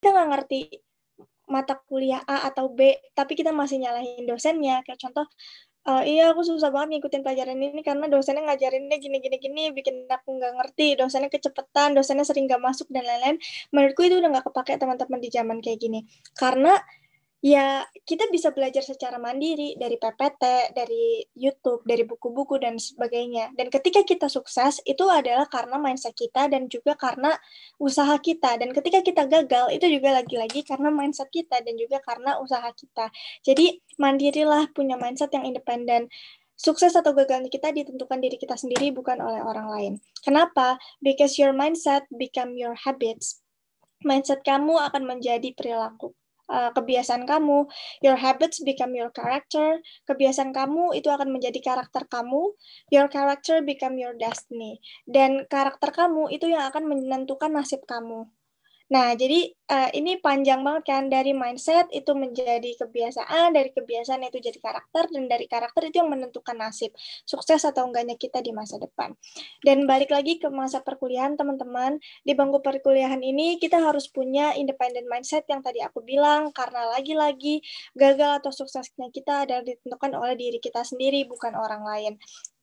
kita nggak ngerti mata kuliah A atau B, tapi kita masih nyalahin dosennya. Kayak contoh, e, iya aku susah banget ngikutin pelajaran ini karena dosennya ngajarinnya gini-gini gini, bikin aku nggak ngerti, dosennya kecepetan, dosennya sering nggak masuk dan lain-lain. Menurutku itu udah nggak kepake teman-teman di zaman kayak gini. Karena ya kita bisa belajar secara mandiri dari PPT, dari YouTube, dari buku-buku dan sebagainya. Dan ketika kita sukses itu adalah karena mindset kita dan juga karena usaha kita. Dan ketika kita gagal itu juga lagi-lagi karena mindset kita dan juga karena usaha kita. Jadi mandirilah punya mindset yang independen. Sukses atau gagalnya kita ditentukan diri kita sendiri bukan oleh orang lain. Kenapa? Because your mindset become your habits. Mindset kamu akan menjadi perilaku Eh, kebiasaan kamu. Your habits become your character. Kebiasaan kamu itu akan menjadi karakter kamu. Your character become your destiny. Dan karakter kamu itu yang akan menentukan nasib kamu. Nah, jadi uh, ini panjang banget kan dari mindset itu menjadi kebiasaan, dari kebiasaan itu jadi karakter dan dari karakter itu yang menentukan nasib sukses atau enggaknya kita di masa depan. Dan balik lagi ke masa perkuliahan teman-teman, di bangku perkuliahan ini kita harus punya independent mindset yang tadi aku bilang karena lagi-lagi gagal atau suksesnya kita adalah ditentukan oleh diri kita sendiri bukan orang lain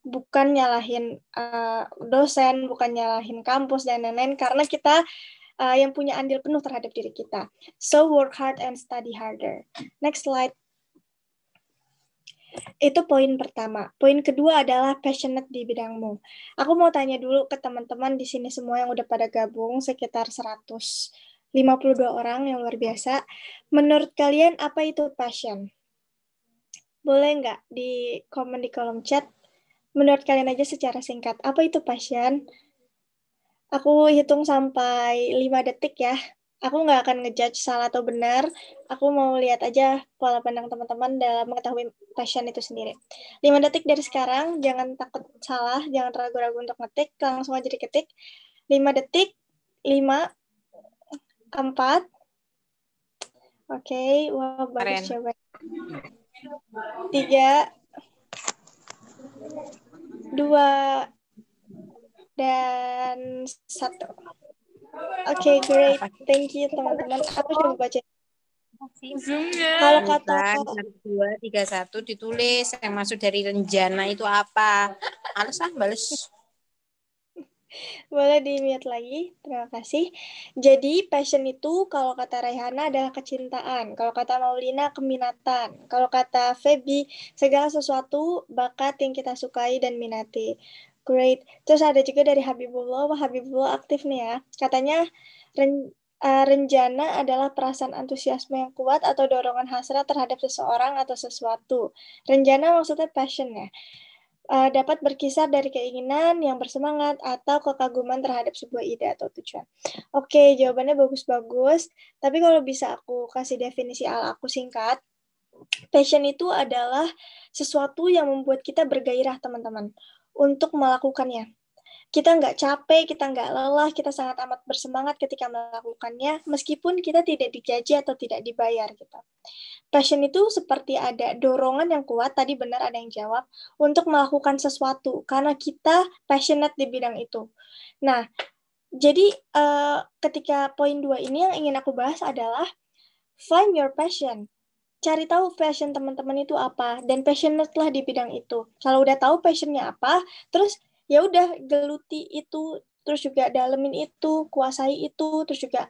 bukan nyalahin uh, dosen, bukan nyalahin kampus dan lain-lain karena kita uh, yang punya andil penuh terhadap diri kita. So work hard and study harder. Next slide. Itu poin pertama. Poin kedua adalah passionate di bidangmu. Aku mau tanya dulu ke teman-teman di sini semua yang udah pada gabung sekitar 100 52 orang yang luar biasa. Menurut kalian apa itu passion? Boleh nggak di komen di kolom chat? Menurut kalian aja secara singkat, apa itu passion? Aku hitung sampai 5 detik ya. Aku nggak akan ngejudge salah atau benar. Aku mau lihat aja pola pandang teman-teman dalam mengetahui passion itu sendiri. 5 detik dari sekarang, jangan takut salah, jangan ragu-ragu untuk ngetik, langsung aja diketik. 5 detik, 5, 4, Oke, okay. wah wow, bagus coba. Tiga, dua, dan satu. Oke, okay, great. Thank you, teman-teman. Aku coba baca. Kalau kata dua tiga satu ditulis yang masuk dari rencana itu apa? Alas ah, bales. Boleh dilihat lagi, terima kasih. Jadi passion itu kalau kata Rehana adalah kecintaan, kalau kata Maulina keminatan, kalau kata Feby segala sesuatu bakat yang kita sukai dan minati. Great. Terus ada juga dari Habibullah. Wah, Habibullah aktif nih ya. Katanya ren, uh, eh, renjana adalah perasaan antusiasme yang kuat atau dorongan hasrat terhadap seseorang atau sesuatu. Renjana maksudnya passion ya. Uh, dapat berkisar dari keinginan yang bersemangat atau kekaguman terhadap sebuah ide atau tujuan. Oke, jawabannya bagus-bagus. Tapi kalau bisa aku kasih definisi ala aku singkat, passion itu adalah sesuatu yang membuat kita bergairah, teman-teman untuk melakukannya. Kita nggak capek, kita nggak lelah, kita sangat amat bersemangat ketika melakukannya, meskipun kita tidak digaji atau tidak dibayar. Gitu. Passion itu seperti ada dorongan yang kuat, tadi benar ada yang jawab, untuk melakukan sesuatu, karena kita passionate di bidang itu. Nah, jadi uh, ketika poin dua ini yang ingin aku bahas adalah find your passion cari tahu passion teman-teman itu apa dan passionate lah di bidang itu. Kalau udah tahu passionnya apa, terus ya udah geluti itu, terus juga dalemin itu, kuasai itu, terus juga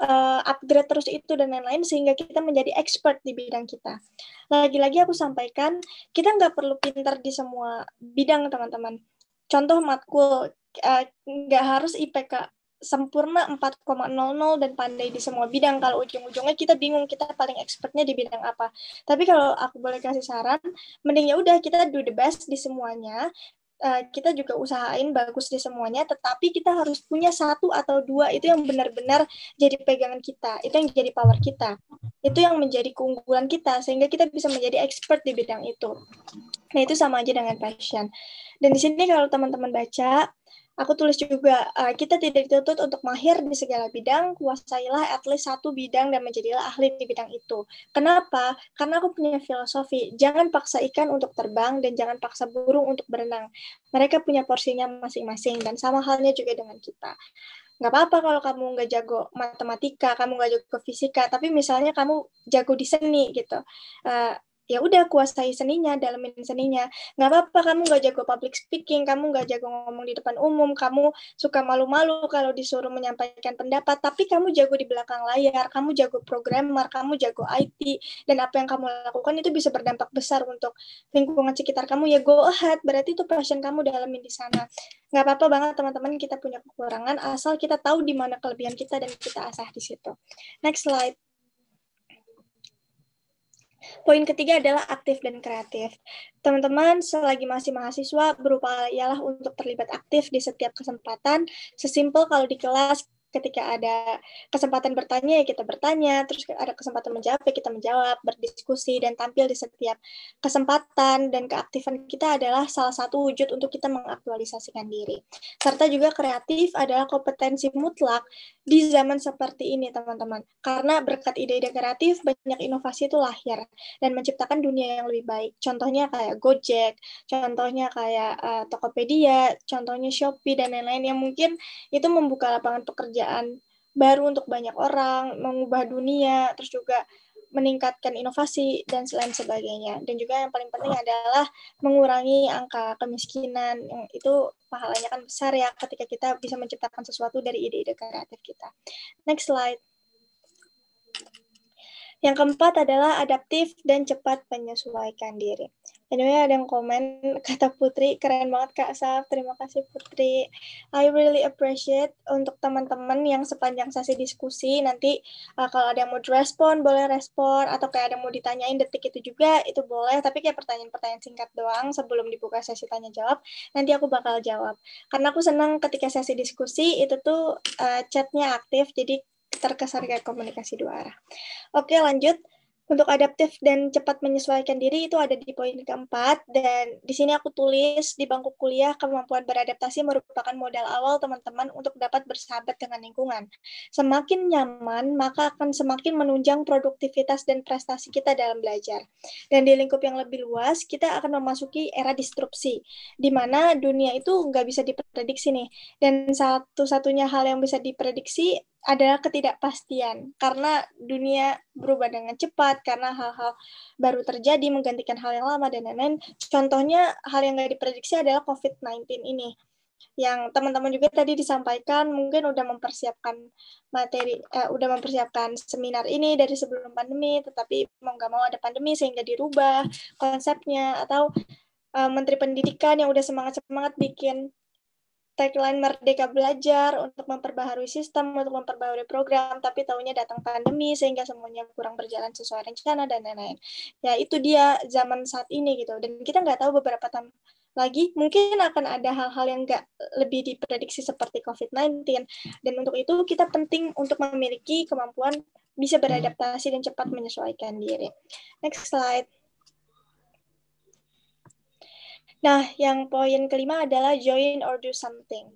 uh, upgrade terus itu dan lain-lain sehingga kita menjadi expert di bidang kita. Lagi-lagi aku sampaikan, kita nggak perlu pintar di semua bidang teman-teman. Contoh matkul eh, nggak uh, harus IPK sempurna 4,00 dan pandai di semua bidang. Kalau ujung-ujungnya kita bingung kita paling expertnya di bidang apa. Tapi kalau aku boleh kasih saran, mending ya udah kita do the best di semuanya. Uh, kita juga usahain bagus di semuanya, tetapi kita harus punya satu atau dua itu yang benar-benar jadi pegangan kita, itu yang jadi power kita, itu yang menjadi keunggulan kita sehingga kita bisa menjadi expert di bidang itu. Nah itu sama aja dengan passion. Dan di sini kalau teman-teman baca Aku tulis juga, uh, kita tidak dituntut untuk mahir di segala bidang, kuasailah at least satu bidang dan menjadilah ahli di bidang itu. Kenapa? Karena aku punya filosofi, jangan paksa ikan untuk terbang dan jangan paksa burung untuk berenang. Mereka punya porsinya masing-masing dan sama halnya juga dengan kita Gak apa-apa kalau kamu gak jago matematika, kamu gak jago fisika, tapi misalnya kamu jago di seni gitu. Uh, ya udah kuasai seninya dalamin seninya nggak apa-apa kamu nggak jago public speaking kamu nggak jago ngomong di depan umum kamu suka malu-malu kalau disuruh menyampaikan pendapat tapi kamu jago di belakang layar kamu jago programmer kamu jago IT dan apa yang kamu lakukan itu bisa berdampak besar untuk lingkungan sekitar kamu ya go ahead berarti itu passion kamu dalamin di sana nggak apa-apa banget teman-teman kita punya kekurangan asal kita tahu di mana kelebihan kita dan kita asah di situ next slide Poin ketiga adalah aktif dan kreatif. Teman-teman, selagi masih mahasiswa, berupayalah untuk terlibat aktif di setiap kesempatan. Sesimpel kalau di kelas ketika ada kesempatan bertanya ya kita bertanya, terus ada kesempatan menjawab ya kita menjawab, berdiskusi dan tampil di setiap kesempatan dan keaktifan kita adalah salah satu wujud untuk kita mengaktualisasikan diri. Serta juga kreatif adalah kompetensi mutlak di zaman seperti ini, teman-teman. Karena berkat ide-ide kreatif, banyak inovasi itu lahir dan menciptakan dunia yang lebih baik. Contohnya kayak Gojek, contohnya kayak uh, Tokopedia, contohnya Shopee dan lain-lain yang mungkin itu membuka lapangan pekerjaan baru untuk banyak orang, mengubah dunia, terus juga meningkatkan inovasi dan selain sebagainya. Dan juga yang paling penting adalah mengurangi angka kemiskinan. Itu pahalanya kan besar ya ketika kita bisa menciptakan sesuatu dari ide-ide kreatif kita. Next slide. Yang keempat adalah adaptif dan cepat menyesuaikan diri. Anyway, ada yang komen, kata Putri, keren banget Kak Saf, terima kasih Putri. I really appreciate untuk teman-teman yang sepanjang sesi diskusi, nanti uh, kalau ada yang mau respon, boleh respon, atau kayak ada yang mau ditanyain detik itu juga, itu boleh, tapi kayak pertanyaan-pertanyaan singkat doang sebelum dibuka sesi tanya-jawab, nanti aku bakal jawab. Karena aku senang ketika sesi diskusi, itu tuh uh, chatnya aktif, jadi terkesan kayak komunikasi dua arah. Oke lanjut, untuk adaptif dan cepat menyesuaikan diri itu ada di poin keempat dan di sini aku tulis di bangku kuliah kemampuan beradaptasi merupakan modal awal teman-teman untuk dapat bersahabat dengan lingkungan. Semakin nyaman maka akan semakin menunjang produktivitas dan prestasi kita dalam belajar. Dan di lingkup yang lebih luas kita akan memasuki era disrupsi di mana dunia itu nggak bisa diprediksi nih dan satu-satunya hal yang bisa diprediksi adalah ketidakpastian karena dunia berubah dengan cepat karena hal-hal baru terjadi menggantikan hal yang lama dan lain-lain. Contohnya hal yang nggak diprediksi adalah COVID-19 ini yang teman-teman juga tadi disampaikan mungkin udah mempersiapkan materi eh, udah mempersiapkan seminar ini dari sebelum pandemi tetapi mau nggak mau ada pandemi sehingga dirubah konsepnya atau eh, menteri pendidikan yang udah semangat semangat bikin tagline Merdeka Belajar untuk memperbaharui sistem, untuk memperbaharui program, tapi tahunya datang pandemi sehingga semuanya kurang berjalan sesuai rencana dan lain-lain. Ya itu dia zaman saat ini gitu. Dan kita nggak tahu beberapa tahun lagi mungkin akan ada hal-hal yang nggak lebih diprediksi seperti COVID-19. Dan untuk itu kita penting untuk memiliki kemampuan bisa beradaptasi dan cepat menyesuaikan diri. Next slide. Nah, yang poin kelima adalah join or do something.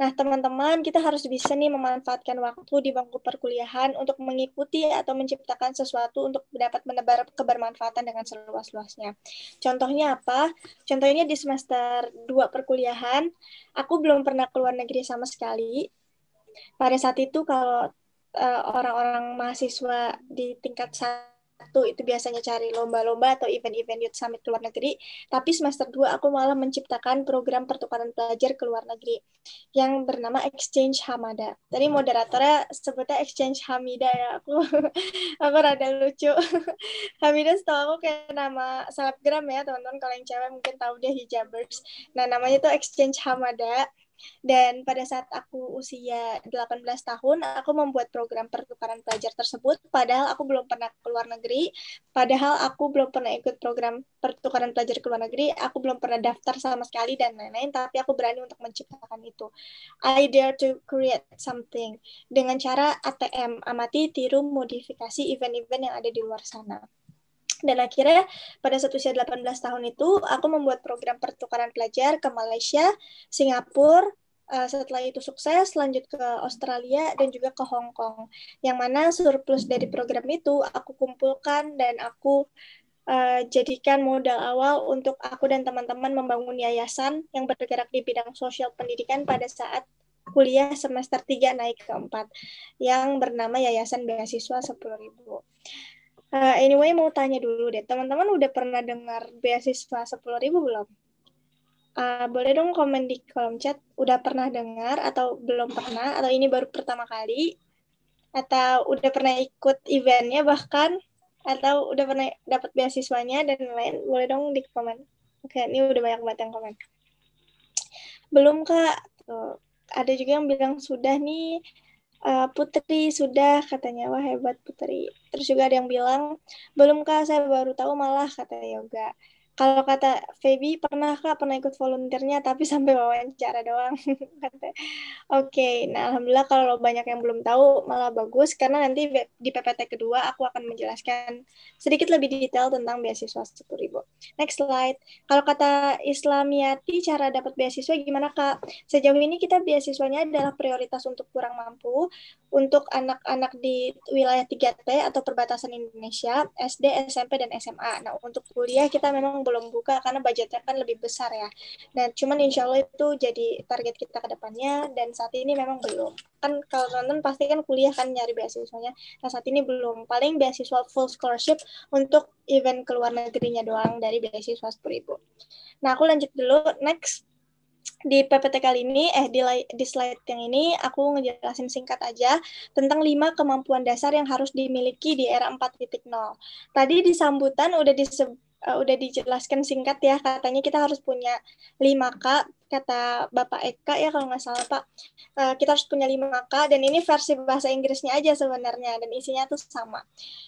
Nah, teman-teman, kita harus bisa nih memanfaatkan waktu di bangku perkuliahan untuk mengikuti atau menciptakan sesuatu untuk dapat menebar kebermanfaatan dengan seluas-luasnya. Contohnya apa? Contohnya di semester 2 perkuliahan, aku belum pernah keluar negeri sama sekali. Pada saat itu kalau eh, orang-orang uh, mahasiswa di tingkat satu satu itu biasanya cari lomba-lomba atau event-event youth summit ke luar negeri, tapi semester 2 aku malah menciptakan program pertukaran pelajar ke luar negeri yang bernama Exchange Hamada. Tadi moderatornya sebutnya Exchange Hamida ya, aku aku rada lucu. Hamida setahu aku kayak nama selebgram ya teman-teman, kalau yang cewek mungkin tahu dia hijabers. Nah namanya itu Exchange Hamada dan pada saat aku usia 18 tahun, aku membuat program pertukaran pelajar tersebut, padahal aku belum pernah ke luar negeri, padahal aku belum pernah ikut program pertukaran pelajar ke luar negeri, aku belum pernah daftar sama sekali, dan lain-lain, tapi aku berani untuk menciptakan itu. I dare to create something, dengan cara ATM, amati, tiru, modifikasi event-event yang ada di luar sana dan akhirnya pada saat usia 18 tahun itu aku membuat program pertukaran pelajar ke Malaysia, Singapura, uh, setelah itu sukses lanjut ke Australia dan juga ke Hong Kong. Yang mana surplus dari program itu aku kumpulkan dan aku uh, jadikan modal awal untuk aku dan teman-teman membangun yayasan yang bergerak di bidang sosial pendidikan pada saat kuliah semester 3 naik ke 4 yang bernama Yayasan Beasiswa 10.000. Eh, anyway, mau tanya dulu deh, teman-teman udah pernah dengar beasiswa sepuluh ribu belum? Uh, boleh dong komen di kolom chat, udah pernah dengar atau belum pernah, atau ini baru pertama kali, atau udah pernah ikut eventnya bahkan, atau udah pernah dapat beasiswanya dan lain, boleh dong di komen. Oke, ini udah banyak banget yang komen. Belum kak, Tuh. ada juga yang bilang sudah nih, uh, Putri sudah katanya wah hebat Putri. Terus juga ada yang bilang belum kak saya baru tahu malah kata Yoga. Kalau kata Feby pernah kak pernah ikut volunteernya tapi sampai wawancara doang. Oke, okay, nah alhamdulillah kalau banyak yang belum tahu malah bagus karena nanti di PPT kedua aku akan menjelaskan sedikit lebih detail tentang beasiswa sepuluh ribu. Next slide. Kalau kata Islamiati cara dapat beasiswa gimana Kak? Sejauh ini kita beasiswanya adalah prioritas untuk kurang mampu, untuk anak-anak di wilayah 3T atau perbatasan Indonesia, SD, SMP, dan SMA. Nah, untuk kuliah kita memang belum buka karena budgetnya kan lebih besar ya. Nah cuman insya Allah itu jadi target kita ke depannya dan saat ini memang belum kan kalau teman-teman pasti kan kuliah kan nyari beasiswanya. Nah saat ini belum. Paling beasiswa full scholarship untuk event ke luar negerinya doang dari beasiswa seperti itu. Nah aku lanjut dulu next di PPT kali ini, eh di, di slide yang ini, aku ngejelasin singkat aja tentang lima kemampuan dasar yang harus dimiliki di era 4.0. Tadi di sambutan udah disebut uh, udah dijelaskan singkat ya katanya kita harus punya 5K kata Bapak Eka ya kalau nggak salah Pak uh, kita harus punya 5K dan ini versi bahasa Inggrisnya aja sebenarnya dan isinya tuh sama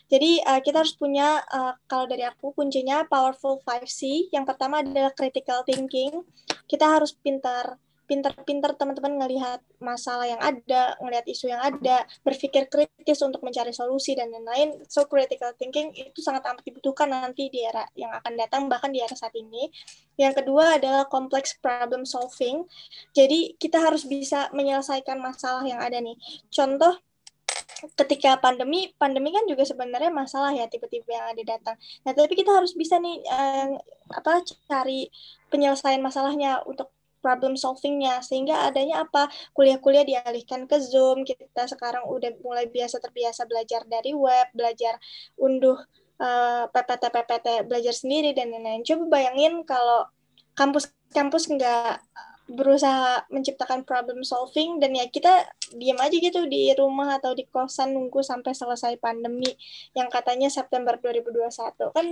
jadi uh, kita harus punya uh, kalau dari aku kuncinya powerful 5C yang pertama adalah critical thinking kita harus pintar pinter-pinter teman-teman ngelihat masalah yang ada, ngelihat isu yang ada, berpikir kritis untuk mencari solusi dan lain-lain. So critical thinking itu sangat amat dibutuhkan nanti di era yang akan datang bahkan di era saat ini. Yang kedua adalah complex problem solving. Jadi kita harus bisa menyelesaikan masalah yang ada nih. Contoh ketika pandemi, pandemi kan juga sebenarnya masalah ya tiba-tiba yang ada datang. Nah, tapi kita harus bisa nih eh, apa cari penyelesaian masalahnya untuk problem solvingnya sehingga adanya apa kuliah-kuliah dialihkan ke zoom kita sekarang udah mulai biasa terbiasa belajar dari web belajar unduh eh, ppt ppt belajar sendiri dan lain-lain coba bayangin kalau kampus-kampus nggak berusaha menciptakan problem solving dan ya kita diam aja gitu di rumah atau di kosan nunggu sampai selesai pandemi yang katanya September 2021 kan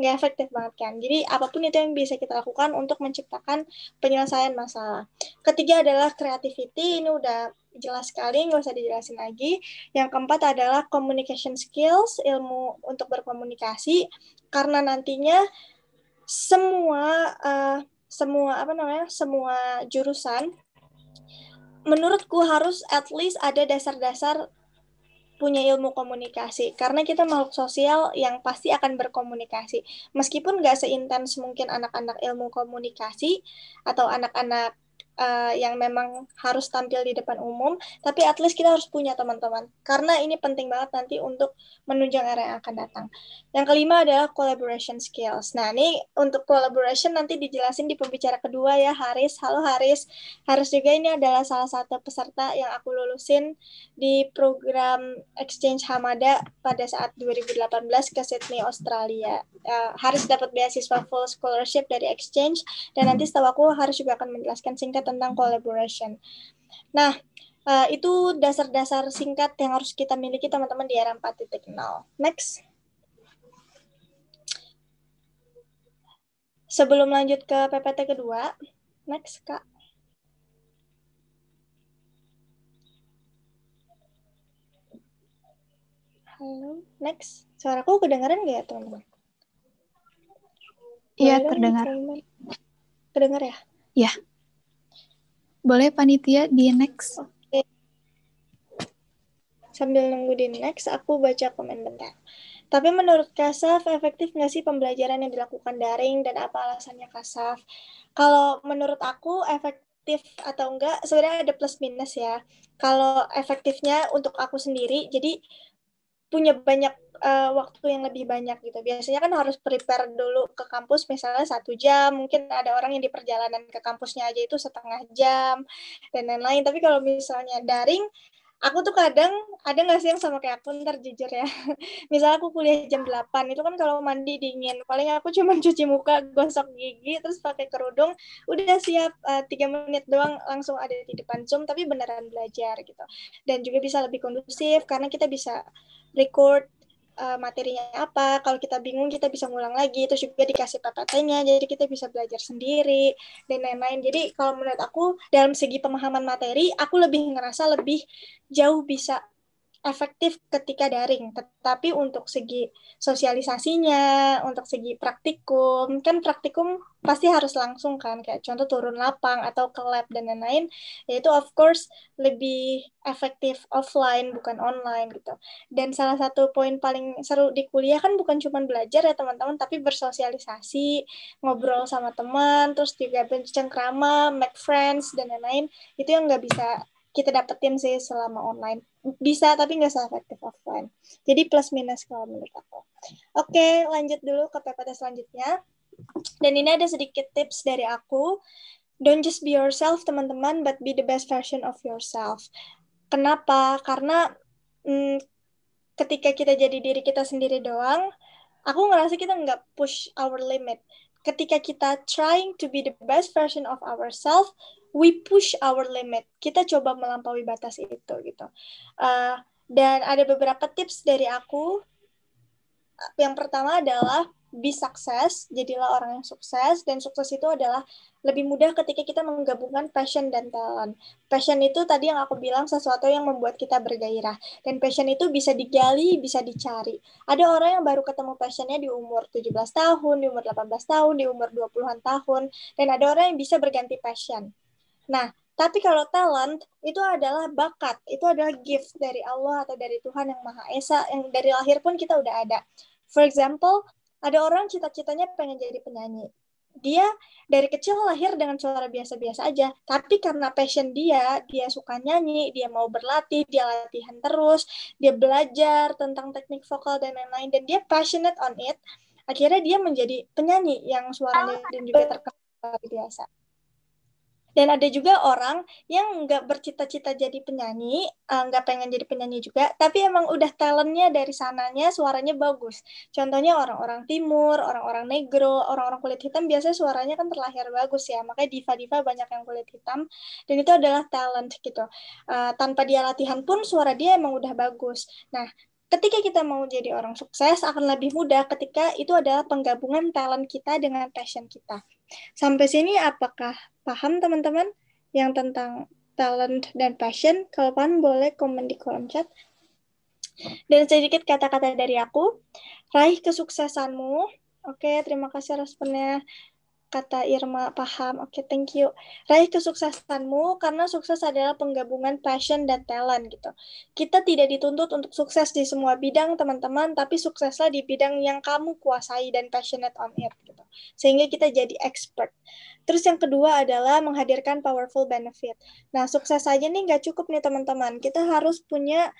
nggak efektif banget kan jadi apapun itu yang bisa kita lakukan untuk menciptakan penyelesaian masalah ketiga adalah creativity ini udah jelas sekali nggak usah dijelasin lagi yang keempat adalah communication skills ilmu untuk berkomunikasi karena nantinya semua uh, semua apa namanya semua jurusan menurutku harus at least ada dasar-dasar punya ilmu komunikasi karena kita makhluk sosial yang pasti akan berkomunikasi meskipun nggak seintens mungkin anak-anak ilmu komunikasi atau anak-anak uh, yang memang harus tampil di depan umum, tapi at least kita harus punya teman-teman karena ini penting banget nanti untuk menunjang era yang akan datang. Yang kelima adalah collaboration skills. Nah, ini untuk collaboration nanti dijelasin di pembicara kedua ya Haris. Halo Haris. Haris juga ini adalah salah satu peserta yang aku lulusin di program exchange Hamada pada saat 2018 ke Sydney, Australia. Uh, Haris dapat beasiswa full scholarship dari exchange dan nanti setahu aku Haris juga akan menjelaskan singkat tentang collaboration. Nah, uh, itu dasar-dasar singkat yang harus kita miliki teman-teman di era 4.0. Next. Sebelum lanjut ke PPT kedua, next Kak. Halo, next. Suaraku kedengaran gak ya, teman-teman? Iya, terdengar. Kedengar ya? Iya. Boleh panitia di next. Oke. Sambil nunggu di next, aku baca komen bentar. Tapi menurut Kasaf, efektif nggak sih pembelajaran yang dilakukan daring dan apa alasannya Kasaf? Kalau menurut aku, efektif atau enggak, sebenarnya ada plus minus ya. Kalau efektifnya untuk aku sendiri, jadi punya banyak uh, waktu yang lebih banyak gitu. Biasanya kan harus prepare dulu ke kampus misalnya satu jam, mungkin ada orang yang di perjalanan ke kampusnya aja itu setengah jam dan lain-lain. Tapi kalau misalnya daring, aku tuh kadang ada nggak sih yang sama kayak aku ntar jujur ya. misalnya aku kuliah jam 8 itu kan kalau mandi dingin, paling aku cuma cuci muka, gosok gigi, terus pakai kerudung, udah siap eh, tiga uh, menit doang langsung ada di depan Zoom tapi beneran belajar gitu. Dan juga bisa lebih kondusif karena kita bisa record uh, materinya apa. Kalau kita bingung kita bisa ngulang lagi. Terus juga dikasih PPT-nya, jadi kita bisa belajar sendiri dan lain-lain. Jadi kalau menurut aku dalam segi pemahaman materi, aku lebih ngerasa lebih jauh bisa efektif ketika daring, tetapi untuk segi sosialisasinya, untuk segi praktikum, kan praktikum pasti harus langsung kan, kayak contoh turun lapang atau ke lab dan lain-lain, yaitu of course lebih efektif offline bukan online gitu. Dan salah satu poin paling seru di kuliah kan bukan cuma belajar ya teman-teman, tapi bersosialisasi, ngobrol sama teman, terus juga bercengkrama, make friends dan lain-lain, itu yang nggak bisa kita dapetin sih selama online bisa tapi nggak efektif offline jadi plus minus kalau menurut aku oke lanjut dulu ke PPT selanjutnya dan ini ada sedikit tips dari aku don't just be yourself teman-teman but be the best version of yourself kenapa karena hmm, ketika kita jadi diri kita sendiri doang aku ngerasa kita nggak push our limit ketika kita trying to be the best version of ourselves we push our limit kita coba melampaui batas itu gitu uh, dan ada beberapa tips dari aku yang pertama adalah be sukses, jadilah orang yang sukses dan sukses itu adalah lebih mudah ketika kita menggabungkan passion dan talent. Passion itu tadi yang aku bilang sesuatu yang membuat kita bergairah dan passion itu bisa digali, bisa dicari. Ada orang yang baru ketemu passionnya di umur 17 tahun, di umur 18 tahun, di umur 20-an tahun dan ada orang yang bisa berganti passion Nah, tapi kalau talent itu adalah bakat, itu adalah gift dari Allah atau dari Tuhan yang Maha Esa, yang dari lahir pun kita udah ada. For example, ada orang cita-citanya pengen jadi penyanyi. Dia dari kecil lahir dengan suara biasa-biasa aja, tapi karena passion dia, dia suka nyanyi, dia mau berlatih, dia latihan terus, dia belajar tentang teknik vokal dan lain-lain, dan dia passionate on it. Akhirnya dia menjadi penyanyi yang suaranya dan juga terkenal biasa dan ada juga orang yang nggak bercita-cita jadi penyanyi eh, nggak uh, pengen jadi penyanyi juga tapi emang udah talentnya dari sananya suaranya bagus contohnya orang-orang timur orang-orang negro orang-orang kulit hitam biasanya suaranya kan terlahir bagus ya makanya diva-diva banyak yang kulit hitam dan itu adalah talent gitu uh, tanpa dia latihan pun suara dia emang udah bagus nah ketika kita mau jadi orang sukses akan lebih mudah ketika itu adalah penggabungan talent kita dengan passion kita. Sampai sini apakah paham teman-teman yang tentang talent dan passion? Kalau paham boleh komen di kolom chat. Dan sedikit kata-kata dari aku, raih kesuksesanmu. Oke, terima kasih responnya kata Irma paham. Oke, okay, thank you. Raih kesuksesanmu karena sukses adalah penggabungan passion dan talent gitu. Kita tidak dituntut untuk sukses di semua bidang, teman-teman, tapi sukseslah di bidang yang kamu kuasai dan passionate on it gitu. Sehingga kita jadi expert. Terus yang kedua adalah menghadirkan powerful benefit. Nah, sukses aja nih nggak cukup nih teman-teman. Kita harus punya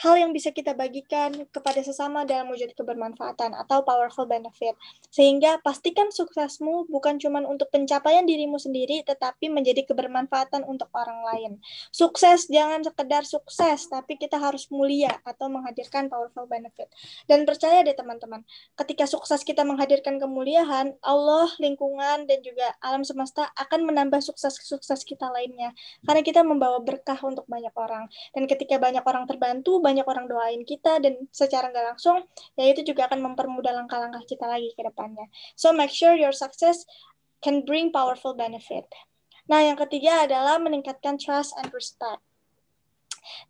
hal yang bisa kita bagikan kepada sesama dalam wujud kebermanfaatan atau powerful benefit. Sehingga pastikan suksesmu bukan cuma untuk pencapaian dirimu sendiri, tetapi menjadi kebermanfaatan untuk orang lain. Sukses jangan sekedar sukses, tapi kita harus mulia atau menghadirkan powerful benefit. Dan percaya deh teman-teman, ketika sukses kita menghadirkan kemuliaan, Allah, lingkungan, dan juga alam semesta akan menambah sukses-sukses kita lainnya. Karena kita membawa berkah untuk banyak orang. Dan ketika banyak orang terbantu, banyak orang doain kita dan secara nggak langsung ya itu juga akan mempermudah langkah-langkah kita lagi ke depannya. So make sure your success can bring powerful benefit. Nah, yang ketiga adalah meningkatkan trust and respect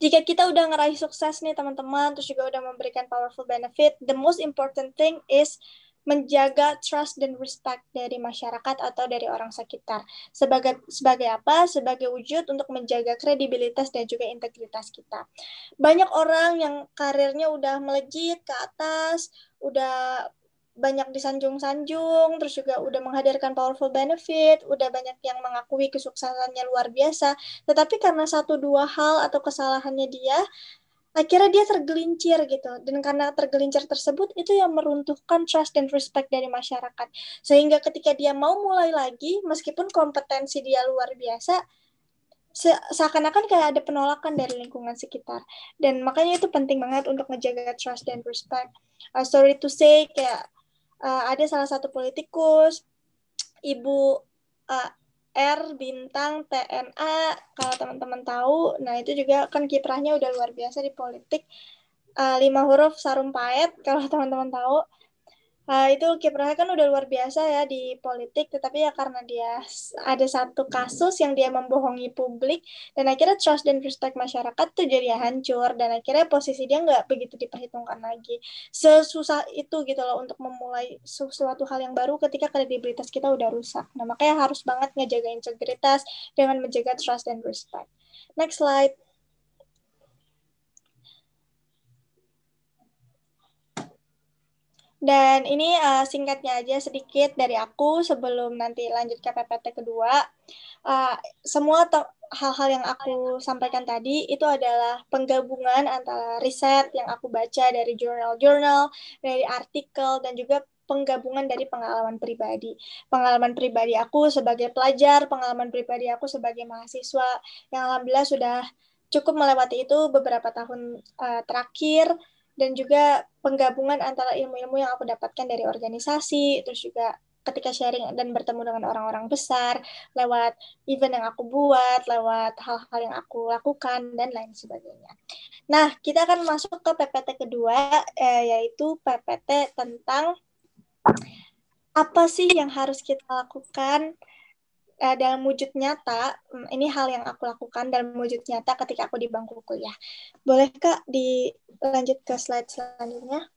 jika kita udah ngeraih sukses nih teman-teman terus juga udah memberikan powerful benefit the most important thing is menjaga trust dan respect dari masyarakat atau dari orang sekitar. Sebagai sebagai apa? Sebagai wujud untuk menjaga kredibilitas dan juga integritas kita. Banyak orang yang karirnya udah melejit ke atas, udah banyak disanjung-sanjung, terus juga udah menghadirkan powerful benefit, udah banyak yang mengakui kesuksesannya luar biasa. Tetapi karena satu dua hal atau kesalahannya dia, akhirnya dia tergelincir gitu dan karena tergelincir tersebut itu yang meruntuhkan trust dan respect dari masyarakat sehingga ketika dia mau mulai lagi meskipun kompetensi dia luar biasa se seakan-akan kayak ada penolakan dari lingkungan sekitar dan makanya itu penting banget untuk menjaga trust dan respect uh, sorry to say kayak uh, ada salah satu politikus ibu uh, R bintang TNA kalau teman-teman tahu nah itu juga kan kiprahnya udah luar biasa di politik uh, lima huruf sarung paet kalau teman-teman tahu uh, itu kiprahnya kan udah luar biasa ya di politik tetapi ya karena dia ada satu kasus yang dia membohongi publik dan akhirnya trust dan respect masyarakat tuh jadi hancur dan akhirnya posisi dia nggak begitu diperhitungkan lagi sesusah itu gitu loh untuk memulai sesuatu hal yang baru ketika kredibilitas kita udah rusak nah makanya harus banget ngejaga integritas dengan menjaga trust dan respect next slide Dan ini uh, singkatnya aja sedikit dari aku sebelum nanti lanjut ke PPT kedua. Uh, semua hal-hal yang aku sampaikan tadi itu adalah penggabungan antara riset yang aku baca dari jurnal-jurnal, dari artikel, dan juga penggabungan dari pengalaman pribadi. Pengalaman pribadi aku sebagai pelajar, pengalaman pribadi aku sebagai mahasiswa yang alhamdulillah sudah cukup melewati itu beberapa tahun uh, terakhir dan juga penggabungan antara ilmu-ilmu yang aku dapatkan dari organisasi, terus juga ketika sharing dan bertemu dengan orang-orang besar lewat event yang aku buat, lewat hal-hal yang aku lakukan dan lain sebagainya. Nah, kita akan masuk ke PPT kedua eh, yaitu PPT tentang apa sih yang harus kita lakukan uh, dalam wujud nyata, mm, ini hal yang aku lakukan dalam wujud nyata ketika aku di bangku kuliah. Boleh Kak dilanjut ke slide selanjutnya?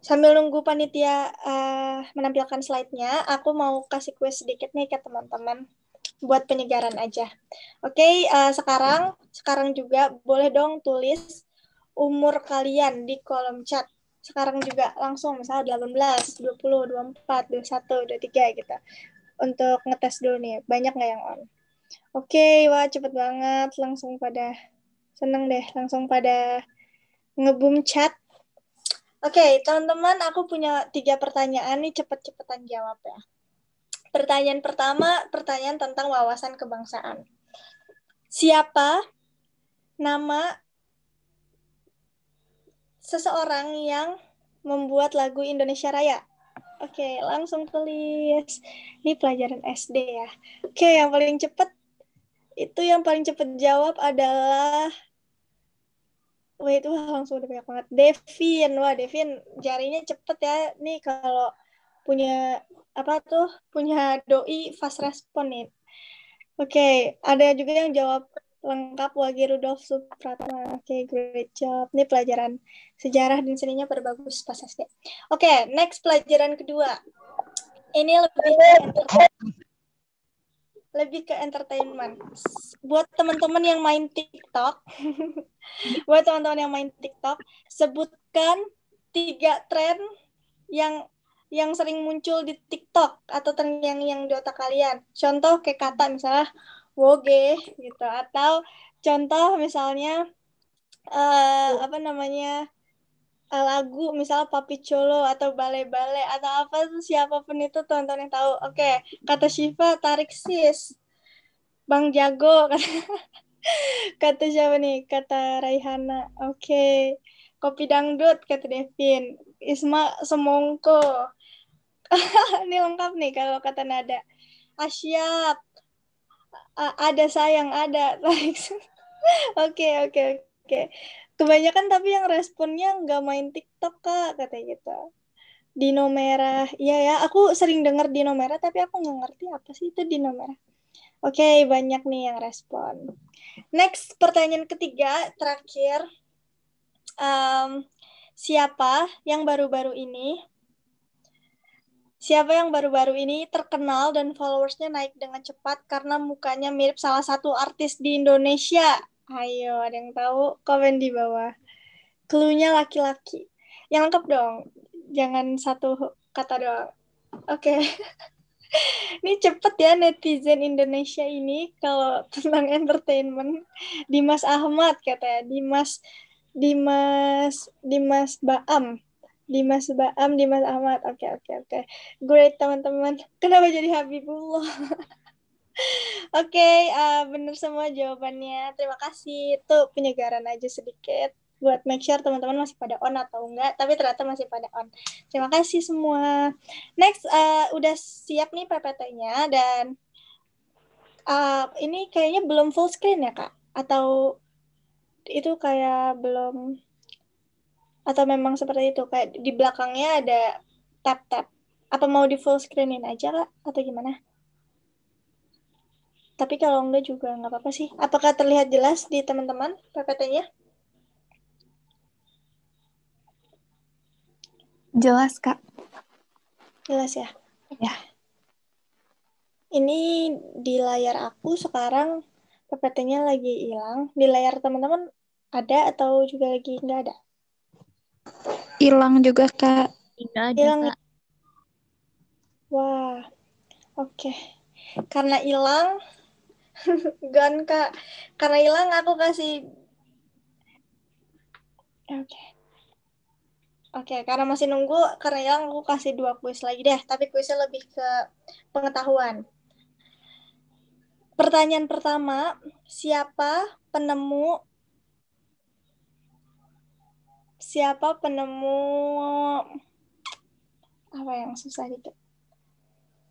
Sambil nunggu panitia uh, menampilkan slide-nya, aku mau kasih kue sedikit nih ke teman-teman buat penyegaran aja. Oke, okay, eh, sekarang sekarang juga boleh dong tulis umur kalian di kolom chat sekarang juga langsung misalnya 18, 20, 24, 21, 23 gitu untuk ngetes dulu nih, banyak nggak yang on? Oke, okay, wah cepet banget, langsung pada seneng deh, langsung pada ngebum chat. Oke, okay, teman-teman, aku punya tiga pertanyaan nih, cepet-cepetan jawab ya. Pertanyaan pertama, pertanyaan tentang wawasan kebangsaan. Siapa nama seseorang yang membuat lagu Indonesia Raya? Oke, langsung tulis. Ini pelajaran SD ya. Oke, yang paling cepat itu yang paling cepat jawab adalah Wah itu langsung udah banyak banget. Devin, wah Devin jarinya cepet ya. Nih kalau punya apa tuh punya doi fast respon nih. Oke, okay. ada juga yang jawab lengkap Wagi Rudolf Supratman. Oke, okay, great job. Ini pelajaran sejarah dan seninya perbagus pas Oke, okay, next pelajaran kedua. Ini lebih ke lebih ke entertainment. Buat teman-teman yang main TikTok, buat teman-teman yang main TikTok, sebutkan tiga tren yang yang sering muncul di TikTok atau tren yang yang di otak kalian. Contoh kayak kata misalnya woge gitu atau contoh misalnya uh, apa namanya eh, lagu misal Papi Cholo atau Bale-Bale atau apa tuh siapapun itu tonton yang tahu. Oke, okay. kata Shiva tarik sis. Bang Jago kata, kata siapa nih? Kata Raihana. Oke. Okay. Kopi dangdut kata Devin. Isma semongko. Ini lengkap nih kalau kata Nada. Asyap ah, Ah, ada sayang ada baik oke oke oke kebanyakan tapi yang responnya nggak main TikTok kak katanya gitu Dino merah, iya ya. Aku sering dengar Dino merah, tapi aku nggak ngerti apa sih itu Dino merah. Oke, okay, banyak nih yang respon. Next, pertanyaan ketiga, terakhir. Um, siapa yang baru-baru ini Siapa yang baru-baru ini terkenal dan followersnya naik dengan cepat karena mukanya mirip salah satu artis di Indonesia? Ayo, ada yang tahu? Komen di bawah. Cluenya laki-laki. Yang lengkap dong. Jangan satu kata doang. Oke. Okay. ini cepet ya netizen Indonesia ini kalau tentang entertainment. Dimas Ahmad katanya. Dimas Dimas Dimas Baam Dimas Baam, Dimas Ahmad. Oke, okay, oke, okay, oke. Okay. Great, teman-teman. Kenapa jadi Habibullah? Oke, okay, uh, eh, bener semua jawabannya. Terima kasih. Itu penyegaran aja sedikit buat make sure teman-teman masih pada on atau enggak, tapi ternyata masih pada on. Terima kasih semua. Next, uh, udah siap nih PPT-nya dan uh, ini kayaknya belum full screen ya, Kak? Atau itu kayak belum atau memang seperti itu kayak di belakangnya ada tap tap apa mau di full screenin aja kak atau gimana tapi kalau enggak juga nggak apa-apa sih apakah terlihat jelas di teman-teman PPT-nya jelas kak jelas ya ya ini di layar aku sekarang PPT-nya lagi hilang di layar teman-teman ada atau juga lagi enggak ada Hilang juga, Kak. hilang Wah, oke. Okay. Karena hilang, gan Kak. Karena hilang aku kasih... Oke. Okay. Oke, okay, karena masih nunggu, karena hilang aku kasih dua kuis lagi deh. Tapi kuisnya lebih ke pengetahuan. Pertanyaan pertama, siapa penemu siapa penemu apa yang susah gitu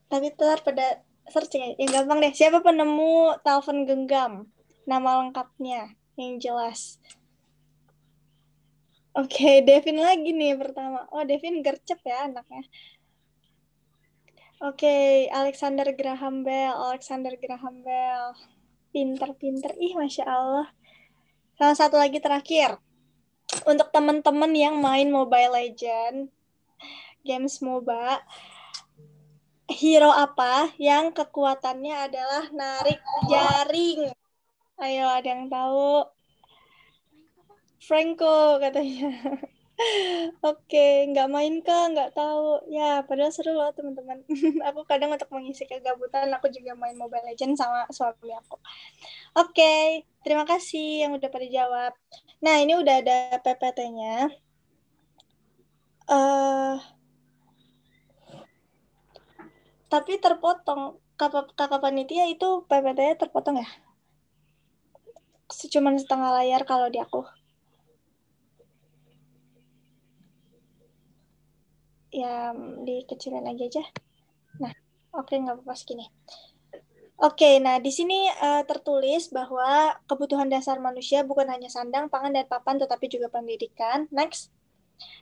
tapi ntar pada searching ya, yang gampang deh siapa penemu telepon genggam nama lengkapnya yang jelas oke okay, Devin lagi nih pertama oh Devin gercep ya anaknya oke okay, Alexander Graham Bell Alexander Graham Bell pinter-pinter ih masya Allah salah satu lagi terakhir untuk teman-teman yang main Mobile Legend, games MOBA, hero apa yang kekuatannya adalah narik jaring? Ayo, ada yang tahu? Franco katanya. Oke, nggak main ke, nggak tahu. Ya, padahal seru loh teman-teman. aku kadang untuk mengisi kegabutan, aku juga main Mobile Legends sama suami aku. Oke, terima kasih yang udah pada jawab. Nah, ini udah ada PPT-nya. Uh, eh, tapi terpotong. Kakak, kakak panitia itu PPT-nya terpotong ya? Cuman setengah layar kalau di aku. ya dikecilin lagi aja. Nah, oke okay, nggak apa-apa segini. Oke, okay, nah di sini uh, tertulis bahwa kebutuhan dasar manusia bukan hanya sandang, pangan, dan papan, tetapi juga pendidikan. Next.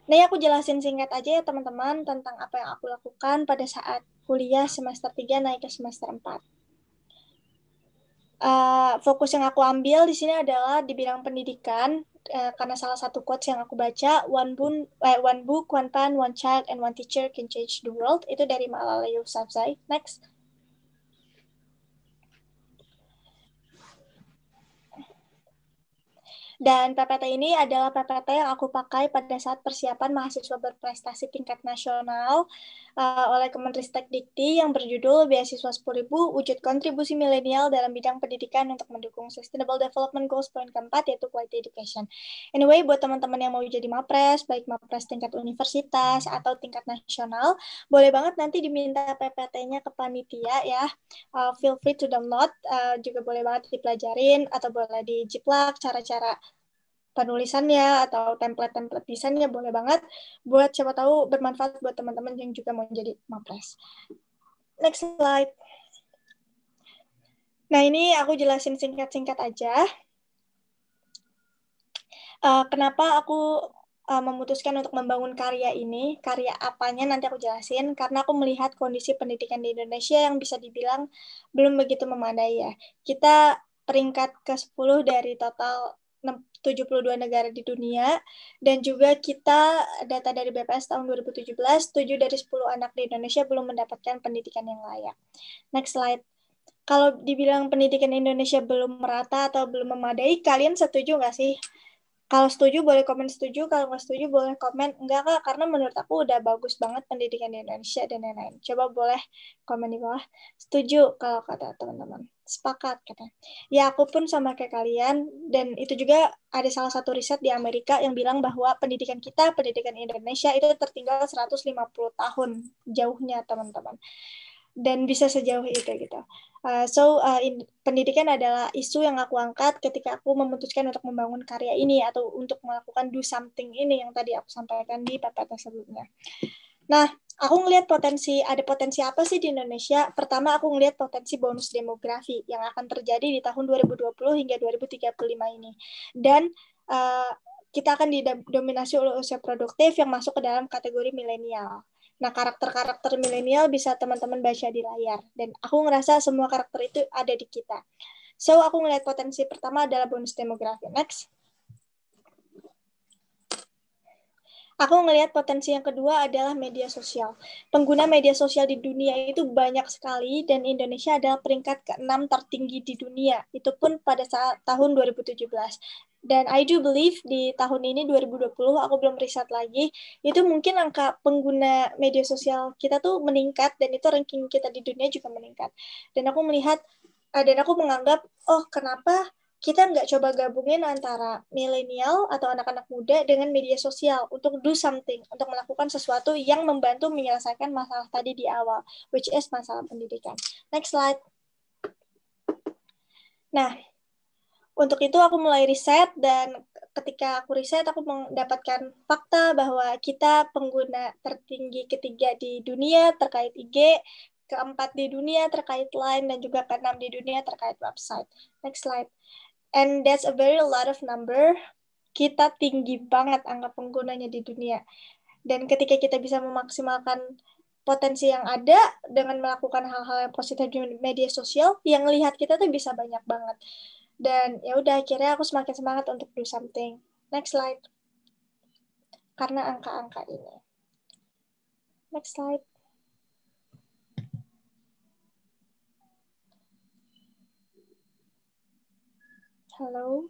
Nah, aku jelasin singkat aja ya teman-teman tentang apa yang aku lakukan pada saat kuliah semester 3 naik ke semester 4. Uh, eh, fokus yang aku ambil di sini adalah di bidang pendidikan uh, karena salah satu quotes yang aku baca one boon eh, one book one pen one child and one teacher can change the world itu dari Malala Yousafzai next Dan PPT ini adalah PPT yang aku pakai pada saat persiapan mahasiswa berprestasi tingkat nasional uh, oleh Kementerian Dikti yang berjudul Beasiswa 10.000 Wujud Kontribusi Milenial dalam Bidang Pendidikan untuk Mendukung Sustainable Development Goals poin keempat yaitu Quality Education. Anyway, buat teman-teman yang mau jadi mapres, baik mapres tingkat universitas atau tingkat nasional, boleh banget nanti diminta PPT-nya ke panitia ya. Uh, feel free to download, uh, juga boleh banget dipelajarin atau boleh dijiplak cara-cara penulisannya atau template-template desainnya boleh banget buat siapa tahu bermanfaat buat teman-teman yang juga mau jadi mapres. Next slide. Nah, ini aku jelasin singkat-singkat aja. Uh, kenapa aku uh, memutuskan untuk membangun karya ini, karya apanya nanti aku jelasin, karena aku melihat kondisi pendidikan di Indonesia yang bisa dibilang belum begitu memadai ya. Kita peringkat ke-10 dari total 72 negara di dunia dan juga kita data dari BPS tahun 2017 7 dari 10 anak di Indonesia belum mendapatkan pendidikan yang layak. Next slide. Kalau dibilang pendidikan Indonesia belum merata atau belum memadai, kalian setuju nggak sih? kalau setuju boleh komen setuju, kalau nggak setuju boleh komen enggak kak, karena menurut aku udah bagus banget pendidikan di Indonesia dan lain-lain. Coba boleh komen di bawah setuju kalau kata teman-teman. Sepakat kata. Ya aku pun sama kayak kalian dan itu juga ada salah satu riset di Amerika yang bilang bahwa pendidikan kita, pendidikan Indonesia itu tertinggal 150 tahun jauhnya teman-teman. Dan bisa sejauh itu gitu. Uh, so uh, in, pendidikan adalah isu yang aku angkat ketika aku memutuskan untuk membangun karya ini atau untuk melakukan do something ini yang tadi aku sampaikan di pepatah sebelumnya. Nah, aku ngelihat potensi ada potensi apa sih di Indonesia? Pertama aku ngelihat potensi bonus demografi yang akan terjadi di tahun 2020 hingga 2035 ini. Dan uh, kita akan didominasi oleh usia produktif yang masuk ke dalam kategori milenial. Nah, karakter-karakter milenial bisa teman-teman baca di layar. Dan aku ngerasa semua karakter itu ada di kita. So, aku ngelihat potensi pertama adalah bonus demografi. Next. Aku ngelihat potensi yang kedua adalah media sosial. Pengguna media sosial di dunia itu banyak sekali dan Indonesia adalah peringkat keenam tertinggi di dunia. Itu pun pada saat tahun 2017. Dan I do believe di tahun ini 2020 aku belum riset lagi, itu mungkin angka pengguna media sosial kita tuh meningkat dan itu ranking kita di dunia juga meningkat. Dan aku melihat ah, dan aku menganggap oh kenapa kita nggak coba gabungin antara milenial atau anak-anak muda dengan media sosial untuk do something, untuk melakukan sesuatu yang membantu menyelesaikan masalah tadi di awal, which is masalah pendidikan. Next slide. Nah, untuk itu aku mulai riset dan ketika aku riset aku mendapatkan fakta bahwa kita pengguna tertinggi ketiga di dunia terkait IG, keempat di dunia terkait LINE dan juga keenam di dunia terkait website. Next slide and that's a very lot of number. Kita tinggi banget angka penggunanya di dunia. Dan ketika kita bisa memaksimalkan potensi yang ada dengan melakukan hal-hal yang positif di media sosial, yang lihat kita tuh bisa banyak banget. Dan ya udah akhirnya aku semakin semangat untuk do something. Next slide. Karena angka-angka ini. Next slide. Halo.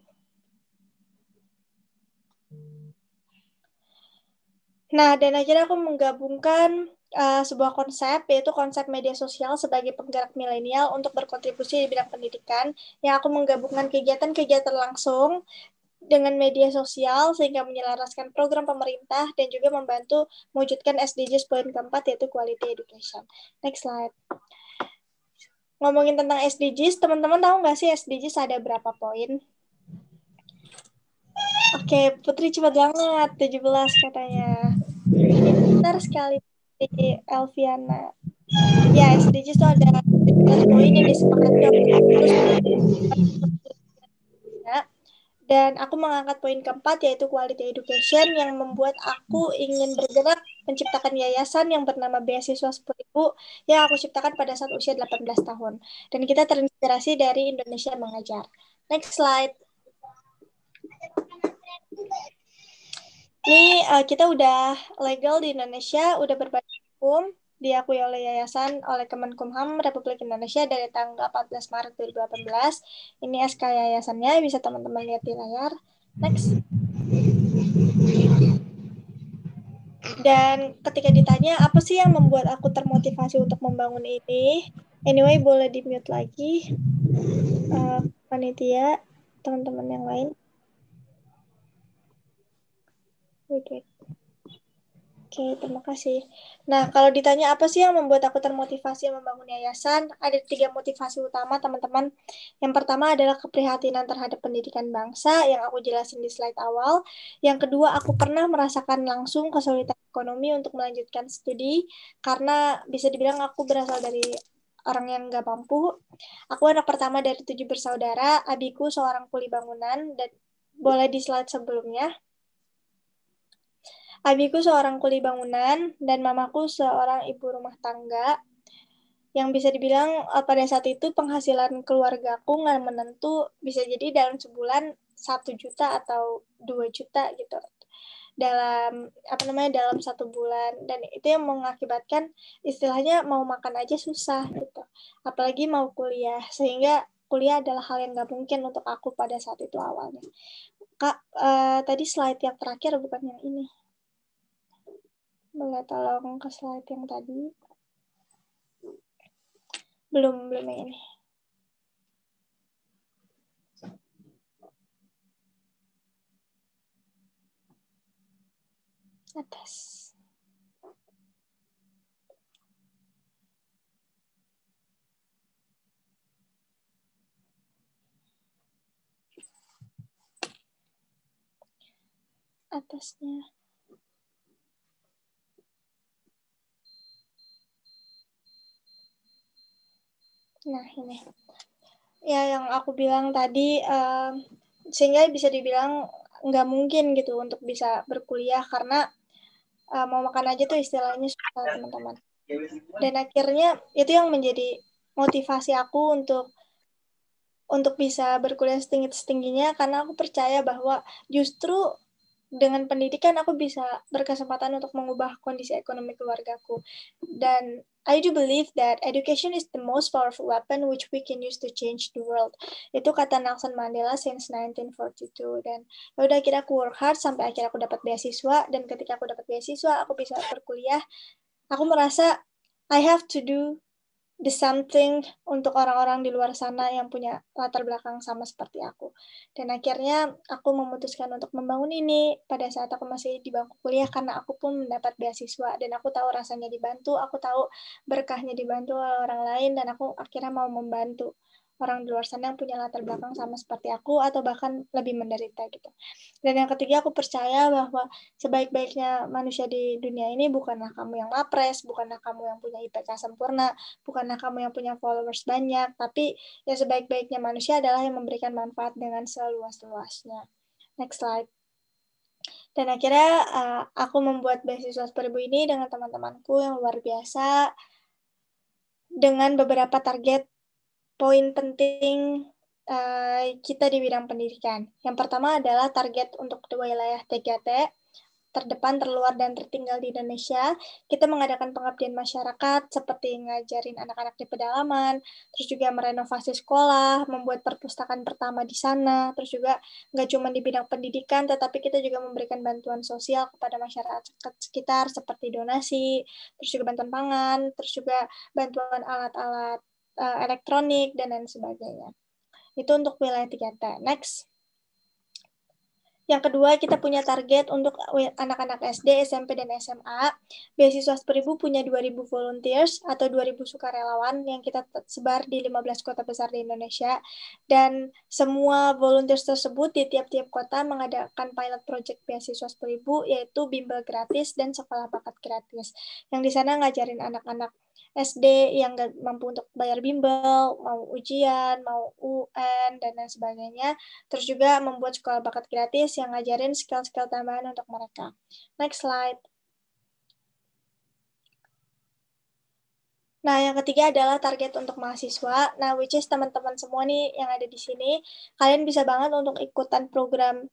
Nah, dan akhirnya aku menggabungkan uh, sebuah konsep, yaitu konsep media sosial sebagai penggerak milenial untuk berkontribusi di bidang pendidikan, yang aku menggabungkan kegiatan-kegiatan langsung dengan media sosial sehingga menyelaraskan program pemerintah dan juga membantu mewujudkan SDGs poin keempat yaitu quality education. Next slide ngomongin tentang SDGs, teman-teman tahu nggak sih SDGs ada berapa poin? Oke, okay, Putri cepat banget, 17 katanya. Benar sekali, Elviana. Ya, SDGs itu ada 17 poin yang disepakati oleh dan aku mengangkat poin keempat yaitu quality education yang membuat aku ingin bergerak menciptakan yayasan yang bernama Beasiswa 10.000 yang aku ciptakan pada saat usia 18 tahun. Dan kita terinspirasi dari Indonesia Mengajar. Next slide. Ini uh, kita udah legal di Indonesia, udah berbagi hukum diakui oleh Yayasan oleh Kemenkumham Republik Indonesia dari tanggal 14 Maret 2018. Ini SK yayasannya bisa teman-teman lihat di layar. Next. Dan ketika ditanya apa sih yang membuat aku termotivasi untuk membangun ini? Anyway, boleh di mute lagi. Uh, panitia, teman-teman yang lain. Wait, wait. Oke, terima kasih. Nah, kalau ditanya apa sih yang membuat aku termotivasi membangun yayasan, ada tiga motivasi utama, teman-teman. Yang pertama adalah keprihatinan terhadap pendidikan bangsa yang aku jelasin di slide awal. Yang kedua, aku pernah merasakan langsung kesulitan ekonomi untuk melanjutkan studi, karena bisa dibilang aku berasal dari orang yang nggak mampu. Aku anak pertama dari tujuh bersaudara, abiku seorang kuli bangunan, dan boleh di slide sebelumnya. Abiku seorang kuli bangunan dan mamaku seorang ibu rumah tangga yang bisa dibilang eh, pada saat itu penghasilan keluargaku nggak menentu bisa jadi dalam sebulan satu juta atau dua juta gitu dalam apa namanya dalam satu bulan dan itu yang mengakibatkan istilahnya mau makan aja susah gitu apalagi mau kuliah sehingga kuliah adalah hal yang nggak mungkin untuk aku pada saat itu awalnya kak uh, tadi slide yang terakhir bukan yang ini boleh tolong ke slide yang tadi belum belum ini atas atasnya Nah ini ya yang aku bilang tadi uh, sehingga bisa dibilang nggak mungkin gitu untuk bisa berkuliah karena uh, mau makan aja tuh istilahnya susah teman-teman dan akhirnya itu yang menjadi motivasi aku untuk untuk bisa berkuliah setinggi setingginya karena aku percaya bahwa justru dengan pendidikan aku bisa berkesempatan untuk mengubah kondisi ekonomi keluargaku dan I do believe that education is the most powerful weapon which we can use to change the world. Itu kata Nelson Mandela since 1942. Dan ya udah akhirnya aku work hard sampai akhirnya aku dapat beasiswa. Dan ketika aku dapat beasiswa, aku bisa berkuliah. Aku merasa I have to do the something untuk orang-orang di luar sana yang punya latar belakang sama seperti aku. Dan akhirnya aku memutuskan untuk membangun ini pada saat aku masih di bangku kuliah karena aku pun mendapat beasiswa dan aku tahu rasanya dibantu, aku tahu berkahnya dibantu oleh orang lain dan aku akhirnya mau membantu orang di luar sana yang punya latar belakang sama seperti aku atau bahkan lebih menderita gitu. Dan yang ketiga aku percaya bahwa sebaik-baiknya manusia di dunia ini bukanlah kamu yang mapres, bukanlah kamu yang punya IPK sempurna, bukanlah kamu yang punya followers banyak, tapi ya sebaik-baiknya manusia adalah yang memberikan manfaat dengan seluas-luasnya. Next slide. Dan akhirnya eh, aku membuat beasiswa seribu ini dengan teman-temanku yang luar biasa dengan beberapa target poin penting uh, kita di bidang pendidikan. Yang pertama adalah target untuk dua wilayah TKT terdepan, terluar, dan tertinggal di Indonesia. Kita mengadakan pengabdian masyarakat seperti ngajarin anak-anak di pedalaman, terus juga merenovasi sekolah, membuat perpustakaan pertama di sana, terus juga nggak cuma di bidang pendidikan, tetapi kita juga memberikan bantuan sosial kepada masyarakat sekitar seperti donasi, terus juga bantuan pangan, terus juga bantuan alat-alat uh, elektronik dan lain sebagainya. Itu untuk wilayah 3T. Next. Yang kedua, kita punya target untuk anak-anak SD, SMP, dan SMA. Beasiswa Seribu punya 2.000 volunteers atau 2.000 sukarelawan yang kita sebar di 15 kota besar di Indonesia. Dan semua volunteers tersebut di tiap-tiap kota mengadakan pilot project Beasiswa Seribu, yaitu bimbel gratis dan sekolah bakat gratis. Yang di sana ngajarin anak-anak SD yang nggak mampu untuk bayar bimbel, mau ujian, mau UN, dan lain sebagainya. Terus juga membuat sekolah bakat gratis yang ngajarin skill-skill tambahan untuk mereka. Next slide. Nah, yang ketiga adalah target untuk mahasiswa. Nah, which is teman-teman semua nih yang ada di sini, kalian bisa banget untuk ikutan program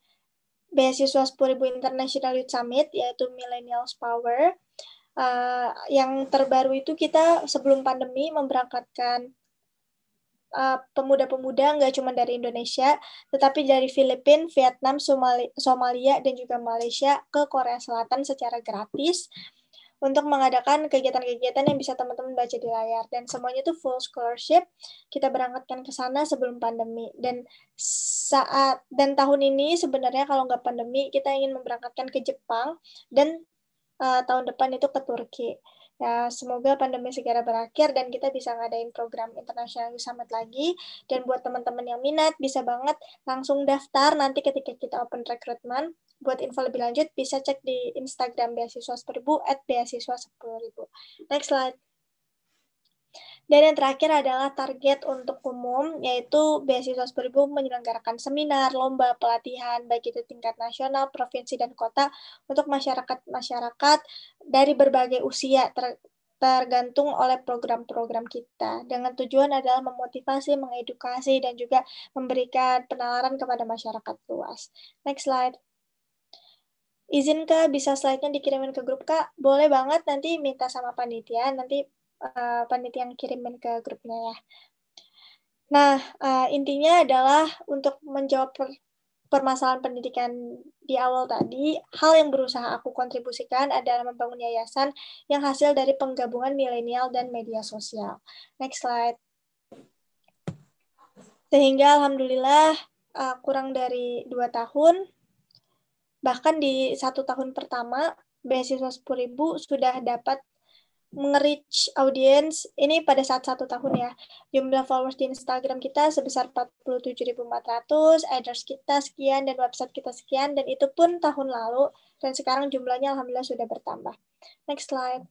beasiswa 10.000 International Youth Summit, yaitu Millennials Power uh, yang terbaru itu kita sebelum pandemi memberangkatkan pemuda eh, pemuda-pemuda nggak cuma dari Indonesia, tetapi dari Filipina, Vietnam, Somali Somalia, dan juga Malaysia ke Korea Selatan secara gratis untuk mengadakan kegiatan-kegiatan yang bisa teman-teman baca di layar dan semuanya itu full scholarship kita berangkatkan ke sana sebelum pandemi dan saat dan tahun ini sebenarnya kalau nggak pandemi kita ingin memberangkatkan ke Jepang dan uh, tahun depan itu ke Turki. Ya, semoga pandemi segera berakhir dan kita bisa ngadain program internasional Youth Summit lagi. Dan buat teman-teman yang minat, bisa banget langsung daftar nanti ketika kita open recruitment. Buat info lebih lanjut, bisa cek di Instagram beasiswa 10.000 at beasiswa 10.000. Next slide. Dan yang terakhir adalah target untuk umum, yaitu beasiswa seribu menyelenggarakan seminar, lomba, pelatihan, baik itu tingkat nasional, provinsi, dan kota untuk masyarakat-masyarakat dari berbagai usia, ter tergantung oleh program-program kita. Dengan tujuan adalah memotivasi, mengedukasi, dan juga memberikan penalaran kepada masyarakat luas. Next slide. Izin Kak, bisa slide-nya dikirimin ke grup Kak? Boleh banget, nanti minta sama panitia, nanti Eh, panitia yang kirimin ke grupnya ya. Nah, uh, intinya adalah untuk menjawab per permasalahan pendidikan di awal tadi, hal yang berusaha aku kontribusikan adalah membangun yayasan yang hasil dari penggabungan milenial dan media sosial. Next slide. Sehingga alhamdulillah uh, kurang dari dua tahun, bahkan di satu tahun pertama, beasiswa 10.000 sudah dapat mengerich audience ini pada saat satu tahun ya jumlah followers di Instagram kita sebesar 47.400 address kita sekian dan website kita sekian dan itu pun tahun lalu dan sekarang jumlahnya alhamdulillah sudah bertambah next slide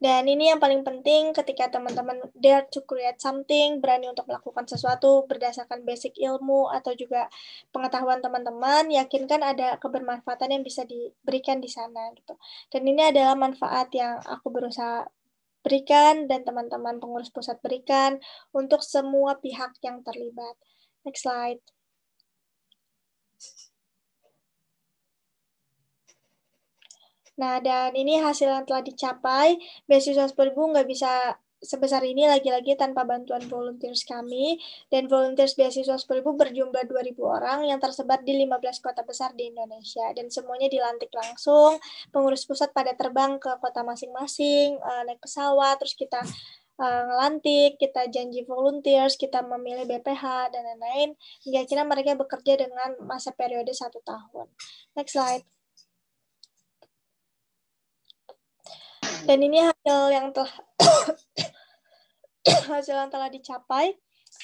Dan ini yang paling penting ketika teman-teman dare to create something, berani untuk melakukan sesuatu berdasarkan basic ilmu atau juga pengetahuan teman-teman, yakinkan ada kebermanfaatan yang bisa diberikan di sana gitu. Dan ini adalah manfaat yang aku berusaha berikan dan teman-teman pengurus pusat berikan untuk semua pihak yang terlibat. Next slide. Nah, dan ini hasil yang telah dicapai. Beasiswa Spurbu nggak bisa sebesar ini lagi-lagi tanpa bantuan volunteers kami dan volunteers beasiswa Spurbu berjumlah 2.000 orang yang tersebar di 15 kota besar di Indonesia dan semuanya dilantik langsung pengurus pusat pada terbang ke kota masing-masing eh, naik pesawat terus kita eh, ngelantik, kita janji volunteers, kita memilih BPH, dan lain-lain. Hingga akhirnya mereka bekerja dengan masa periode satu tahun. Next slide. Dan ini hasil yang telah hasil yang telah dicapai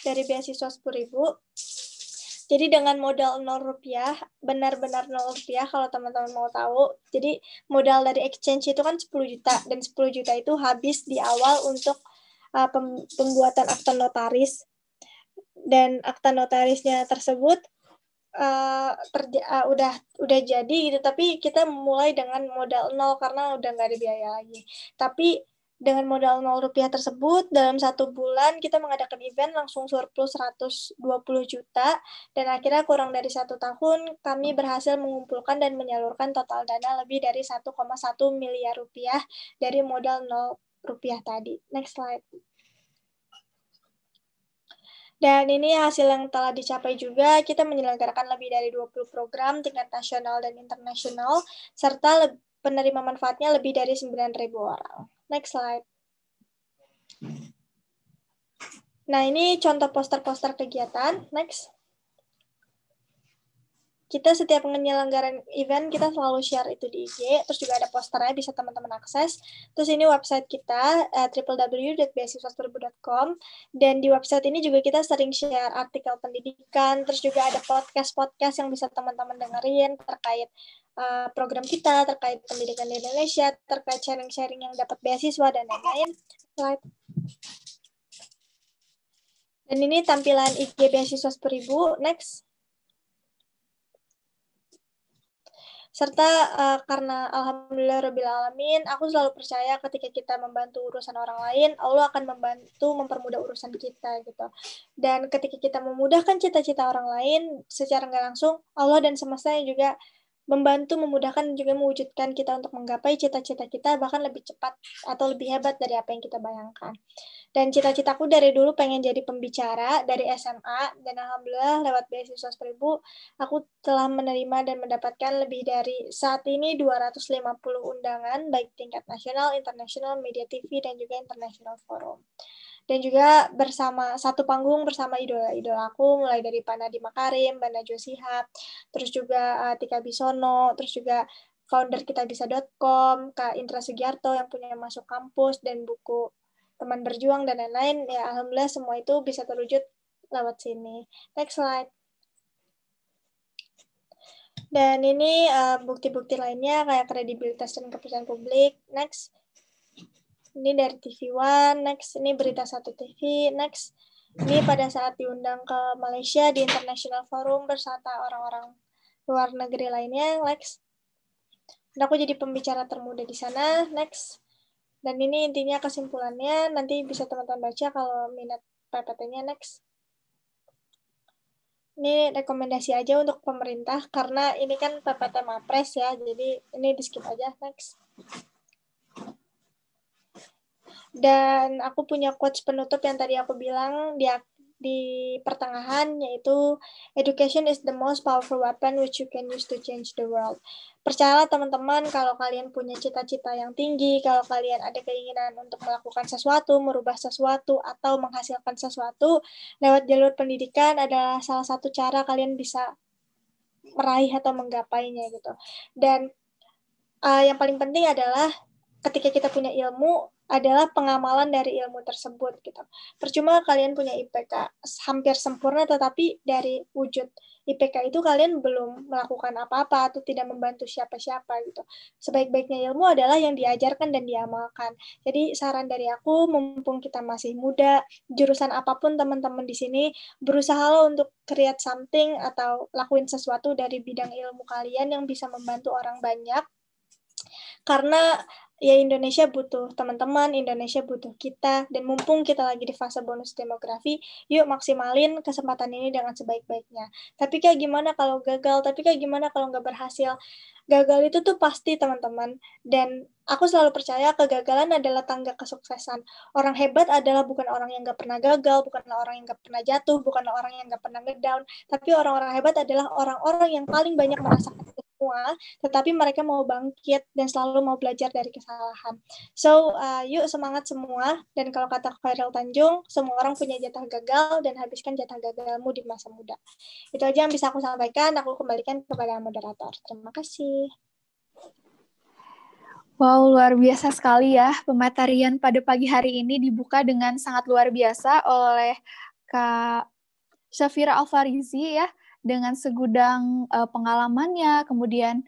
dari beasiswa sepuluh ribu. Jadi dengan modal 0 rupiah, benar-benar 0 rupiah kalau teman-teman mau tahu. Jadi modal dari exchange itu kan 10 juta dan 10 juta itu habis di awal untuk uh, pembuatan akta notaris dan akta notarisnya tersebut terja eh, uh, eh, udah udah jadi gitu tapi kita mulai dengan modal nol karena udah nggak ada biaya lagi tapi dengan modal nol rupiah tersebut dalam satu bulan kita mengadakan event langsung surplus 120 juta dan akhirnya kurang dari satu tahun kami berhasil mengumpulkan dan menyalurkan total dana lebih dari 1,1 miliar rupiah dari modal nol rupiah tadi next slide dan ini hasil yang telah dicapai juga, kita menyelenggarakan lebih dari 20 program tingkat nasional dan internasional, serta penerima manfaatnya lebih dari 9.000 orang. Next slide. Nah, ini contoh poster-poster kegiatan. Next kita setiap penyelenggaraan event kita selalu share itu di IG terus juga ada posternya bisa teman-teman akses terus ini website kita uh, dan di website ini juga kita sering share artikel pendidikan terus juga ada podcast podcast yang bisa teman-teman dengerin terkait uh, program kita terkait pendidikan di Indonesia terkait sharing-sharing yang dapat beasiswa dan lain-lain slide dan ini tampilan IG beasiswa 1000 next serta uh, karena alhamdulillah rabbil alamin aku selalu percaya ketika kita membantu urusan orang lain Allah akan membantu mempermudah urusan kita gitu dan ketika kita memudahkan cita-cita orang lain secara nggak langsung Allah dan semesta juga membantu memudahkan dan juga mewujudkan kita untuk menggapai cita-cita kita bahkan lebih cepat atau lebih hebat dari apa yang kita bayangkan. Dan cita-citaku dari dulu pengen jadi pembicara dari SMA dan alhamdulillah lewat beasiswa seribu aku telah menerima dan mendapatkan lebih dari saat ini 250 undangan baik tingkat nasional, internasional, media TV dan juga international forum dan juga bersama satu panggung bersama idola-idola aku mulai dari Panadi Makarim, Banda Josihab, terus juga uh, Tika Bisono, terus juga founder kita bisa.com, Kak Indra Sugiarto yang punya masuk kampus dan buku teman berjuang dan lain-lain ya alhamdulillah semua itu bisa terwujud lewat sini. Next slide. Dan ini bukti eh, bukti-bukti lainnya kayak kredibilitas dan kepercayaan publik. Next ini dari TV One, next ini berita satu TV, next ini pada saat diundang ke Malaysia di International Forum bersama orang-orang luar negeri lainnya, next. Dan aku jadi pembicara termuda di sana, next. Dan ini intinya kesimpulannya, nanti bisa teman-teman baca kalau minat PPT-nya, next. Ini rekomendasi aja untuk pemerintah, karena ini kan PPT Mapres ya, jadi ini di skip aja, next. Dan aku punya quotes penutup yang tadi aku bilang di di pertengahan yaitu education is the most powerful weapon which you can use to change the world. Percayalah teman-teman kalau kalian punya cita-cita yang tinggi, kalau kalian ada keinginan untuk melakukan sesuatu, merubah sesuatu atau menghasilkan sesuatu lewat jalur pendidikan adalah salah satu cara kalian bisa meraih atau menggapainya gitu. Dan uh, yang paling penting adalah ketika kita punya ilmu adalah pengamalan dari ilmu tersebut gitu. Percuma kalian punya IPK hampir sempurna tetapi dari wujud IPK itu kalian belum melakukan apa-apa atau tidak membantu siapa-siapa gitu. Sebaik-baiknya ilmu adalah yang diajarkan dan diamalkan. Jadi saran dari aku mumpung kita masih muda, jurusan apapun teman-teman di sini berusahalah untuk create something atau lakuin sesuatu dari bidang ilmu kalian yang bisa membantu orang banyak. Karena ya Indonesia butuh teman-teman, Indonesia butuh kita, dan mumpung kita lagi di fase bonus demografi, yuk maksimalin kesempatan ini dengan sebaik-baiknya. Tapi kayak gimana kalau gagal, tapi kayak gimana kalau nggak berhasil. Gagal itu tuh pasti teman-teman, dan aku selalu percaya kegagalan adalah tangga kesuksesan. Orang hebat adalah bukan orang yang nggak pernah gagal, bukan orang yang nggak pernah jatuh, bukan orang yang nggak pernah ngedown, tapi orang-orang hebat adalah orang-orang yang paling banyak merasakan semua, tetapi mereka mau bangkit dan selalu mau belajar dari kesalahan. So, uh, yuk semangat semua. Dan kalau kata Viral Tanjung, semua orang punya jatah gagal dan habiskan jatah gagalmu di masa muda. Itu aja yang bisa aku sampaikan. Aku kembalikan kepada moderator. Terima kasih. Wow, luar biasa sekali ya. pematerian pada pagi hari ini dibuka dengan sangat luar biasa oleh Kak Syafira Alfarizi ya dengan segudang uh, pengalamannya, kemudian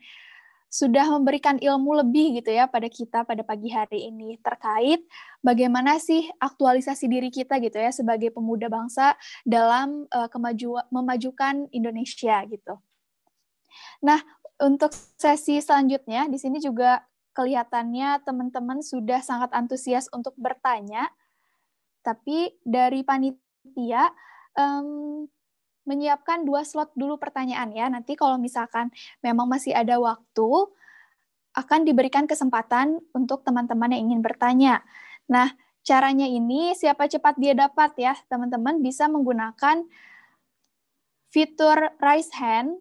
sudah memberikan ilmu lebih gitu ya pada kita pada pagi hari ini terkait bagaimana sih aktualisasi diri kita gitu ya sebagai pemuda bangsa dalam uh, eh, kemajuan memajukan Indonesia gitu. Nah, untuk sesi selanjutnya di sini juga kelihatannya teman-teman sudah sangat antusias untuk bertanya. Tapi dari panitia um, menyiapkan dua slot dulu pertanyaan ya. Nanti kalau misalkan memang masih ada waktu, akan diberikan kesempatan untuk teman-teman yang ingin bertanya. Nah, caranya ini siapa cepat dia dapat ya. Teman-teman bisa menggunakan fitur raise hand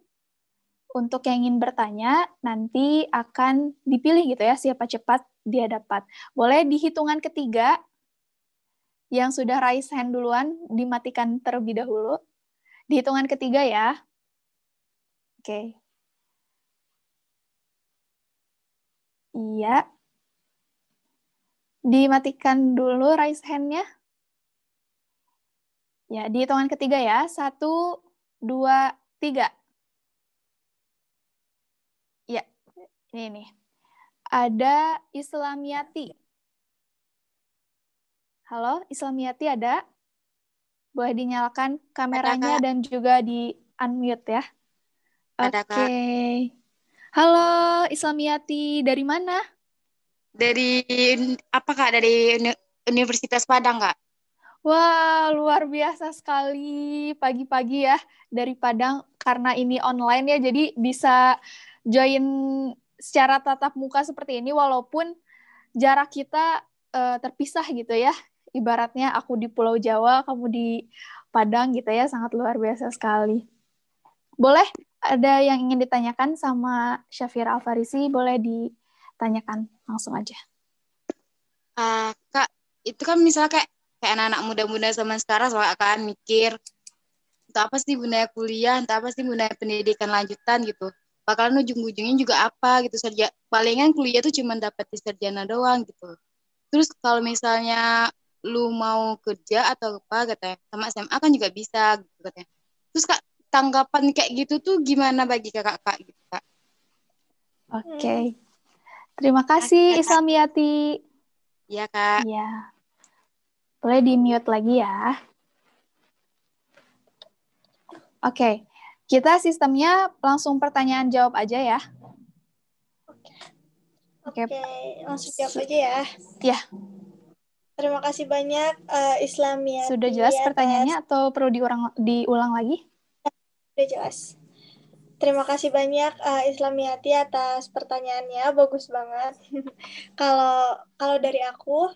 untuk yang ingin bertanya nanti akan dipilih gitu ya siapa cepat dia dapat. Boleh dihitungan ketiga yang sudah raise hand duluan dimatikan terlebih dahulu. Di hitungan ketiga ya. Oke. Okay. Iya. Dimatikan dulu raise hand-nya. Ya, di hitungan ketiga ya. Satu, dua, tiga. Ya, ini nih. Ada Islamiyati. Halo, Islamiyati ada? Boleh dinyalakan kameranya dan juga di unmute ya. Oke. Okay. Halo Islamiyati dari mana? Dari apa Kak? Dari Universitas Padang, Kak? Wah, luar biasa sekali pagi-pagi ya dari Padang karena ini online ya jadi bisa join secara tatap muka seperti ini walaupun jarak kita uh, terpisah gitu ya ibaratnya aku di Pulau Jawa, kamu di Padang gitu ya, sangat luar biasa sekali. Boleh ada yang ingin ditanyakan sama Syafira Alfarisi, boleh ditanyakan langsung aja. Uh, kak, itu kan misalnya kayak kayak anak-anak muda-muda zaman sekarang soalnya akan mikir untuk apa sih gunanya kuliah, untuk apa sih gunanya pendidikan lanjutan gitu. Bakalan ujung-ujungnya juga apa gitu saja. Palingan kuliah tuh cuma dapat di sarjana doang gitu. Terus kalau misalnya lu mau kerja atau apa katanya sama SMA kan juga bisa gitu katanya terus kak tanggapan kayak gitu tuh gimana bagi kakak kak gitu kak oke okay. terima kasih Islamiyati ya kak ya boleh di mute lagi ya oke okay. kita sistemnya langsung pertanyaan jawab aja ya oke okay. okay. langsung jawab aja ya ya Terima kasih banyak uh, eh, Islamia. Ya. Sudah jelas atas. pertanyaannya atau perlu diulang diulang lagi? Sudah jelas. Terima kasih banyak uh, eh, Islamiati ya, atas pertanyaannya, bagus banget. kalau kalau dari aku,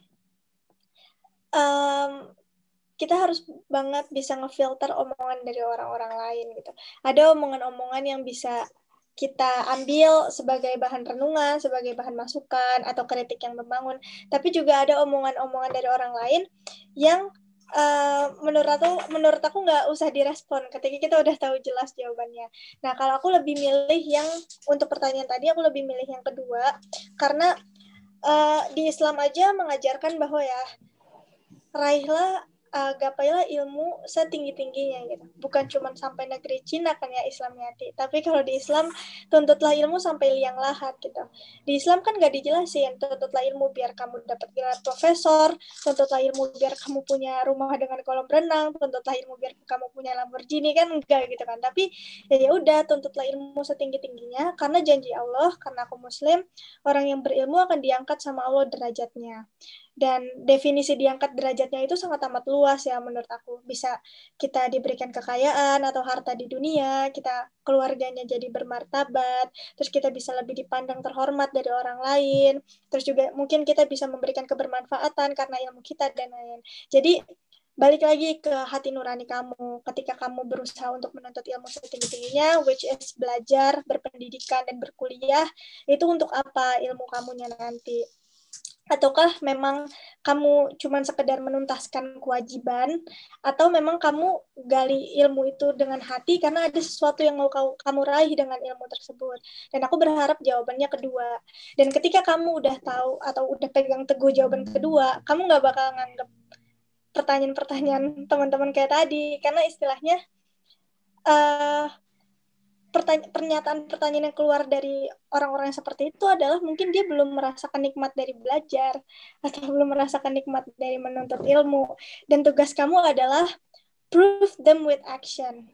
um, kita harus banget bisa ngefilter omongan dari orang-orang lain gitu. Ada omongan-omongan yang bisa kita ambil sebagai bahan renungan, sebagai bahan masukan atau kritik yang membangun. Tapi juga ada omongan-omongan dari orang lain yang uh, menurut aku menurut aku nggak usah direspon ketika kita udah tahu jelas jawabannya. Nah kalau aku lebih milih yang untuk pertanyaan tadi aku lebih milih yang kedua karena uh, di Islam aja mengajarkan bahwa ya raihlah uh, gapailah ilmu setinggi-tingginya gitu. Bukan cuma sampai negeri Cina kan ya Islamiyati, tapi kalau di Islam tuntutlah ilmu sampai liang lahat gitu. Di Islam kan gak dijelasin, tuntutlah ilmu biar kamu dapat gelar profesor, tuntutlah ilmu biar kamu punya rumah dengan kolam renang, tuntutlah ilmu biar kamu punya Lamborghini kan enggak gitu kan. Tapi ya, ya udah tuntutlah ilmu setinggi-tingginya karena janji Allah, karena aku muslim, orang yang berilmu akan diangkat sama Allah derajatnya dan definisi diangkat derajatnya itu sangat amat luas ya menurut aku bisa kita diberikan kekayaan atau harta di dunia kita keluarganya jadi bermartabat terus kita bisa lebih dipandang terhormat dari orang lain terus juga mungkin kita bisa memberikan kebermanfaatan karena ilmu kita dan lain jadi balik lagi ke hati nurani kamu ketika kamu berusaha untuk menuntut ilmu setinggi-tingginya which is belajar berpendidikan dan berkuliah itu untuk apa ilmu kamunya nanti ataukah memang kamu cuma sekedar menuntaskan kewajiban atau memang kamu gali ilmu itu dengan hati karena ada sesuatu yang mau kamu, kamu raih dengan ilmu tersebut dan aku berharap jawabannya kedua dan ketika kamu udah tahu atau udah pegang teguh jawaban kedua kamu nggak bakal nganggep pertanyaan-pertanyaan teman-teman kayak tadi karena istilahnya uh, pernyataan-pertanyaan yang keluar dari orang-orang yang seperti itu adalah mungkin dia belum merasakan nikmat dari belajar atau belum merasakan nikmat dari menuntut ilmu dan tugas kamu adalah prove them with action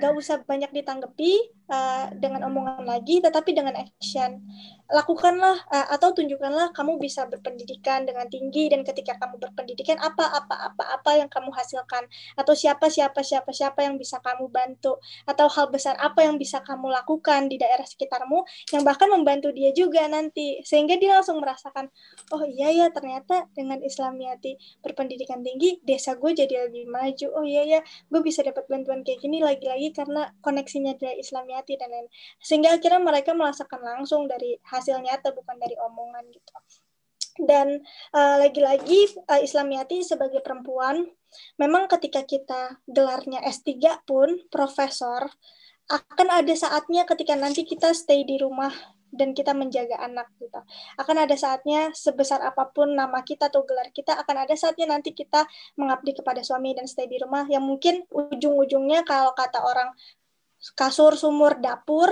nggak usah banyak ditanggapi uh, dengan omongan lagi, tetapi dengan action. Lakukanlah uh, atau tunjukkanlah kamu bisa berpendidikan dengan tinggi dan ketika kamu berpendidikan apa-apa-apa-apa yang kamu hasilkan atau siapa-siapa-siapa-siapa yang bisa kamu bantu atau hal besar apa yang bisa kamu lakukan di daerah sekitarmu yang bahkan membantu dia juga nanti sehingga dia langsung merasakan oh iya ya ternyata dengan Islamiati berpendidikan tinggi desa gue jadi lebih maju oh iya ya gue bisa dapat bantuan kayak gini lagi lagi karena koneksinya dari Islamiyati dan lain sehingga akhirnya mereka merasakan langsung dari hasil nyata bukan dari omongan gitu dan uh, lagi-lagi uh, eh, Islamiyati sebagai perempuan memang ketika kita gelarnya S3 pun profesor akan ada saatnya ketika nanti kita stay di rumah dan kita menjaga anak gitu. Akan ada saatnya sebesar apapun nama kita atau gelar kita akan ada saatnya nanti kita mengabdi kepada suami dan stay di rumah yang mungkin ujung-ujungnya kalau kata orang kasur, sumur, dapur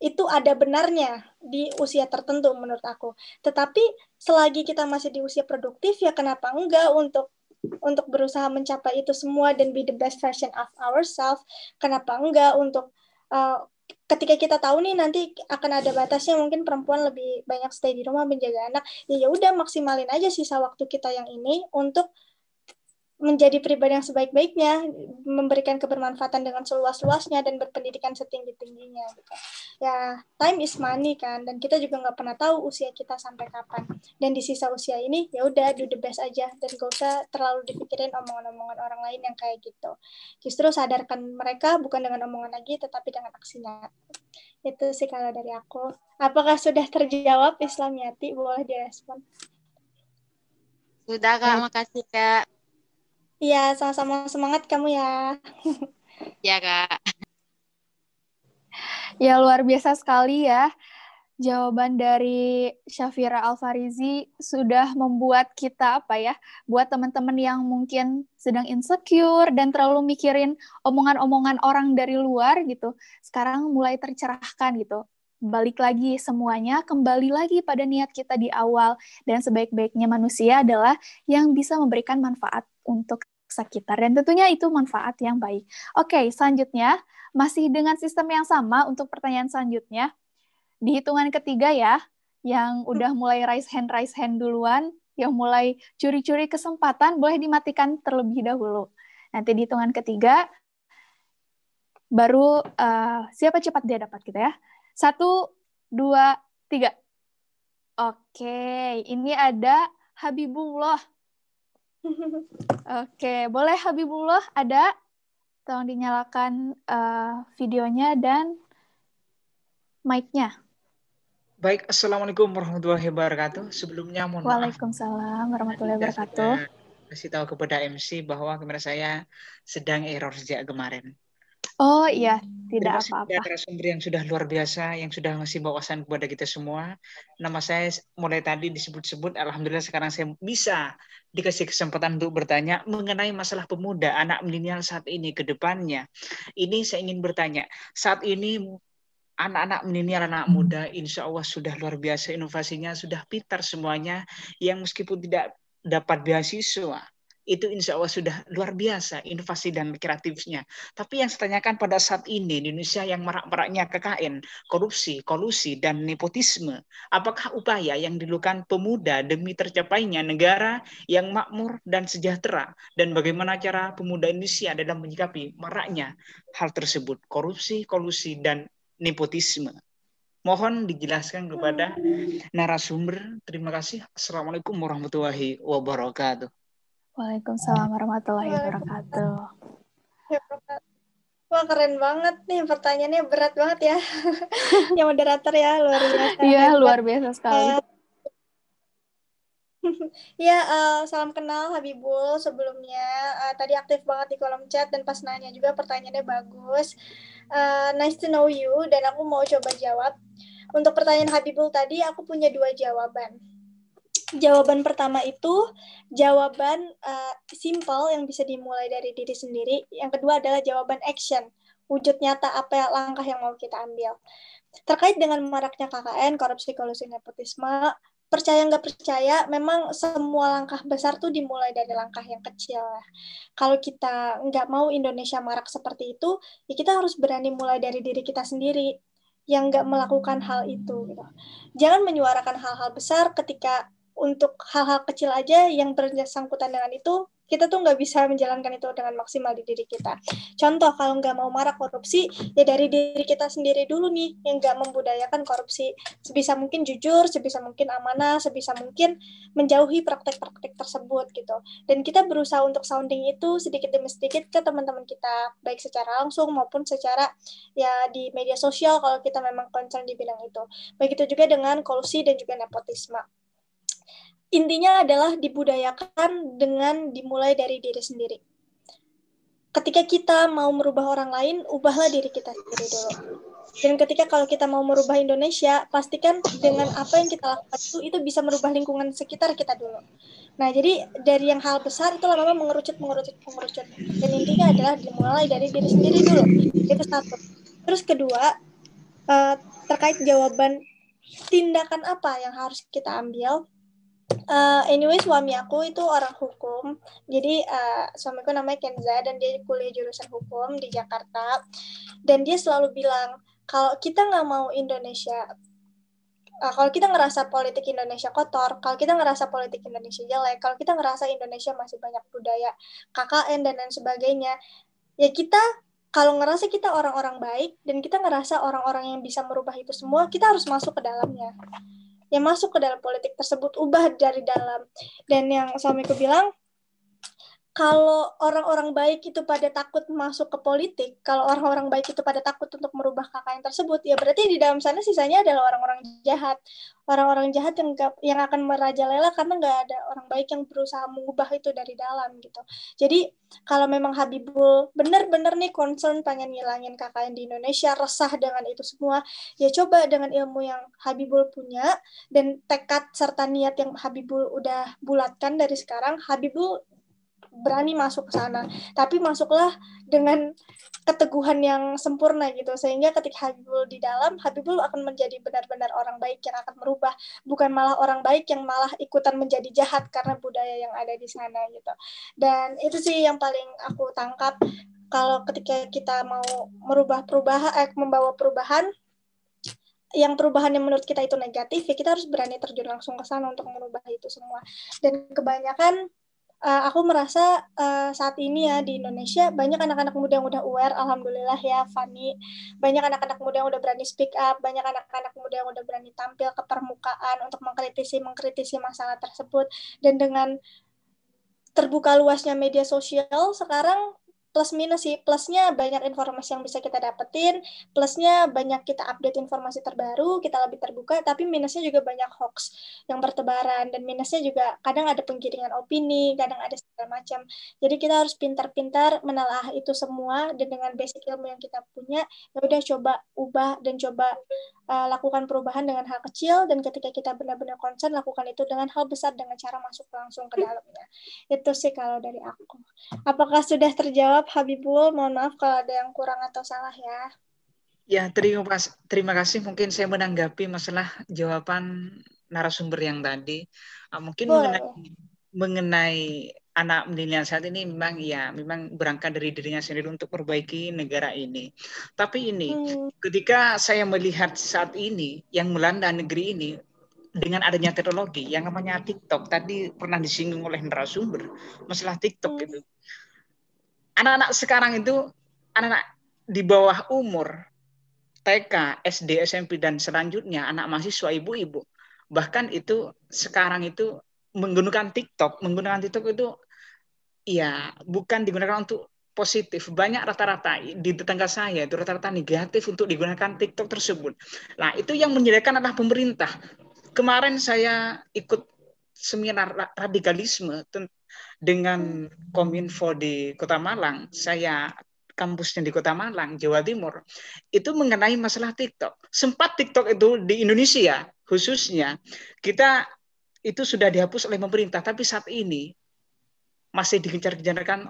itu ada benarnya di usia tertentu menurut aku. Tetapi selagi kita masih di usia produktif ya kenapa enggak untuk untuk berusaha mencapai itu semua dan be the best version of ourselves. Kenapa enggak untuk uh, ketika kita tahu nih nanti akan ada batasnya mungkin perempuan lebih banyak stay di rumah menjaga anak ya ya udah maksimalin aja sisa waktu kita yang ini untuk menjadi pribadi yang sebaik-baiknya, memberikan kebermanfaatan dengan seluas-luasnya dan berpendidikan setinggi-tingginya. Gitu. Ya, time is money kan, dan kita juga nggak pernah tahu usia kita sampai kapan. Dan di sisa usia ini, ya udah do the best aja dan gak usah terlalu dipikirin omongan-omongan orang lain yang kayak gitu. Justru sadarkan mereka bukan dengan omongan lagi, tetapi dengan aksinya. Itu sih kalau dari aku. Apakah sudah terjawab Islam Yati? Boleh direspon. Sudah Kak, makasih Kak. Iya, sama-sama semangat kamu ya. Iya Kak. Ya, luar biasa sekali ya. Jawaban dari Syafira Alfarizi sudah membuat kita apa ya, buat teman-teman yang mungkin sedang insecure dan terlalu mikirin omongan-omongan orang dari luar gitu. Sekarang mulai tercerahkan gitu balik lagi semuanya, kembali lagi pada niat kita di awal. Dan sebaik-baiknya manusia adalah yang bisa memberikan manfaat untuk sekitar dan tentunya itu manfaat yang baik. Oke, selanjutnya masih dengan sistem yang sama untuk pertanyaan selanjutnya. Di hitungan ketiga ya, yang udah mulai raise hand raise hand duluan, yang mulai curi-curi kesempatan boleh dimatikan terlebih dahulu. Nanti di hitungan ketiga baru uh, siapa cepat dia dapat gitu ya. Satu, dua, tiga. Oke, ini ada Habibullah Oke, boleh Habibullah ada? Tolong dinyalakan uh, videonya dan mic-nya. Baik, Assalamualaikum warahmatullahi wabarakatuh. Sebelumnya mohon Waalaikumsalam maaf. warahmatullahi wabarakatuh. Kasih tahu kepada MC bahwa kamera saya sedang error sejak kemarin. Oh iya, hmm. tidak apa-apa. Terima kasih sumber yang sudah luar biasa, yang sudah ngasih bawasan kepada kita semua. Nama saya mulai tadi disebut-sebut, alhamdulillah sekarang saya bisa dikasih kesempatan untuk bertanya mengenai masalah pemuda, anak milenial saat ini ke depannya. Ini saya ingin bertanya, saat ini anak-anak milenial, anak hmm. muda, insya Allah sudah luar biasa inovasinya, sudah pintar semuanya, yang meskipun tidak dapat beasiswa, itu insya Allah sudah luar biasa inovasi dan kreatifnya. Tapi yang saya tanyakan pada saat ini di Indonesia yang marak-maraknya KKN, korupsi, kolusi, dan nepotisme, apakah upaya yang dilakukan pemuda demi tercapainya negara yang makmur dan sejahtera? Dan bagaimana cara pemuda Indonesia dalam menyikapi maraknya hal tersebut, korupsi, kolusi, dan nepotisme? Mohon dijelaskan kepada hmm. narasumber. Terima kasih. Assalamualaikum warahmatullahi wabarakatuh. Waalaikumsalam warahmatullahi wabarakatuh. Ya, Wah keren banget nih pertanyaannya berat banget ya. Yang moderator ya luar biasa. Iya luar biasa sekali. Uh, ya, uh, salam kenal Habibul sebelumnya. Uh, tadi aktif banget di kolom chat dan pas nanya juga pertanyaannya bagus. Uh, nice to know you dan aku mau coba jawab. Untuk pertanyaan Habibul tadi aku punya dua jawaban jawaban pertama itu jawaban uh, simple yang bisa dimulai dari diri sendiri. Yang kedua adalah jawaban action, wujud nyata apa langkah yang mau kita ambil. Terkait dengan maraknya KKN, korupsi kolusi nepotisme, percaya nggak percaya, memang semua langkah besar tuh dimulai dari langkah yang kecil. Kalau kita nggak mau Indonesia marak seperti itu, ya kita harus berani mulai dari diri kita sendiri yang nggak melakukan hal itu. Gitu. Jangan menyuarakan hal-hal besar ketika untuk hal-hal kecil aja yang bersangkutan dengan itu kita tuh nggak bisa menjalankan itu dengan maksimal di diri kita. Contoh kalau nggak mau marah korupsi, ya dari diri kita sendiri dulu nih yang nggak membudayakan korupsi. Sebisa mungkin jujur, sebisa mungkin amanah, sebisa mungkin menjauhi praktek-praktek tersebut gitu. Dan kita berusaha untuk sounding itu sedikit demi sedikit ke teman-teman kita, baik secara langsung maupun secara ya di media sosial kalau kita memang concern di bidang itu. Begitu juga dengan kolusi dan juga nepotisme intinya adalah dibudayakan dengan dimulai dari diri sendiri. Ketika kita mau merubah orang lain, ubahlah diri kita sendiri dulu. Dan ketika kalau kita mau merubah Indonesia, pastikan dengan apa yang kita lakukan itu, itu bisa merubah lingkungan sekitar kita dulu. Nah, jadi dari yang hal besar itu lama-lama mengerucut, mengerucut, mengerucut. Dan intinya adalah dimulai dari diri sendiri dulu. Itu satu. Terus kedua, eh, terkait jawaban tindakan apa yang harus kita ambil uh, eh, anyway suami aku itu orang hukum jadi uh, suamiku namanya Kenza dan dia kuliah jurusan hukum di Jakarta dan dia selalu bilang kalau kita nggak mau Indonesia uh, kalau kita ngerasa politik Indonesia kotor, kalau kita ngerasa politik Indonesia jelek, kalau kita ngerasa Indonesia masih banyak budaya KKN dan lain sebagainya, ya kita kalau ngerasa kita orang-orang baik dan kita ngerasa orang-orang yang bisa merubah itu semua, kita harus masuk ke dalamnya yang masuk ke dalam politik tersebut ubah dari dalam dan yang suamiku bilang kalau orang-orang baik itu pada takut masuk ke politik, kalau orang-orang baik itu pada takut untuk merubah kakak yang tersebut, ya berarti di dalam sana sisanya adalah orang-orang jahat, orang-orang jahat yang gak, yang akan merajalela karena nggak ada orang baik yang berusaha mengubah itu dari dalam gitu. Jadi kalau memang Habibul benar-benar nih concern pengen ngilangin KKN di Indonesia, resah dengan itu semua, ya coba dengan ilmu yang Habibul punya dan tekad serta niat yang Habibul udah bulatkan dari sekarang, Habibul berani masuk ke sana tapi masuklah dengan keteguhan yang sempurna gitu sehingga ketika Habibul di dalam Habibul akan menjadi benar-benar orang baik yang akan merubah bukan malah orang baik yang malah ikutan menjadi jahat karena budaya yang ada di sana gitu dan itu sih yang paling aku tangkap kalau ketika kita mau merubah perubahan eh, membawa perubahan yang perubahan yang menurut kita itu negatif ya kita harus berani terjun langsung ke sana untuk merubah itu semua dan kebanyakan uh, aku merasa uh, saat ini ya di Indonesia banyak anak-anak muda yang udah aware, alhamdulillah ya Fani. Banyak anak-anak muda yang udah berani speak up, banyak anak-anak muda yang udah berani tampil ke permukaan untuk mengkritisi mengkritisi masalah tersebut dan dengan terbuka luasnya media sosial sekarang plus minus sih plusnya banyak informasi yang bisa kita dapetin plusnya banyak kita update informasi terbaru kita lebih terbuka tapi minusnya juga banyak hoax yang bertebaran dan minusnya juga kadang ada penggiringan opini kadang ada segala macam jadi kita harus pintar-pintar menelaah itu semua dan dengan basic ilmu yang kita punya ya udah coba ubah dan coba uh, lakukan perubahan dengan hal kecil dan ketika kita benar-benar concern lakukan itu dengan hal besar dengan cara masuk langsung ke dalamnya itu sih kalau dari aku apakah sudah terjawab Habibul mohon maaf kalau ada yang kurang atau salah ya ya terima kasih terima kasih mungkin saya menanggapi masalah jawaban narasumber yang tadi ah, mungkin Boleh. mengenai mengenai anak milenial saat ini memang ya memang berangkat dari dirinya sendiri untuk perbaiki negara ini. Tapi ini hmm. ketika saya melihat saat ini yang melanda negeri ini dengan adanya teknologi yang namanya TikTok tadi pernah disinggung oleh narasumber masalah TikTok hmm. itu. Anak-anak sekarang itu anak-anak di bawah umur TK, SD, SMP dan selanjutnya anak mahasiswa ibu-ibu bahkan itu sekarang itu menggunakan TikTok, menggunakan TikTok itu ya bukan digunakan untuk positif. Banyak rata-rata di tetangga saya itu rata-rata negatif untuk digunakan TikTok tersebut. Nah, itu yang menyediakan adalah pemerintah. Kemarin saya ikut seminar radikalisme dengan Kominfo di Kota Malang. Saya kampusnya di Kota Malang, Jawa Timur. Itu mengenai masalah TikTok. Sempat TikTok itu di Indonesia khususnya kita itu sudah dihapus oleh pemerintah, tapi saat ini masih dikejar-kejarkan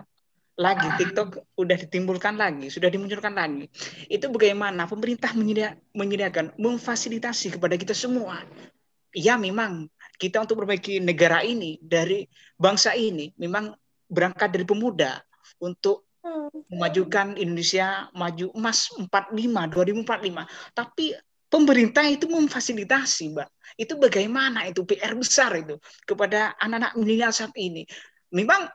lagi TikTok sudah ditimbulkan lagi, sudah dimunculkan lagi. Itu bagaimana pemerintah menyediakan memfasilitasi kepada kita semua. Ya memang kita untuk perbaiki negara ini dari bangsa ini memang berangkat dari pemuda untuk memajukan Indonesia maju emas 45 2045. Tapi pemerintah itu memfasilitasi, Mbak itu bagaimana itu PR besar itu kepada anak-anak milenial saat ini. Memang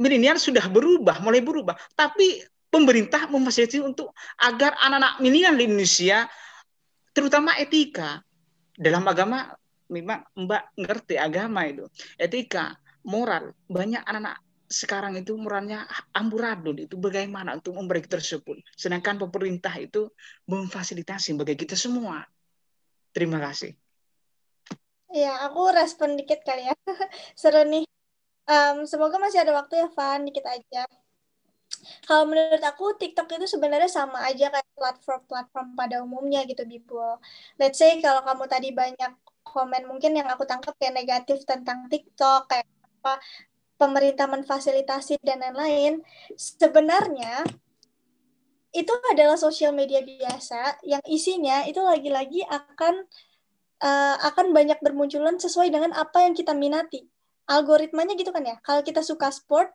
milenial sudah berubah, mulai berubah, tapi pemerintah memfasilitasi untuk agar anak-anak milenial di Indonesia terutama etika dalam agama memang Mbak ngerti agama itu. Etika, moral, banyak anak-anak sekarang itu moralnya amburadul itu bagaimana untuk memberi tersebut. Sedangkan pemerintah itu memfasilitasi bagi kita semua. Terima kasih. Iya, aku respon dikit kali ya. Seru nih. Um, semoga masih ada waktu ya, Van, dikit aja. Kalau menurut aku, TikTok itu sebenarnya sama aja kayak platform-platform pada umumnya gitu, Bibo. Let's say kalau kamu tadi banyak komen mungkin yang aku tangkap kayak negatif tentang TikTok, kayak apa pemerintah memfasilitasi dan lain-lain. Sebenarnya itu adalah sosial media biasa yang isinya itu lagi-lagi akan Eh, akan banyak bermunculan sesuai dengan apa yang kita minati algoritmanya gitu kan ya. Kalau kita suka sport,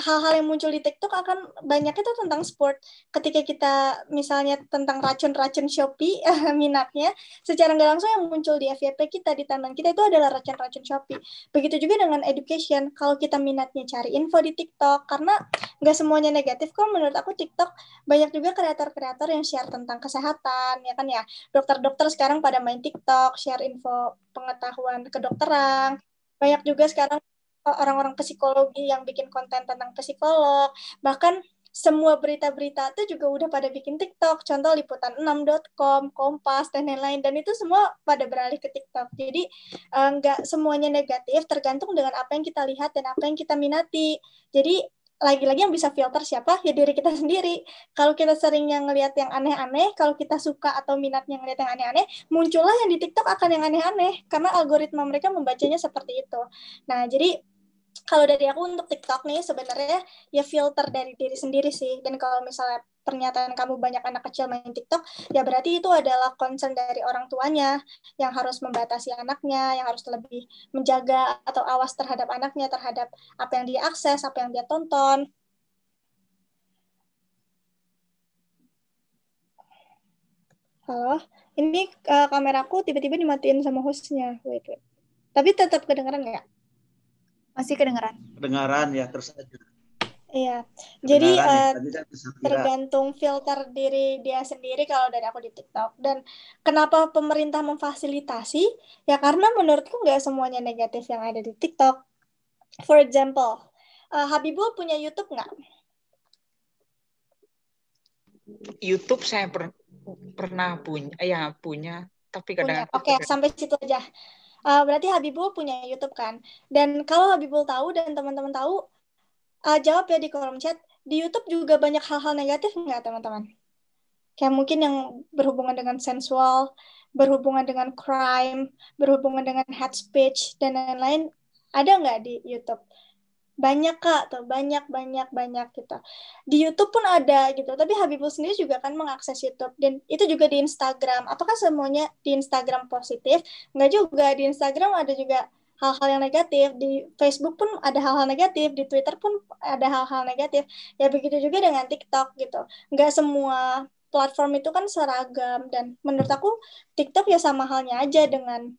hal-hal yang muncul di TikTok akan banyak itu tentang sport. Ketika kita misalnya tentang racun-racun Shopee minatnya, secara nggak langsung yang muncul di FYP kita di tangan kita itu adalah racun-racun Shopee. Begitu juga dengan education. Kalau kita minatnya cari info di TikTok, karena nggak semuanya negatif kok. Menurut aku TikTok banyak juga kreator-kreator yang share tentang kesehatan, ya kan ya. Dokter-dokter sekarang pada main TikTok, share info pengetahuan kedokteran. Banyak juga sekarang Eh, orang-orang psikologi yang bikin konten tentang psikolog bahkan semua berita-berita itu juga udah pada bikin TikTok. Contoh liputan 6.com, Kompas, dan lain-lain. Dan itu semua pada beralih ke TikTok. Jadi eh, nggak uh, semuanya negatif, tergantung dengan apa yang kita lihat dan apa yang kita minati. Jadi lagi-lagi yang bisa filter siapa? Ya diri kita sendiri. Kalau kita sering yang ngelihat yang aneh-aneh, kalau kita suka atau minatnya ngelihat yang aneh-aneh, muncullah yang di TikTok akan yang aneh-aneh. Karena algoritma mereka membacanya seperti itu. Nah, jadi kalau dari aku untuk TikTok nih sebenarnya ya filter dari diri sendiri sih dan kalau misalnya pernyataan kamu banyak anak kecil main TikTok ya berarti itu adalah concern dari orang tuanya yang harus membatasi anaknya yang harus lebih menjaga atau awas terhadap anaknya terhadap apa yang dia akses apa yang dia tonton halo ini uh, kameraku tiba-tiba dimatiin sama hostnya wait wait tapi tetap kedengeran nggak masih kedengaran. Kedengaran ya, terus aja. Iya, jadi uh, ya. Eh, kan tergantung filter diri dia sendiri kalau dari aku di TikTok. Dan kenapa pemerintah memfasilitasi? Ya karena menurutku nggak semuanya negatif yang ada di TikTok. For example, uh, Habibul punya YouTube nggak? YouTube saya per pernah punya, ya punya, tapi kadang. Oke, okay, sampai situ aja uh, berarti Habibul punya YouTube kan dan kalau Habibul tahu dan teman-teman tahu uh, jawab ya di kolom chat di YouTube juga banyak hal-hal negatif nggak teman-teman kayak mungkin yang berhubungan dengan sensual berhubungan dengan crime berhubungan dengan hate speech dan lain-lain ada nggak di YouTube banyak kak tuh banyak banyak banyak gitu di YouTube pun ada gitu tapi Habibul sendiri juga kan mengakses YouTube dan itu juga di Instagram apakah semuanya di Instagram positif nggak juga di Instagram ada juga hal-hal yang negatif di Facebook pun ada hal-hal negatif di Twitter pun ada hal-hal negatif ya begitu juga dengan TikTok gitu nggak semua platform itu kan seragam dan menurut aku TikTok ya sama halnya aja dengan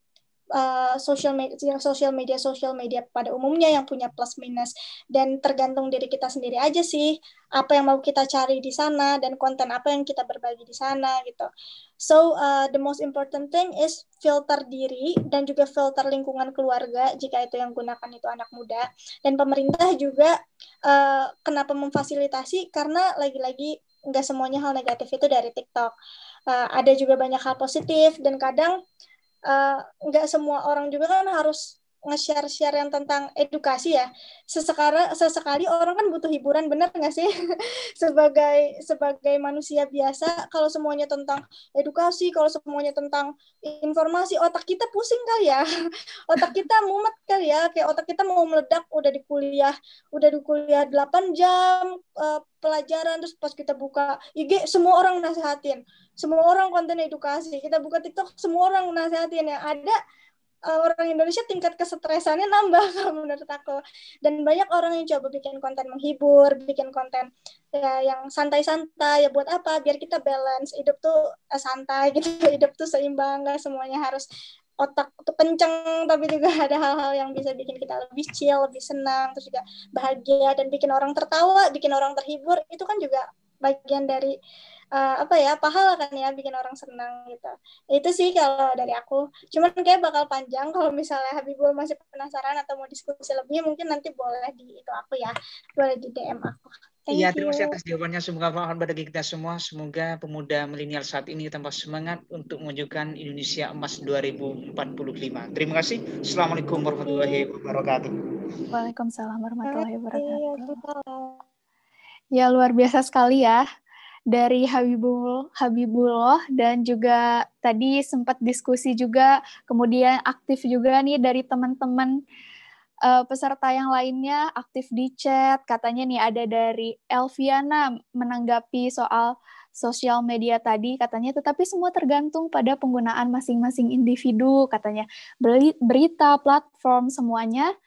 Eh, social media social media social media pada umumnya yang punya plus minus dan tergantung diri kita sendiri aja sih apa yang mau kita cari di sana dan konten apa yang kita berbagi di sana gitu. So uh, the most important thing is filter diri dan juga filter lingkungan keluarga jika itu yang gunakan itu anak muda dan pemerintah juga uh, kenapa memfasilitasi karena lagi-lagi nggak semuanya hal negatif itu dari TikTok. Uh, ada juga banyak hal positif dan kadang Eh, nggak uh, semua orang juga kan harus nge-share-share yang tentang edukasi ya. Sesekara sesekali orang kan butuh hiburan bener nggak sih? sebagai sebagai manusia biasa kalau semuanya tentang edukasi, kalau semuanya tentang informasi, otak kita pusing kali ya. otak kita mumet kali ya, kayak otak kita mau meledak udah di kuliah, udah di kuliah 8 jam uh, pelajaran terus pas kita buka IG semua orang nasehatin. Semua orang konten edukasi. Kita buka TikTok semua orang nasehatin yang ada Eh, orang Indonesia tingkat kesetresannya nambah kalau menurut aku dan banyak orang yang coba bikin konten menghibur bikin konten ya yang santai-santai ya buat apa biar kita balance hidup tuh uh, santai gitu hidup tuh seimbang nggak semuanya harus otak tuh kenceng tapi juga ada hal-hal yang bisa bikin kita lebih chill lebih senang terus juga bahagia dan bikin orang tertawa bikin orang terhibur itu kan juga bagian dari uh, apa ya pahala kan ya bikin orang senang gitu itu sih kalau dari aku cuman kayak bakal panjang kalau misalnya Habibul masih penasaran atau mau diskusi lebih mungkin nanti boleh di itu aku ya boleh di DM aku Iya, terima kasih atas jawabannya. Semoga bermanfaat bagi kita semua. Semoga pemuda milenial saat ini tambah semangat untuk menunjukkan Indonesia emas 2045. Terima kasih. Assalamualaikum warahmatullahi wabarakatuh. Waalaikumsalam warahmatullahi wabarakatuh. Ya, luar biasa sekali ya dari Habibul Habibullah dan juga tadi sempat diskusi juga kemudian aktif juga nih dari teman-teman uh, peserta yang lainnya aktif di chat katanya nih ada dari Elviana menanggapi soal sosial media tadi katanya tetapi semua tergantung pada penggunaan masing-masing individu katanya berita platform semuanya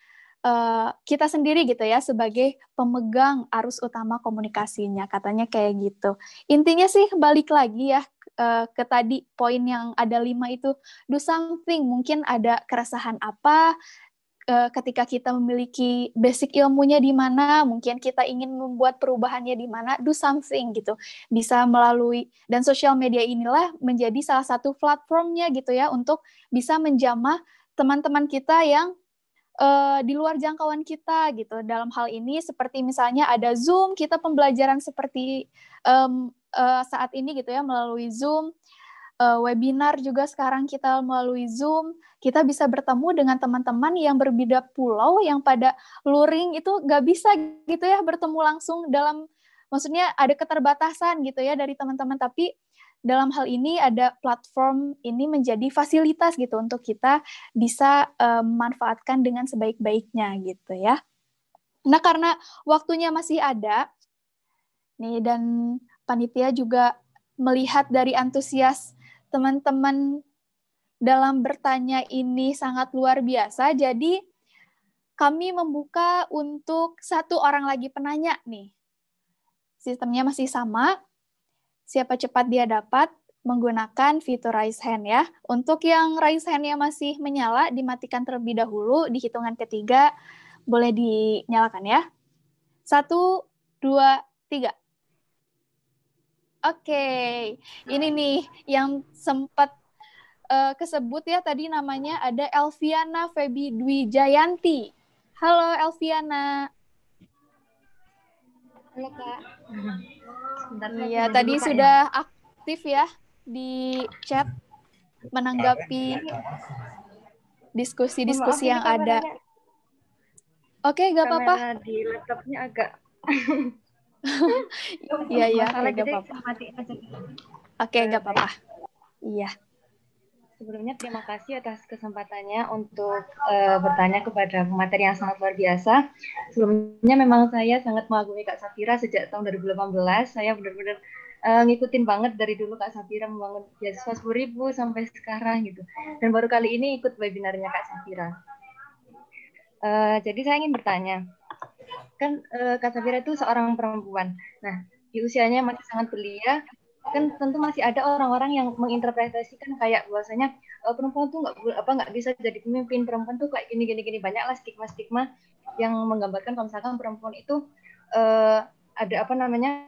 Eh, kita sendiri gitu ya sebagai pemegang arus utama komunikasinya katanya kayak gitu intinya sih balik lagi ya eh, ke tadi poin yang ada lima itu do something mungkin ada keresahan apa eh, ketika kita memiliki basic ilmunya di mana mungkin kita ingin membuat perubahannya di mana do something gitu bisa melalui dan sosial media inilah menjadi salah satu platformnya gitu ya untuk bisa menjamah teman-teman kita yang uh, di luar jangkauan kita gitu. Dalam hal ini seperti misalnya ada Zoom, kita pembelajaran seperti um, uh, saat ini gitu ya melalui Zoom. Uh, webinar juga sekarang kita melalui Zoom, kita bisa bertemu dengan teman-teman yang berbeda pulau yang pada luring itu nggak bisa gitu ya bertemu langsung dalam maksudnya ada keterbatasan gitu ya dari teman-teman tapi dalam hal ini ada platform ini menjadi fasilitas gitu untuk kita bisa eh, memanfaatkan um, dengan sebaik-baiknya gitu ya. Nah, karena waktunya masih ada nih dan panitia juga melihat dari antusias teman-teman dalam bertanya ini sangat luar biasa. Jadi kami membuka untuk satu orang lagi penanya nih. Sistemnya masih sama, siapa cepat dia dapat menggunakan fitur raise hand ya. Untuk yang raise hand-nya masih menyala, dimatikan terlebih dahulu di hitungan ketiga. Boleh dinyalakan ya. Satu, dua, tiga. Oke, okay. ini nih yang sempat uh, kesebut ya tadi namanya ada Elviana Febi Dwi Jayanti. Halo Elviana. Halo Kak. Sebentar iya, tadi dulu, ya. sudah ya. aktif ya di chat menanggapi diskusi-diskusi yang ada. Kameranya. Oke, nggak apa-apa. Di laptopnya agak. Iya, iya, nggak apa-apa. Oke, nggak apa-apa. Iya. Sebelumnya terima kasih atas kesempatannya untuk uh, bertanya kepada pemateri yang sangat luar biasa. Sebelumnya memang saya sangat mengagumi Kak Safira sejak tahun 2018. Saya benar-benar uh, ngikutin banget dari dulu Kak Safira membangun beasiswa 10.000 sampai sekarang gitu. Dan baru kali ini ikut webinarnya Kak Safira. Uh, jadi saya ingin bertanya, kan uh, Kak Safira itu seorang perempuan. Nah, di usianya masih sangat belia, kan tentu masih ada orang-orang yang menginterpretasikan kayak bahwasanya oh, perempuan tuh nggak apa nggak bisa jadi pemimpin perempuan tuh kayak gini gini gini banyaklah stigma stigma yang menggambarkan kalau misalkan perempuan itu uh, ada apa namanya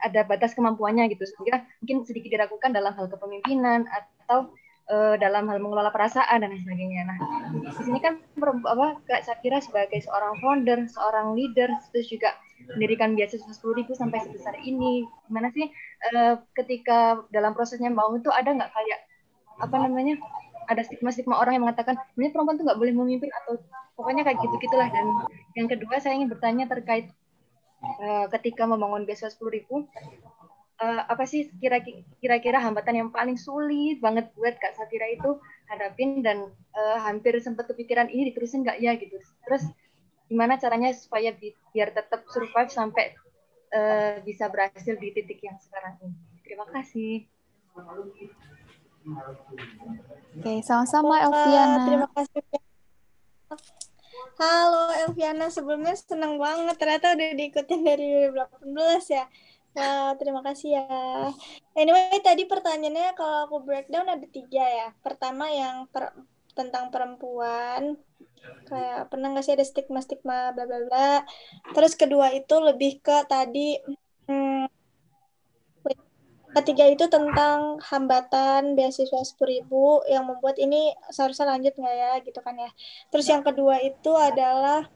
ada batas kemampuannya gitu sehingga mungkin sedikit diragukan dalam hal kepemimpinan atau uh, dalam hal mengelola perasaan dan sebagainya. Nah, di sini kan apa Kak Sakira sebagai seorang founder, seorang leader, terus juga mendirikan biasa beasiswa ribu sampai sebesar ini. Gimana sih uh, ketika dalam prosesnya mau itu ada nggak kayak apa namanya? ada stigma-stigma orang yang mengatakan ini perempuan tuh nggak boleh memimpin atau pokoknya kayak gitu gitulah dan yang kedua saya ingin bertanya terkait eh, ketika membangun beasiswa sepuluh ribu uh, apa sih kira-kira hambatan yang paling sulit banget buat Kak Satira itu hadapin dan uh, hampir sempat kepikiran ini diterusin nggak ya gitu. Terus gimana caranya supaya bi biar tetap survive sampai uh, bisa berhasil di titik yang sekarang ini. Terima kasih. Oke, okay, sama-sama Elviana. Terima kasih. Halo Elviana, sebelumnya senang banget ternyata udah diikutin dari 2018 ya. Wow, ah, terima kasih ya. Anyway, tadi pertanyaannya kalau aku breakdown ada tiga ya. Pertama yang per, tentang perempuan, kayak pernah nggak sih ada stigma-stigma bla bla bla. Terus kedua itu lebih ke tadi, hmm, ketiga itu tentang hambatan beasiswa 10.000 yang membuat ini seharusnya lanjut nggak ya gitu kan ya. Terus yang kedua itu adalah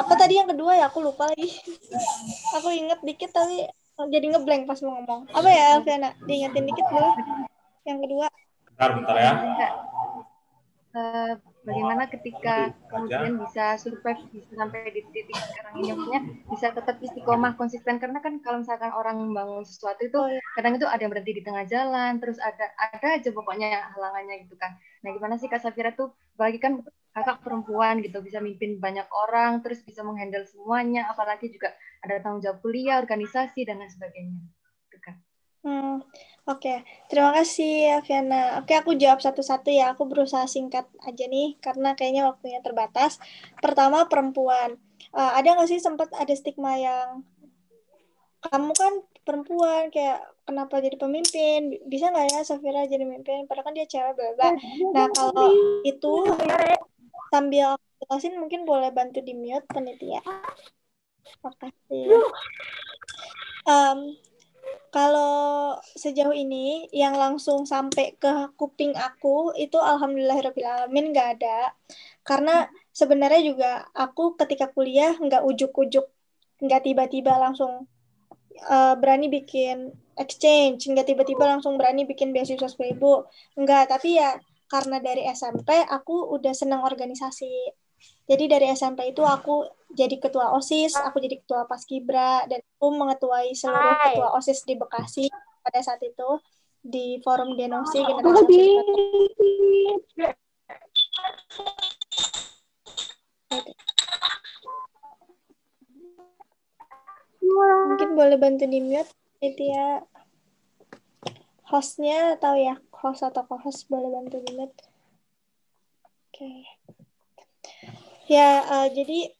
apa tadi yang kedua ya aku lupa lagi aku inget dikit tapi jadi ngeblank pas mau ngomong. Apa ya Elviana? Diingetin dikit loh. Yang kedua. Bentar, bentar ya. Uh, bagaimana ketika kemudian bisa survive bisa sampai di titik sekarang ini maksudnya bisa tetap istiqomah konsisten karena kan kalau misalkan orang membangun sesuatu itu oh, iya. kadang itu ada yang berhenti di tengah jalan terus ada ada aja pokoknya halangannya gitu kan nah gimana sih Kak Safira tuh bagi kan kakak perempuan gitu bisa mimpin banyak orang terus bisa menghandle semuanya apalagi juga ada tanggung jawab kuliah organisasi dan lain sebagainya gitu hmm, oke okay. terima kasih Aviana oke okay, aku jawab satu-satu ya aku berusaha singkat aja nih karena kayaknya waktunya terbatas pertama perempuan uh, ada nggak sih sempat ada stigma yang kamu kan perempuan kayak kenapa jadi pemimpin bisa nggak ya Safira jadi pemimpin padahal kan dia cewek bla oh, iya, nah kalau iya, iya. itu sambil jelasin mungkin boleh bantu di mute penitia. Makasih. Um, kalau sejauh ini yang langsung sampai ke kuping aku itu alhamdulillah alhamdulillahirobbilalamin nggak ada karena sebenarnya juga aku ketika kuliah nggak ujuk-ujuk nggak tiba-tiba langsung uh, berani bikin exchange nggak tiba-tiba langsung berani bikin beasiswa seribu nggak tapi ya karena dari SMP aku udah seneng organisasi. Jadi dari SMP itu aku jadi ketua OSIS, aku jadi ketua Paskibra dan aku mengetuai seluruh Hai. ketua OSIS di Bekasi pada saat itu di forum genosi generasi Mungkin boleh bantu di mute, Nitya. Ya hostnya atau ya host atau co-host boleh bantu banget oke okay. ya uh, jadi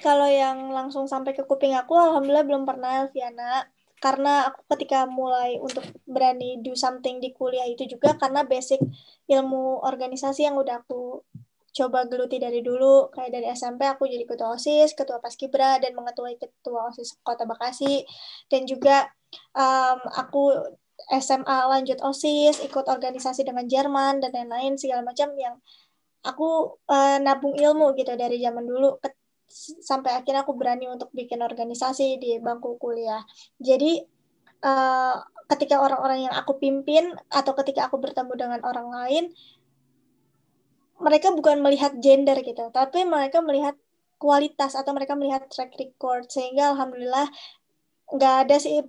kalau yang langsung sampai ke kuping aku alhamdulillah belum pernah Viana karena aku ketika mulai untuk berani do something di kuliah itu juga karena basic ilmu organisasi yang udah aku coba geluti dari dulu kayak dari SMP aku jadi ketua osis ketua paskibra dan mengetuai ketua osis kota Bekasi dan juga um, aku SMA lanjut OSIS, ikut organisasi dengan Jerman dan lain-lain segala macam yang aku uh, nabung ilmu gitu dari zaman dulu ke, sampai akhirnya aku berani untuk bikin organisasi di bangku kuliah. Jadi uh, ketika orang-orang yang aku pimpin atau ketika aku bertemu dengan orang lain mereka bukan melihat gender gitu, tapi mereka melihat kualitas atau mereka melihat track record sehingga alhamdulillah nggak ada sih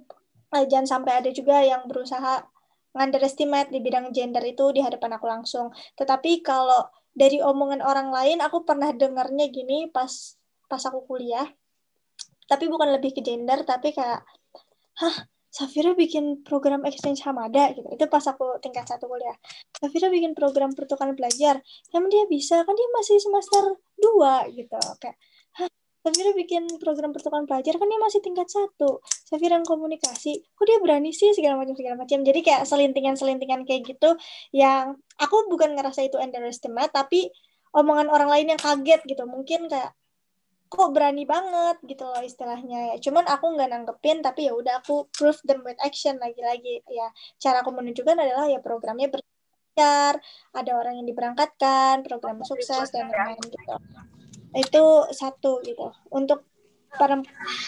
uh, jangan sampai ada juga yang berusaha underestimate di bidang gender itu di hadapan aku langsung. Tetapi kalau dari omongan orang lain aku pernah dengarnya gini pas pas aku kuliah. Tapi bukan lebih ke gender tapi kayak hah Safira bikin program exchange Hamada gitu. Itu pas aku tingkat satu kuliah. Safira bikin program pertukaran belajar. Yang dia bisa? Kan dia masih semester dua, gitu. Kayak, hah Safira bikin program pertukaran pelajar kan dia masih tingkat satu. Safira yang komunikasi, kok dia berani sih segala macam segala macam. Jadi kayak selintingan-selintingan kayak gitu yang aku bukan ngerasa itu underestimate tapi omongan orang lain yang kaget gitu. Mungkin kayak kok berani banget gitu loh istilahnya ya. Cuman aku nggak nanggepin tapi ya udah aku proof them with action lagi-lagi ya. Cara aku menunjukkan adalah ya programnya ber ada orang yang diberangkatkan, program sukses dan ya. lain-lain gitu itu satu gitu untuk para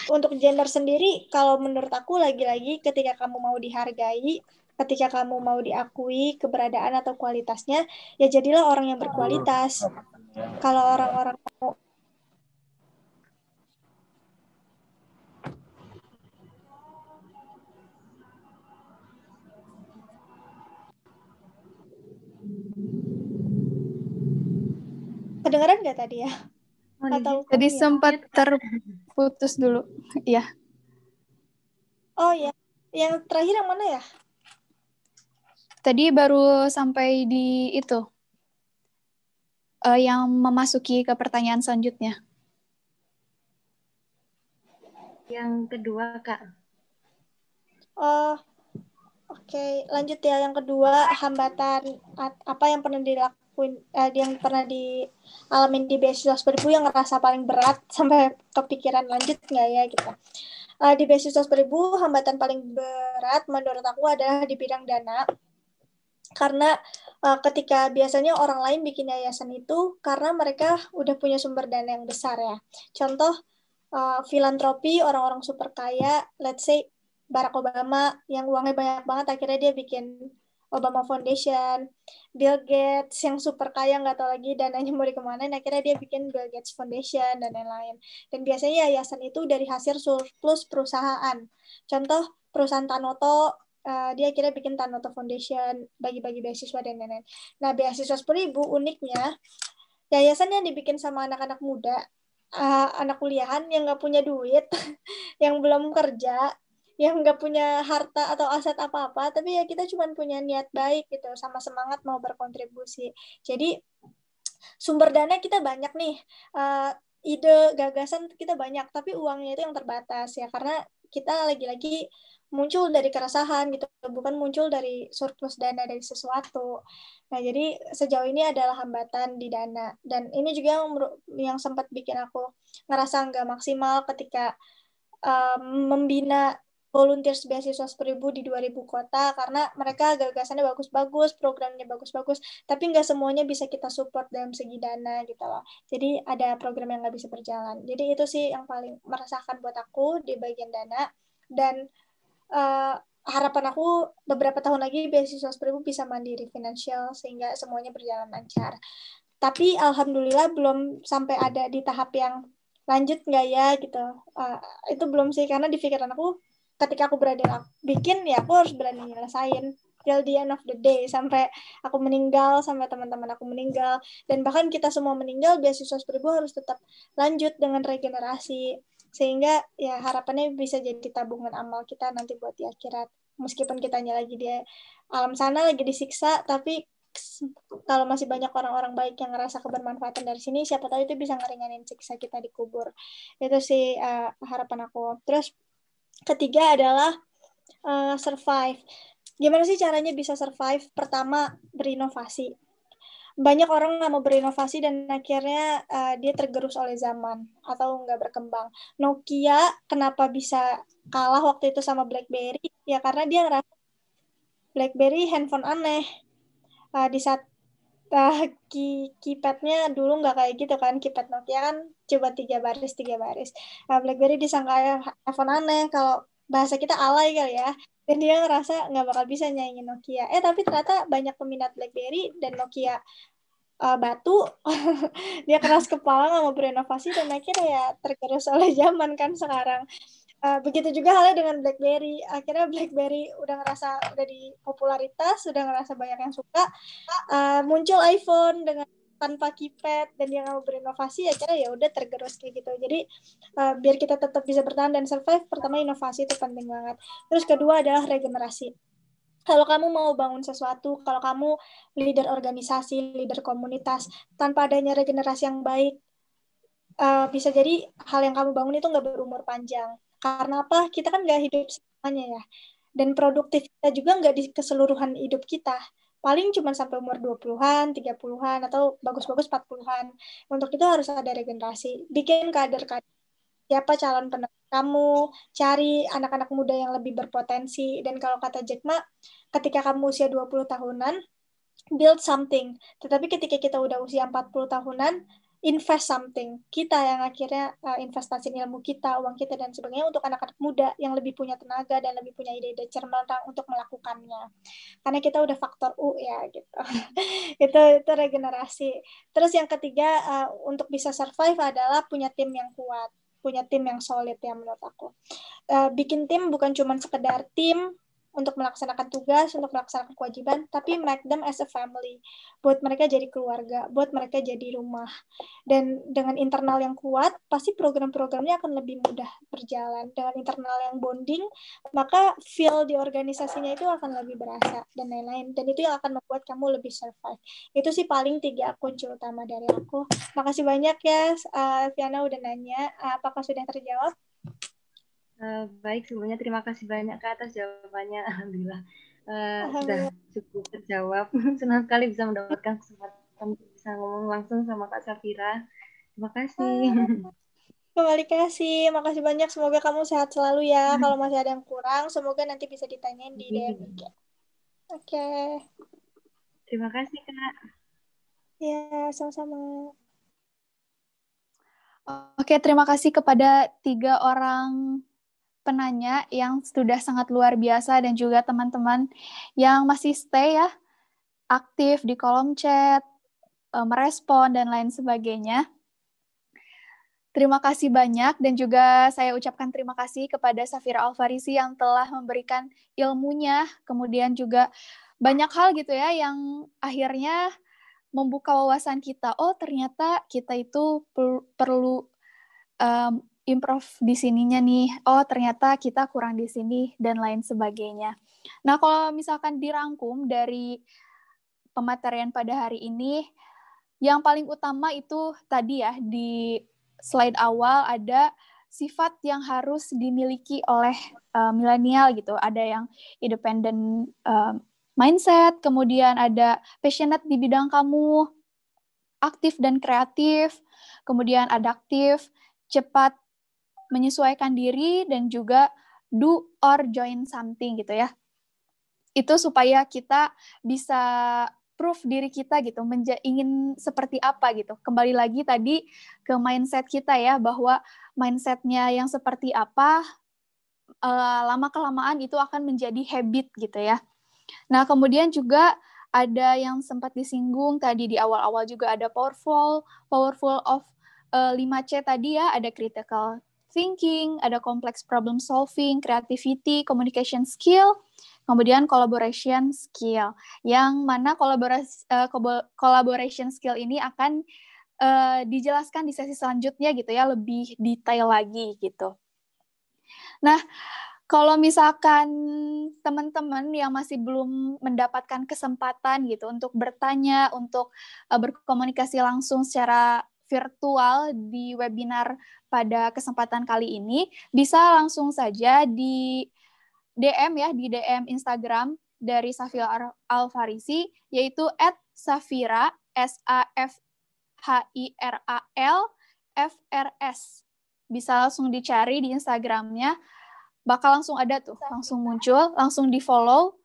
untuk gender sendiri kalau menurut aku lagi-lagi ketika kamu mau dihargai ketika kamu mau diakui keberadaan atau kualitasnya ya jadilah orang yang berkualitas kalau orang-orang mau kedengeran nggak tadi ya Oh, Atau Jadi ya. sempat terputus dulu, ya. Oh ya, yang terakhir yang mana ya? Tadi baru sampai di itu, uh, yang memasuki ke pertanyaan selanjutnya. Yang kedua, Kak. Oh, oke. Okay. Lanjut ya, yang kedua, hambatan apa yang pernah dilakukan dilakuin uh, eh, yang pernah dialami di beasiswa 10.000 yang ngerasa paling berat sampai kepikiran lanjut nggak ya gitu uh, di beasiswa 10.000 hambatan paling berat menurut aku adalah di bidang dana karena uh, ketika biasanya orang lain bikin yayasan itu karena mereka udah punya sumber dana yang besar ya. Contoh uh, filantropi orang-orang super kaya, let's say Barack Obama yang uangnya banyak banget akhirnya dia bikin Obama Foundation, Bill Gates yang super kaya nggak tahu lagi dananya mau di kemana, nah, akhirnya dia bikin Bill Gates Foundation dan lain-lain. Dan biasanya yayasan itu dari hasil surplus perusahaan. Contoh perusahaan Tanoto, uh, dia akhirnya bikin Tanoto Foundation, bagi-bagi beasiswa dan lain-lain. Nah, beasiswa 10.000 uniknya, yayasan yang dibikin sama anak-anak muda, uh, anak kuliahan yang nggak punya duit, yang belum kerja, yang nggak punya harta atau aset apa-apa, tapi ya kita cuma punya niat baik gitu, sama semangat mau berkontribusi. Jadi sumber dana kita banyak nih, uh, ide gagasan kita banyak, tapi uangnya itu yang terbatas ya karena kita lagi-lagi muncul dari keresahan gitu, bukan muncul dari surplus dana dari sesuatu. Nah, jadi sejauh ini adalah hambatan di dana dan ini juga yang, yang sempat bikin aku ngerasa nggak maksimal ketika um, membina volunteer beasiswa 1000 di 2000 kota karena mereka gagasannya bagus-bagus, programnya bagus-bagus, tapi nggak semuanya bisa kita support dalam segi dana gitu loh. Jadi ada program yang nggak bisa berjalan. Jadi itu sih yang paling merasakan buat aku di bagian dana dan uh, harapan aku beberapa tahun lagi beasiswa 1000 bisa mandiri finansial sehingga semuanya berjalan lancar. Tapi alhamdulillah belum sampai ada di tahap yang lanjut nggak ya gitu. Uh, itu belum sih karena di pikiran aku ketika aku berani bikin ya aku harus berani nyelesain till the end of the day sampai aku meninggal sampai teman-teman aku meninggal dan bahkan kita semua meninggal beasiswa seribu harus tetap lanjut dengan regenerasi sehingga ya harapannya bisa jadi tabungan amal kita nanti buat di akhirat meskipun kitanya lagi di alam sana lagi disiksa tapi kalau masih banyak orang-orang baik yang ngerasa kebermanfaatan dari sini siapa tahu itu bisa ngeringanin siksa kita di kubur itu sih uh, harapan aku terus Ketiga adalah uh, survive. Gimana sih caranya bisa survive? Pertama, berinovasi. Banyak orang nggak mau berinovasi dan akhirnya uh, dia tergerus oleh zaman atau nggak berkembang. Nokia kenapa bisa kalah waktu itu sama BlackBerry? Ya karena dia ngerasa BlackBerry handphone aneh. Uh, di saat Nah, ki keypadnya dulu nggak kayak gitu kan, keypad Nokia kan coba tiga baris, tiga baris. Nah, BlackBerry disangka iPhone aneh, kalau bahasa kita alay kali ya. Dan dia ngerasa nggak bakal bisa nyanyi Nokia. Eh, tapi ternyata banyak peminat BlackBerry dan Nokia uh, batu. dia keras kepala nggak mau berinovasi dan akhirnya ya tergerus oleh zaman kan sekarang. Eh, begitu juga halnya dengan BlackBerry. Akhirnya BlackBerry udah ngerasa udah di popularitas, udah ngerasa banyak yang suka. Uh, muncul iPhone dengan tanpa keypad dan yang mau berinovasi acara ya udah tergerus kayak gitu. Jadi uh, biar kita tetap bisa bertahan dan survive, pertama inovasi itu penting banget. Terus kedua adalah regenerasi kalau kamu mau bangun sesuatu, kalau kamu leader organisasi, leader komunitas, tanpa adanya regenerasi yang baik, uh, bisa jadi hal yang kamu bangun itu nggak berumur panjang. Karena apa? Kita kan nggak hidup semuanya ya. Dan produktif kita juga nggak di keseluruhan hidup kita. Paling cuma sampai umur 20-an, 30-an, atau bagus-bagus 40-an. Untuk itu harus ada regenerasi. Bikin kader-kader siapa calon penerus kamu, cari anak-anak muda yang lebih berpotensi. Dan kalau kata Jack Ma, ketika kamu usia 20 tahunan, build something. Tetapi ketika kita udah usia 40 tahunan, invest something kita yang akhirnya uh, investasi ilmu kita uang kita dan sebagainya untuk anak-anak muda yang lebih punya tenaga dan lebih punya ide-ide cermelang untuk melakukannya karena kita udah faktor U ya gitu itu itu regenerasi terus yang ketiga uh, untuk bisa survive adalah punya tim yang kuat punya tim yang solid ya menurut aku uh, bikin tim bukan cuma sekedar tim untuk melaksanakan tugas, untuk melaksanakan kewajiban, tapi make them as a family. Buat mereka jadi keluarga, buat mereka jadi rumah. Dan dengan internal yang kuat, pasti program-programnya akan lebih mudah berjalan. Dengan internal yang bonding, maka feel di organisasinya itu akan lebih berasa dan lain-lain. Dan itu yang akan membuat kamu lebih survive. Itu sih paling tiga kunci utama dari aku. Makasih banyak ya, uh, eh, Fiana udah nanya. Uh, apakah sudah terjawab? Uh, baik, semuanya terima kasih banyak ke atas jawabannya. Alhamdulillah, uh, Alhamdulillah. sudah cukup terjawab. Senang sekali bisa mendapatkan kesempatan bisa ngomong langsung sama Kak Safira. Terima kasih. Kembali kasih, makasih banyak. Semoga kamu sehat selalu ya. Hmm. Kalau masih ada yang kurang, semoga nanti bisa ditanyain di DM. Oke. Okay. Terima kasih, Kak. Ya, sama-sama. Oke, terima kasih kepada tiga orang penanya yang sudah sangat luar biasa dan juga teman-teman yang masih stay ya aktif di kolom chat, eh, merespon dan lain sebagainya. Terima kasih banyak dan juga saya ucapkan terima kasih kepada Safira Alfarisi yang telah memberikan ilmunya, kemudian juga banyak hal gitu ya yang akhirnya membuka wawasan kita. Oh, ternyata kita itu perlu improve di sininya nih. Oh, ternyata kita kurang di sini dan lain sebagainya. Nah, kalau misalkan dirangkum dari pematerian pada hari ini, yang paling utama itu tadi ya di slide awal ada sifat yang harus dimiliki oleh uh, milenial gitu. Ada yang independent uh, mindset, kemudian ada passionate di bidang kamu, aktif dan kreatif, kemudian adaptif, cepat menyesuaikan diri dan juga do or join something gitu ya. Itu supaya kita bisa proof diri kita gitu, menja ingin seperti apa gitu. Kembali lagi tadi ke mindset kita ya, bahwa mindsetnya yang seperti apa, uh, eh, lama kelamaan itu akan menjadi habit gitu ya. Nah kemudian juga ada yang sempat disinggung tadi di awal-awal juga ada powerful, powerful of uh, eh, 5C tadi ya, ada critical thinking, ada kompleks problem solving, creativity, communication skill, kemudian collaboration skill. Yang mana eh, collaboration, skill ini akan uh, dijelaskan di sesi selanjutnya gitu ya, lebih detail lagi gitu. Nah, kalau misalkan teman-teman yang masih belum mendapatkan kesempatan gitu untuk bertanya, untuk eh, berkomunikasi langsung secara virtual di webinar pada kesempatan kali ini bisa langsung saja di DM ya di DM Instagram dari Safira Alfarisi yaitu @safira s a f h i r a l f r s. Bisa langsung dicari di Instagramnya bakal langsung ada tuh, langsung muncul, langsung di-follow.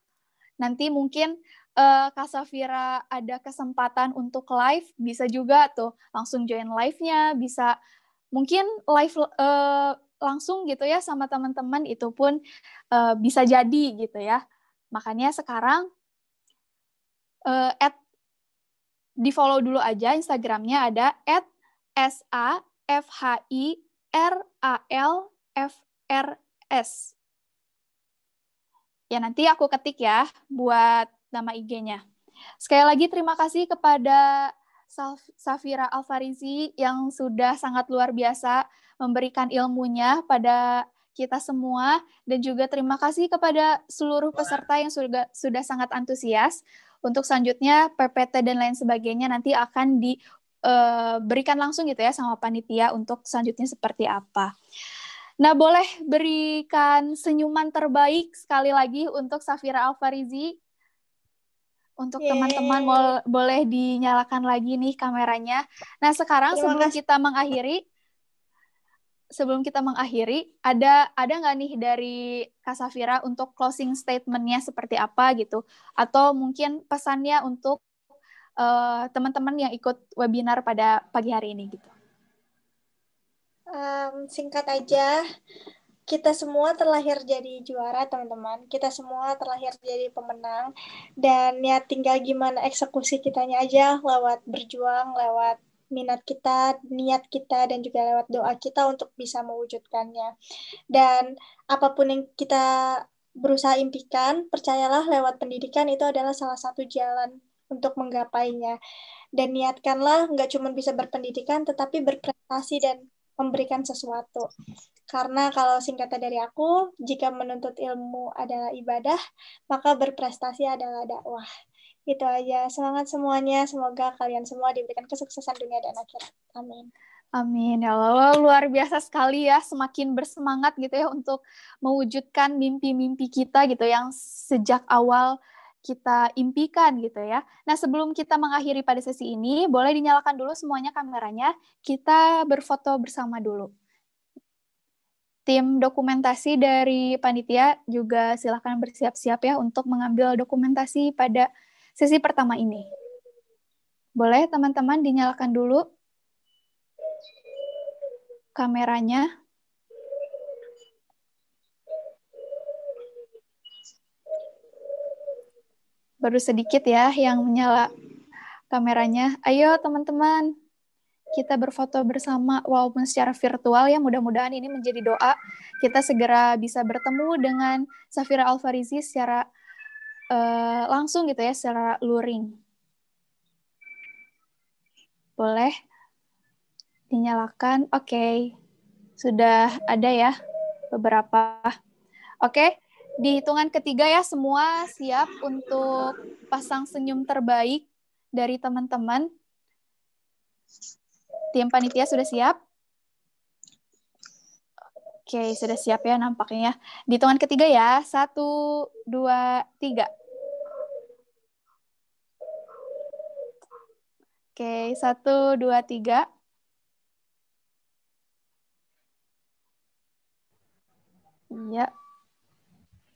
Nanti mungkin uh, Kak Safira ada kesempatan untuk live, bisa juga tuh langsung join live-nya, bisa mungkin live uh, langsung gitu ya sama teman-teman itu pun uh, bisa jadi gitu ya. Makanya sekarang uh, at di follow dulu aja Instagramnya ada at s a f h i r a l f r s ya nanti aku ketik ya buat nama IG-nya. Sekali lagi terima kasih kepada Safira Alfarizi yang sudah sangat luar biasa memberikan ilmunya pada kita semua dan juga terima kasih kepada seluruh peserta yang sudah sudah sangat antusias. Untuk selanjutnya PPT dan lain sebagainya nanti akan diberikan eh, uh, langsung gitu ya sama panitia untuk selanjutnya seperti apa. Nah, boleh berikan senyuman terbaik sekali lagi untuk Safira Alfarizi untuk teman-teman bol boleh dinyalakan lagi nih kameranya. Nah, sekarang Terima sebelum kita mengakhiri sebelum kita mengakhiri, ada ada nggak nih dari Kak Safira untuk closing statementnya seperti apa gitu? Atau mungkin pesannya untuk eh, teman-teman uh, yang ikut webinar pada pagi hari ini gitu? Um, singkat aja, kita semua terlahir jadi juara, teman-teman. Kita semua terlahir jadi pemenang. Dan ya tinggal gimana eksekusi kitanya aja lewat berjuang, lewat minat kita, niat kita, dan juga lewat doa kita untuk bisa mewujudkannya. Dan apapun yang kita berusaha impikan, percayalah lewat pendidikan itu adalah salah satu jalan untuk menggapainya. Dan niatkanlah nggak cuma bisa berpendidikan, tetapi berprestasi dan memberikan sesuatu. Karena kalau singkatnya dari aku, jika menuntut ilmu adalah ibadah, maka berprestasi adalah dakwah. Itu aja. Semangat semuanya. Semoga kalian semua diberikan kesuksesan dunia dan akhirat. Amin. Amin. Ya Allah, luar biasa sekali ya. Semakin bersemangat gitu ya untuk mewujudkan mimpi-mimpi kita gitu yang sejak awal kita impikan gitu ya. Nah, sebelum kita mengakhiri pada sesi ini, boleh dinyalakan dulu semuanya kameranya. Kita berfoto bersama dulu. Tim dokumentasi dari panitia juga silakan bersiap-siap ya untuk mengambil dokumentasi pada sesi pertama ini. Boleh teman-teman dinyalakan dulu kameranya. Baru sedikit ya yang menyala kameranya. Ayo teman-teman, kita berfoto bersama walaupun secara virtual ya. Mudah-mudahan ini menjadi doa kita segera bisa bertemu dengan Safira Alfarizi secara uh, langsung gitu ya, secara luring. Boleh dinyalakan. Oke. Okay. Sudah ada ya beberapa. Oke. Okay. Di hitungan ketiga ya semua siap untuk pasang senyum terbaik dari teman-teman. Tim panitia sudah siap? Oke, sudah siap ya nampaknya. Di hitungan ketiga ya. Satu, dua, tiga. Oke, satu, dua, tiga. Iya.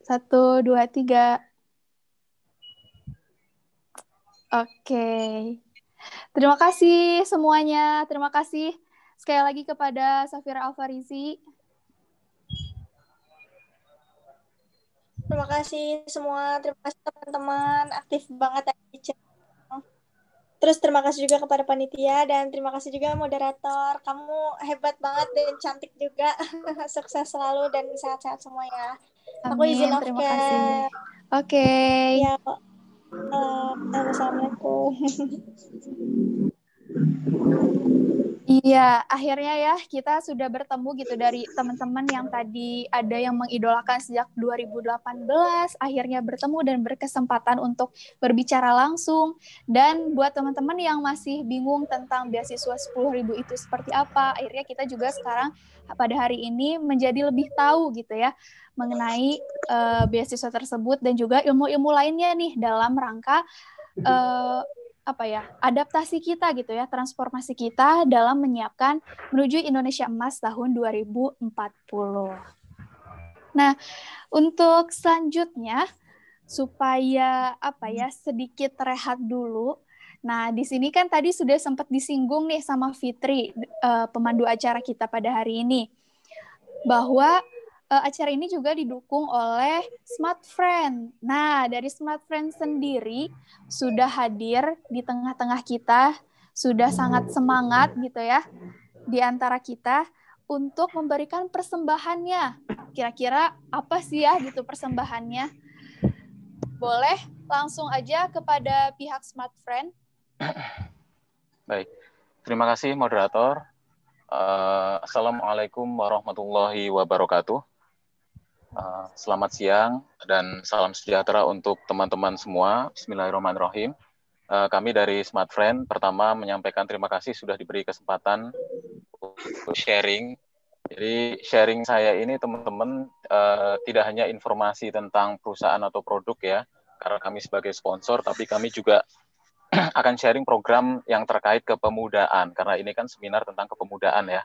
Satu, dua, tiga. Oke. Terima kasih semuanya. Terima kasih sekali lagi kepada Safira Alfarizi. Terima kasih semua. Terima kasih teman-teman. Aktif banget ya. Terus terima kasih juga kepada panitia dan terima kasih juga moderator. Kamu hebat banget dan cantik juga. Sukses selalu dan sehat-sehat semua ya. Amin. Aku izin off Terima kasih. Oke. Okay. Ya. Uh, Assalamualaikum. Iya, akhirnya ya kita sudah bertemu gitu dari teman-teman yang tadi ada yang mengidolakan sejak 2018, akhirnya bertemu dan berkesempatan untuk berbicara langsung. Dan buat teman-teman yang masih bingung tentang beasiswa 10.000 itu seperti apa, akhirnya kita juga sekarang pada hari ini menjadi lebih tahu gitu ya mengenai uh, beasiswa tersebut dan juga ilmu-ilmu lainnya nih dalam rangka uh, apa ya adaptasi kita gitu ya transformasi kita dalam menyiapkan menuju Indonesia Emas tahun 2040. Nah, untuk selanjutnya supaya apa ya sedikit rehat dulu. Nah, di sini kan tadi sudah sempat disinggung nih sama Fitri eh, pemandu acara kita pada hari ini bahwa uh, acara ini juga didukung oleh Smart Friend. Nah, dari Smart Friend sendiri sudah hadir di tengah-tengah kita, sudah sangat semangat gitu ya di antara kita untuk memberikan persembahannya. Kira-kira apa sih ya gitu persembahannya? Boleh langsung aja kepada pihak Smart Friend. Baik. Terima kasih moderator. Uh, Assalamualaikum warahmatullahi wabarakatuh. Eh, selamat siang dan salam sejahtera untuk teman-teman semua. Bismillahirrahmanirrahim. Uh, kami dari Smart Friend pertama menyampaikan terima kasih sudah diberi kesempatan untuk sharing. Jadi sharing saya ini teman-teman uh, tidak hanya informasi tentang perusahaan atau produk ya, karena kami sebagai sponsor, tapi kami juga akan sharing program yang terkait kepemudaan karena ini kan seminar tentang kepemudaan ya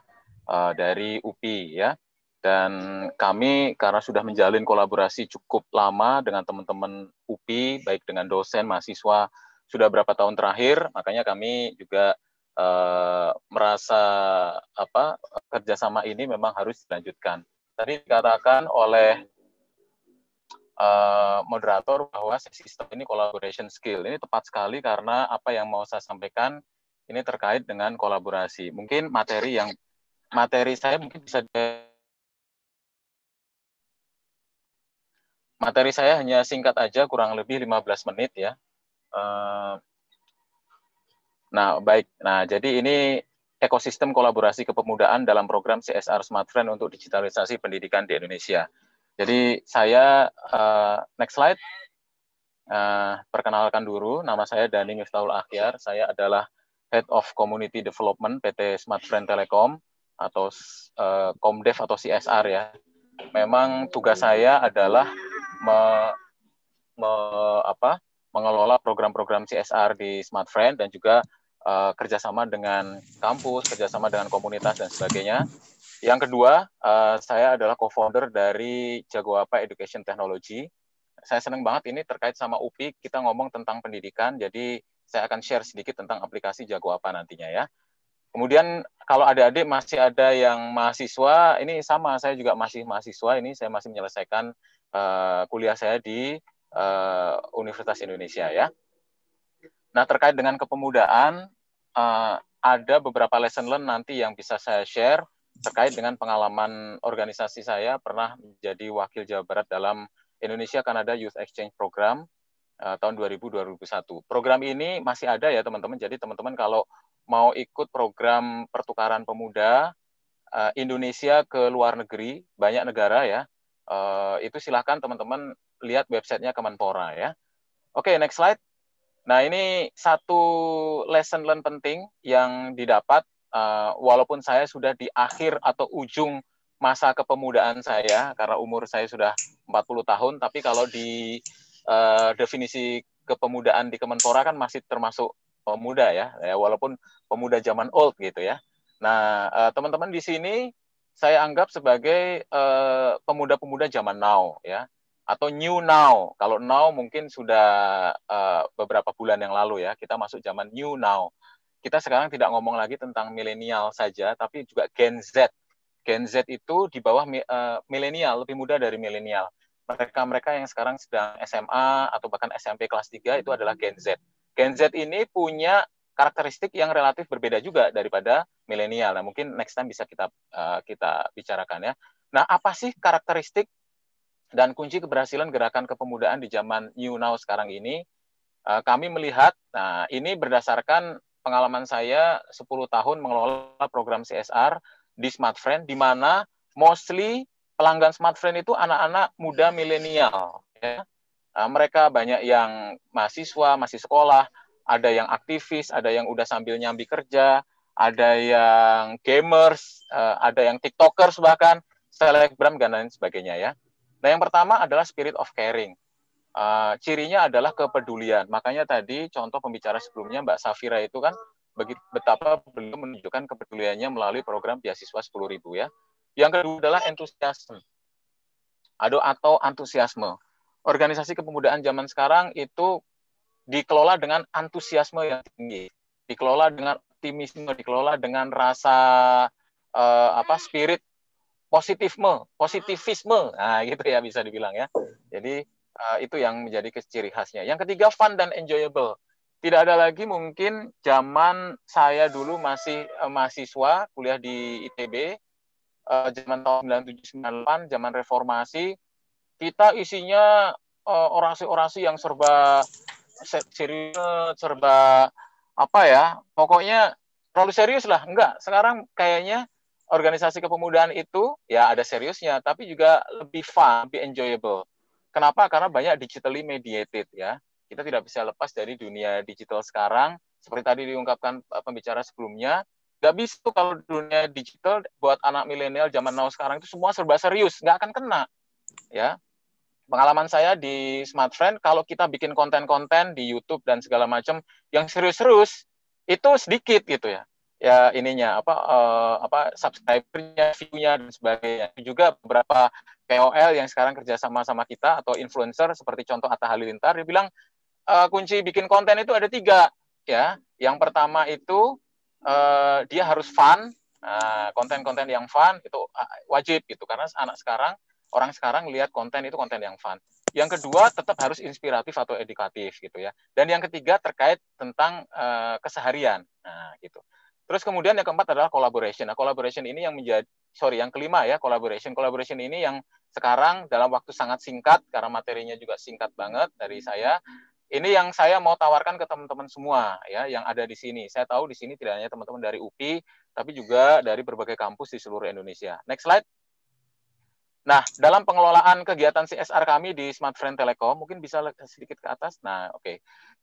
uh, dari UPI ya dan kami karena sudah menjalin kolaborasi cukup lama dengan teman-teman UPI, baik dengan dosen, mahasiswa, sudah berapa tahun terakhir, makanya kami juga uh, merasa apa kerjasama ini memang harus dilanjutkan. Tadi dikatakan oleh uh, moderator bahwa sistem ini collaboration skill. Ini tepat sekali karena apa yang mau saya sampaikan ini terkait dengan kolaborasi. Mungkin materi yang materi saya mungkin bisa materi saya hanya singkat aja, kurang lebih 15 menit ya. Eh, nah, baik. Nah, jadi ini ekosistem kolaborasi kepemudaan dalam program CSR Smart Friend untuk digitalisasi pendidikan di Indonesia. Jadi saya, eh, next slide, eh, perkenalkan dulu, nama saya Dani Miftahul Akhyar, saya adalah Head of Community Development PT Smart Friend Telekom, atau uh, Komdev atau CSR ya. Memang tugas saya adalah me, me, apa, mengelola program-program CSR di Smart Friend dan juga uh, kerjasama dengan kampus, kerjasama dengan komunitas dan sebagainya. Yang kedua, uh, saya adalah co-founder dari Jagoapa Education Technology. Saya senang banget ini terkait sama UPI, kita ngomong tentang pendidikan, jadi saya akan share sedikit tentang aplikasi Jagoapa nantinya ya. Kemudian kalau ada adik masih ada yang mahasiswa, ini sama saya juga masih mahasiswa ini saya masih menyelesaikan uh, kuliah saya di uh, Universitas Indonesia ya. Nah terkait dengan kepemudaan uh, ada beberapa lesson learn nanti yang bisa saya share terkait dengan pengalaman organisasi saya pernah menjadi wakil Jawa Barat dalam Indonesia Kanada Youth Exchange Program uh, tahun 2000 Program ini masih ada ya teman-teman. Jadi teman-teman kalau mau ikut program pertukaran pemuda Indonesia ke luar negeri banyak negara ya Eh, itu silahkan teman-teman lihat websitenya Kemenpora ya. Oke, okay, next slide. Nah, ini satu lesson learn penting yang didapat uh, walaupun saya sudah di akhir atau ujung masa kepemudaan saya karena umur saya sudah 40 tahun, tapi kalau di uh, definisi kepemudaan di Kemenpora kan masih termasuk pemuda ya, ya walaupun pemuda zaman old gitu ya. Nah, teman-teman uh, teman -teman di sini saya anggap sebagai pemuda eh, pemuda-pemuda zaman now ya atau new now. Kalau now mungkin sudah uh, beberapa bulan yang lalu ya, kita masuk zaman new now. Kita sekarang tidak ngomong lagi tentang milenial saja, tapi juga Gen Z. Gen Z itu di bawah uh, milenial, lebih muda dari milenial. Mereka-mereka yang sekarang sedang SMA atau bahkan SMP kelas 3 itu adalah Gen Z. Gen Z ini punya karakteristik yang relatif berbeda juga daripada milenial. Nah, mungkin next time bisa kita uh, kita bicarakan ya. Nah, apa sih karakteristik dan kunci keberhasilan gerakan kepemudaan di zaman New Now sekarang ini? Uh, kami melihat, nah ini berdasarkan pengalaman saya 10 tahun mengelola program CSR di Smartfriend di mana mostly pelanggan Smartfriend itu anak-anak muda milenial. Ya. Uh, mereka banyak yang mahasiswa, masih sekolah, ada yang aktivis, ada yang udah sambil nyambi kerja, ada yang gamers, eh, ada yang tiktokers bahkan, selebgram dan lain sebagainya ya. Nah yang pertama adalah spirit of caring. Uh, cirinya adalah kepedulian. Makanya tadi contoh pembicara sebelumnya Mbak Safira itu kan betapa beliau menunjukkan kepeduliannya melalui program beasiswa 10.000 ya. Yang kedua adalah entusiasme. Aduh atau antusiasme. Organisasi kepemudaan zaman sekarang itu dikelola dengan antusiasme yang tinggi, dikelola dengan optimisme, dikelola dengan rasa uh, apa spirit positifisme, positivisme, nah gitu ya bisa dibilang ya. Jadi uh, itu yang menjadi ciri khasnya. Yang ketiga fun dan enjoyable. Tidak ada lagi mungkin zaman saya dulu masih uh, mahasiswa kuliah di ITB, uh, zaman tahun 9798, zaman reformasi, kita isinya uh, orasi -orasi yang serba serius serba apa ya pokoknya terlalu serius lah enggak sekarang kayaknya organisasi kepemudaan itu ya ada seriusnya tapi juga lebih fun lebih enjoyable kenapa karena banyak digitally mediated ya kita tidak bisa lepas dari dunia digital sekarang seperti tadi diungkapkan eh, pembicara sebelumnya nggak bisa tuh kalau dunia digital buat anak milenial zaman now sekarang itu semua serba serius nggak akan kena ya pengalaman saya di Smart Friend kalau kita bikin konten-konten di YouTube dan segala macam yang serius-serius itu sedikit gitu ya ya ininya apa uh, apa subscribernya view dan sebagainya juga beberapa KOL yang sekarang kerja sama sama kita atau influencer seperti contoh Atta Halilintar dia bilang uh, kunci bikin konten itu ada tiga ya yang pertama itu uh, dia harus fun nah, konten-konten nah, yang fun itu wajib gitu karena anak sekarang orang sekarang lihat konten itu konten yang fun. Yang kedua tetap harus inspiratif atau edukatif gitu ya. Dan yang ketiga terkait tentang uh, keseharian. Nah, gitu. Terus kemudian yang keempat adalah collaboration. Nah, collaboration ini yang menjadi sorry, yang kelima ya, collaboration. Collaboration ini yang sekarang dalam waktu sangat singkat karena materinya juga singkat banget dari saya. Ini yang saya mau tawarkan ke teman-teman semua ya yang ada di sini. Saya tahu di sini tidak hanya teman-teman dari UPI, tapi juga dari berbagai kampus di seluruh Indonesia. Next slide. Nah, dalam pengelolaan kegiatan CSR kami di Smart Friend Telekom, mungkin bisa sedikit ke atas. Nah, oke. Okay.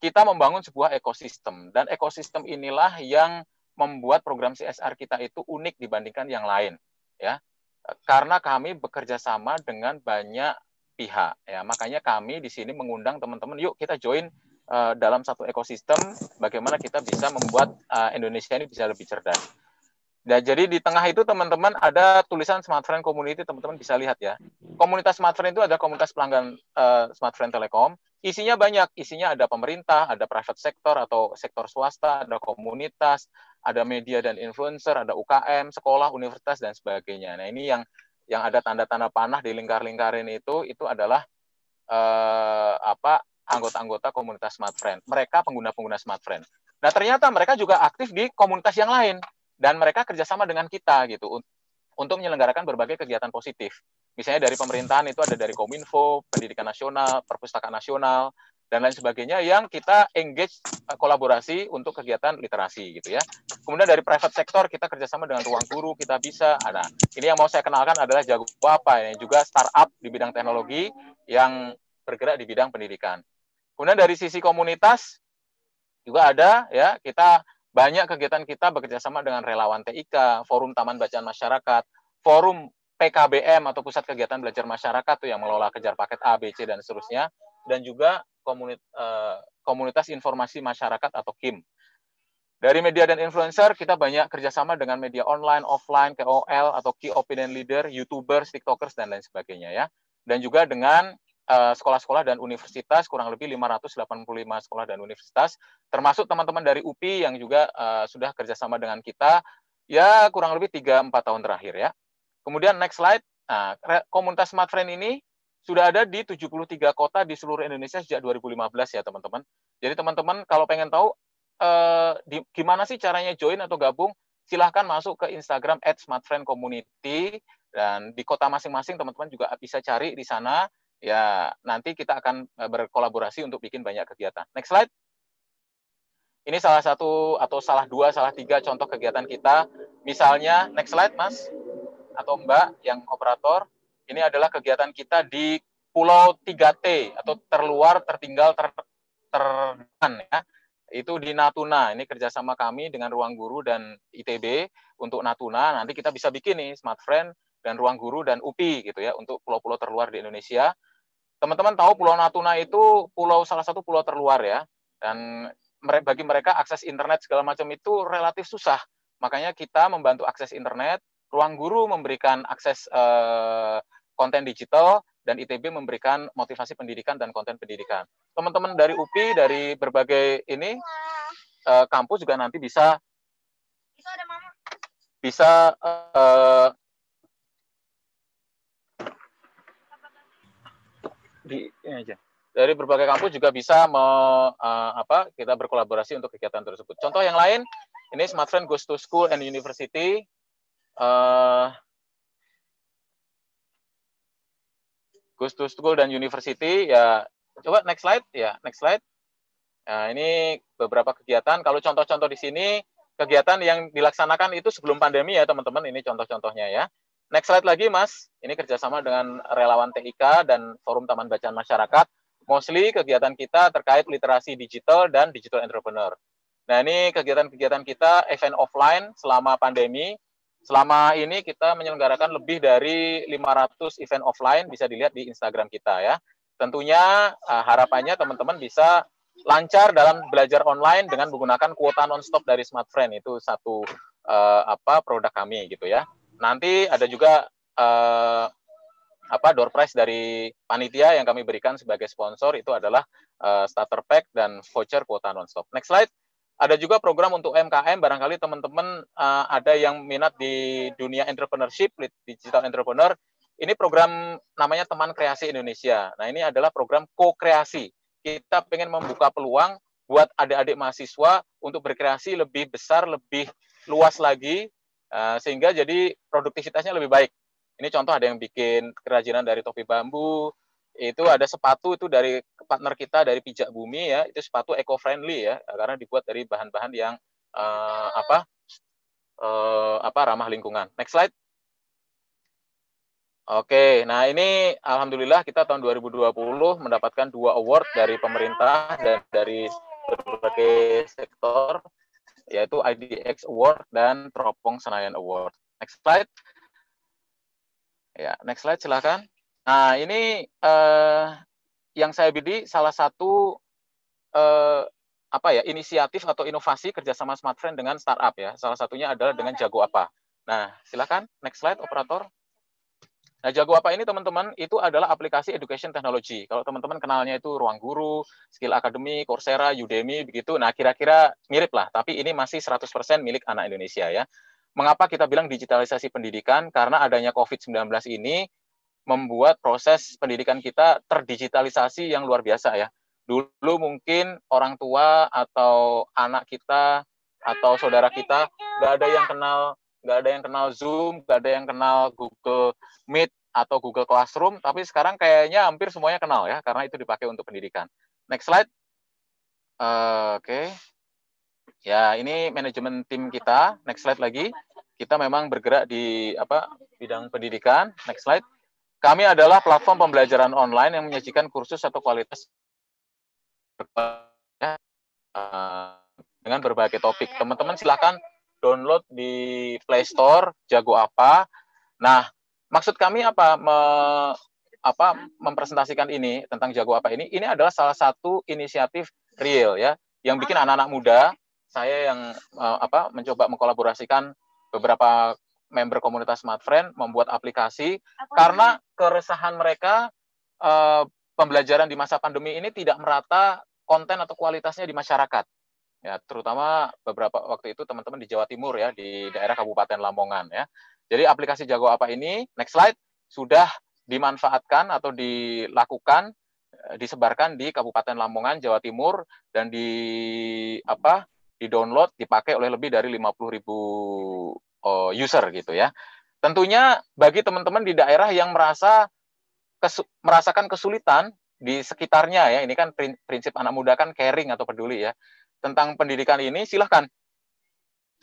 Kita membangun sebuah ekosistem dan ekosistem inilah yang membuat program CSR kita itu unik dibandingkan yang lain, ya. Karena kami bekerja sama dengan banyak pihak, ya. Makanya kami di sini mengundang teman-teman, yuk kita join uh, dalam satu ekosistem bagaimana kita bisa membuat uh, Indonesia ini bisa lebih cerdas Nah, jadi di tengah itu teman-teman ada tulisan Smartfriend Community, teman-teman bisa lihat ya. Komunitas Smartfriend itu ada komunitas pelanggan uh, eh, Smartfriend Telekom. Isinya banyak, isinya ada pemerintah, ada private sector atau sektor swasta, ada komunitas, ada media dan influencer, ada UKM, sekolah, universitas dan sebagainya. Nah, ini yang yang ada tanda-tanda panah di lingkar-lingkarin itu itu adalah uh, apa anggota-anggota komunitas Smartfriend. Mereka pengguna-pengguna Smartfriend. Nah, ternyata mereka juga aktif di komunitas yang lain dan mereka kerjasama dengan kita gitu untuk menyelenggarakan berbagai kegiatan positif. Misalnya dari pemerintahan itu ada dari Kominfo, Pendidikan Nasional, Perpustakaan Nasional, dan lain sebagainya yang kita engage eh, kolaborasi untuk kegiatan literasi gitu ya. Kemudian dari private sektor kita kerjasama dengan ruang guru kita bisa ada. Nah, ini yang mau saya kenalkan adalah Jago apa yang juga startup di bidang teknologi yang bergerak di bidang pendidikan. Kemudian dari sisi komunitas juga ada ya kita banyak kegiatan kita bekerjasama dengan relawan TIK, Forum Taman Bacaan Masyarakat, Forum PKBM atau Pusat Kegiatan Belajar Masyarakat tuh yang mengelola kejar paket A, B, C, dan seterusnya, dan juga eh, Komunitas Informasi Masyarakat atau KIM. Dari media dan influencer, kita banyak kerjasama dengan media online, offline, KOL, atau Key Opinion Leader, YouTubers, TikTokers, dan lain sebagainya ya. Dan juga dengan Eh, sekolah-sekolah dan universitas kurang lebih 585 sekolah dan universitas termasuk teman-teman dari UPI yang juga uh, sudah kerjasama dengan kita ya kurang lebih 3-4 tahun terakhir ya kemudian next slide nah, komunitas Smart Friend ini sudah ada di 73 kota di seluruh Indonesia sejak 2015 ya teman-teman jadi teman-teman kalau pengen tahu uh, di, gimana sih caranya join atau gabung silahkan masuk ke Instagram @smartfriendcommunity dan di kota masing-masing teman-teman juga bisa cari di sana ya nanti kita akan eh, berkolaborasi untuk bikin banyak kegiatan. Next slide. Ini salah satu atau salah dua, salah tiga contoh kegiatan kita. Misalnya, next slide mas, atau mbak yang operator. Ini adalah kegiatan kita di Pulau 3T atau terluar, tertinggal, ter, terdepan ya. Itu di Natuna. Ini kerjasama kami dengan Ruang Guru dan ITB untuk Natuna. Nanti kita bisa bikin nih smart friend dan ruang guru dan UPI gitu ya untuk pulau-pulau terluar di Indonesia teman-teman tahu Pulau Natuna itu pulau salah satu pulau terluar ya, dan bagi mereka akses internet segala macam itu relatif susah. Makanya kita membantu akses internet, Ruang Guru memberikan akses eh, konten digital, dan ITB memberikan motivasi pendidikan dan konten pendidikan. Teman-teman dari UPI, dari berbagai ini, eh, kampus juga nanti bisa bisa eh, di aja dari berbagai kampus juga bisa me, uh, apa kita berkolaborasi untuk kegiatan tersebut. Contoh yang lain, ini Smart Friend Goes to School and University. Uh, goes to School dan University, ya coba next slide, ya next slide. Nah, ini beberapa kegiatan. Kalau contoh-contoh di sini, kegiatan yang dilaksanakan itu sebelum pandemi ya teman-teman, ini contoh-contohnya ya. Next slide lagi, Mas. Ini kerjasama dengan relawan TIK dan Forum Taman Bacaan Masyarakat. Mostly kegiatan kita terkait literasi digital dan digital entrepreneur. Nah, ini kegiatan-kegiatan kita event offline selama pandemi. Selama ini kita menyelenggarakan lebih dari 500 event offline, bisa dilihat di Instagram kita ya. Tentunya eh, harapannya teman-teman bisa lancar dalam belajar online dengan menggunakan kuota non-stop dari Smartfriend itu satu uh, apa produk kami gitu ya. Nanti ada juga eh, apa door prize dari panitia yang kami berikan sebagai sponsor itu adalah uh, starter pack dan voucher kuota nonstop. Next slide. Ada juga program untuk UMKM, barangkali teman-teman uh, ada yang minat di dunia entrepreneurship, digital entrepreneur. Ini program namanya Teman Kreasi Indonesia. Nah ini adalah program ko-kreasi. Kita pengen membuka peluang buat adik-adik mahasiswa untuk berkreasi lebih besar, lebih luas lagi, Eh, sehingga jadi produktivitasnya lebih baik. Ini contoh ada yang bikin kerajinan dari topi bambu, itu ada sepatu itu dari partner kita dari Pijak Bumi ya, itu sepatu eco friendly ya karena dibuat dari bahan-bahan yang uh, apa? Uh, apa ramah lingkungan. Next slide. Oke, nah ini alhamdulillah kita tahun 2020 mendapatkan dua award dari pemerintah dan dari berbagai sektor yaitu IDX Award dan Teropong Senayan Award. Next slide. Ya, next slide silakan. Nah, ini eh, yang saya beli salah satu eh, apa ya inisiatif atau inovasi kerjasama Smartfriend dengan startup ya. Salah satunya adalah dengan Jago Apa. Nah, silakan next slide operator. Nah, Jago apa ini teman-teman itu adalah aplikasi education technology. Kalau teman-teman kenalnya itu Ruang Guru, Skill Academy, Coursera, Udemy begitu. Nah, kira-kira mirip lah, tapi ini masih 100% milik anak Indonesia ya. Mengapa kita bilang digitalisasi pendidikan? Karena adanya COVID-19 ini membuat proses pendidikan kita terdigitalisasi yang luar biasa ya. Dulu mungkin orang tua atau anak kita atau saudara kita nggak ada yang kenal nggak ada yang kenal Zoom, nggak ada yang kenal Google Meet atau Google Classroom, tapi sekarang kayaknya hampir semuanya kenal ya, karena itu dipakai untuk pendidikan. Next slide. Uh, Oke. Okay. Ya, ini manajemen tim kita. Next slide lagi. Kita memang bergerak di apa bidang pendidikan. Next slide. Kami adalah platform pembelajaran online yang menyajikan kursus atau kualitas eh, dengan berbagai topik. Teman-teman silakan download di Play Store Jago apa. Nah, maksud kami apa me, apa mempresentasikan ini tentang Jago apa ini? Ini adalah salah satu inisiatif real ya yang bikin ah. anak-anak muda saya yang uh, apa mencoba mengkolaborasikan beberapa member komunitas Smart Friend membuat aplikasi apa karena ini. keresahan mereka uh, pembelajaran di masa pandemi ini tidak merata konten atau kualitasnya di masyarakat ya terutama beberapa waktu itu teman-teman di Jawa Timur ya di daerah Kabupaten Lamongan ya. Jadi aplikasi Jago apa ini next slide sudah dimanfaatkan atau dilakukan eh, disebarkan di Kabupaten Lamongan Jawa Timur dan di apa di-download dipakai oleh lebih dari 50.000 uh, eh, user gitu ya. Tentunya bagi teman-teman di daerah yang merasa kesu merasakan kesulitan di sekitarnya ya ini kan prinsip anak muda kan caring atau peduli ya tentang pendidikan ini, silahkan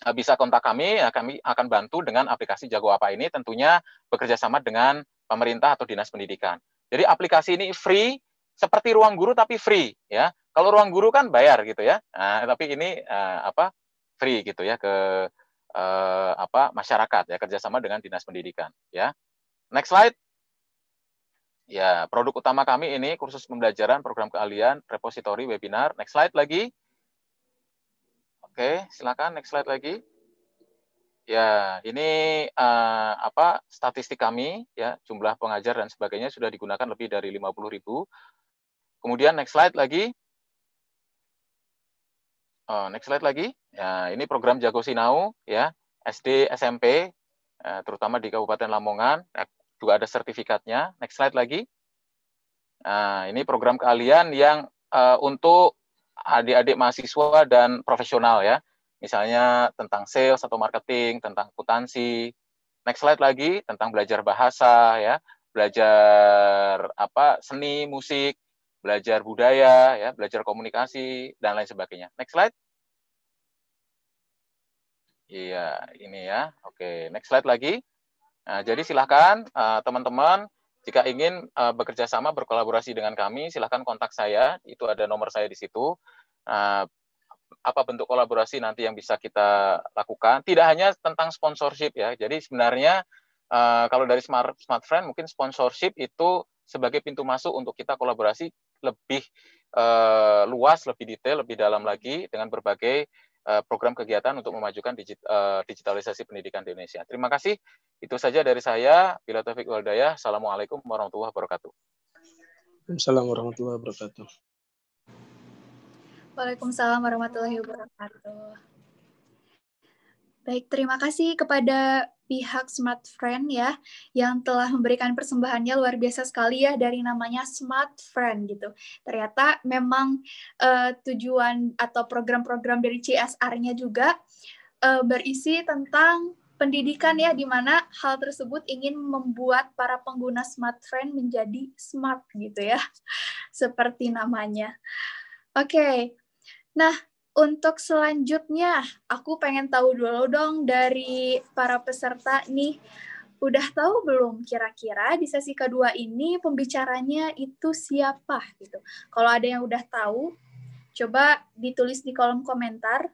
eh, bisa kontak kami, ya kami akan bantu dengan aplikasi Jago Apa ini tentunya bekerja sama dengan pemerintah atau dinas pendidikan. Jadi aplikasi ini free, seperti ruang guru tapi free ya. Kalau ruang guru kan bayar gitu ya, nah, tapi ini uh, apa free gitu ya ke uh, apa masyarakat ya kerjasama dengan dinas pendidikan ya. Next slide. Ya produk utama kami ini kursus pembelajaran program keahlian repositori webinar. Next slide lagi. Oke, silakan next slide lagi. Ya, ini uh, apa statistik kami ya, jumlah pengajar dan sebagainya sudah digunakan lebih dari ribu. Kemudian next slide lagi. Uh, next slide lagi. Ya, ini program Jago Sinau ya, SD, SMP uh, ya, terutama di Kabupaten Lamongan ya, juga ada sertifikatnya. Next slide lagi. Nah, ini program kalian yang uh, untuk adik-adik mahasiswa dan profesional ya. Misalnya tentang sales atau marketing, tentang akuntansi. Next slide lagi tentang belajar bahasa ya, belajar apa seni, musik, belajar budaya ya, belajar komunikasi dan lain sebagainya. Next slide. Iya, ini ya. Oke, next slide lagi. Nah, jadi silahkan eh, teman-teman uh, jika ingin uh, bekerja sama berkolaborasi dengan kami, silahkan kontak saya. Itu ada nomor saya di situ. Uh, apa bentuk kolaborasi nanti yang bisa kita lakukan? Tidak hanya tentang sponsorship ya. Jadi sebenarnya uh, kalau dari Smart Smart Friend mungkin sponsorship itu sebagai pintu masuk untuk kita kolaborasi lebih uh, luas, lebih detail, lebih dalam lagi dengan berbagai Eh, program kegiatan untuk memajukan digit, uh, digitalisasi pendidikan di Indonesia. Terima kasih. Itu saja dari saya. Bila Taufik Waldaya. Assalamualaikum warahmatullahi wabarakatuh. Assalamualaikum warahmatullahi wabarakatuh. Waalaikumsalam warahmatullahi wabarakatuh. Baik, terima kasih kepada pihak Smart Friend ya yang telah memberikan persembahannya luar biasa sekali ya dari namanya Smart Friend gitu. Ternyata memang uh, tujuan atau program-program dari CSR-nya juga uh, berisi tentang pendidikan ya di mana hal tersebut ingin membuat para pengguna Smart Friend menjadi smart gitu ya. Seperti namanya. Oke. Okay. Nah, untuk selanjutnya, aku pengen tahu dulu dong dari para peserta nih, udah tahu belum kira-kira di sesi kedua ini pembicaranya itu siapa gitu. Kalau ada yang udah tahu, coba ditulis di kolom komentar.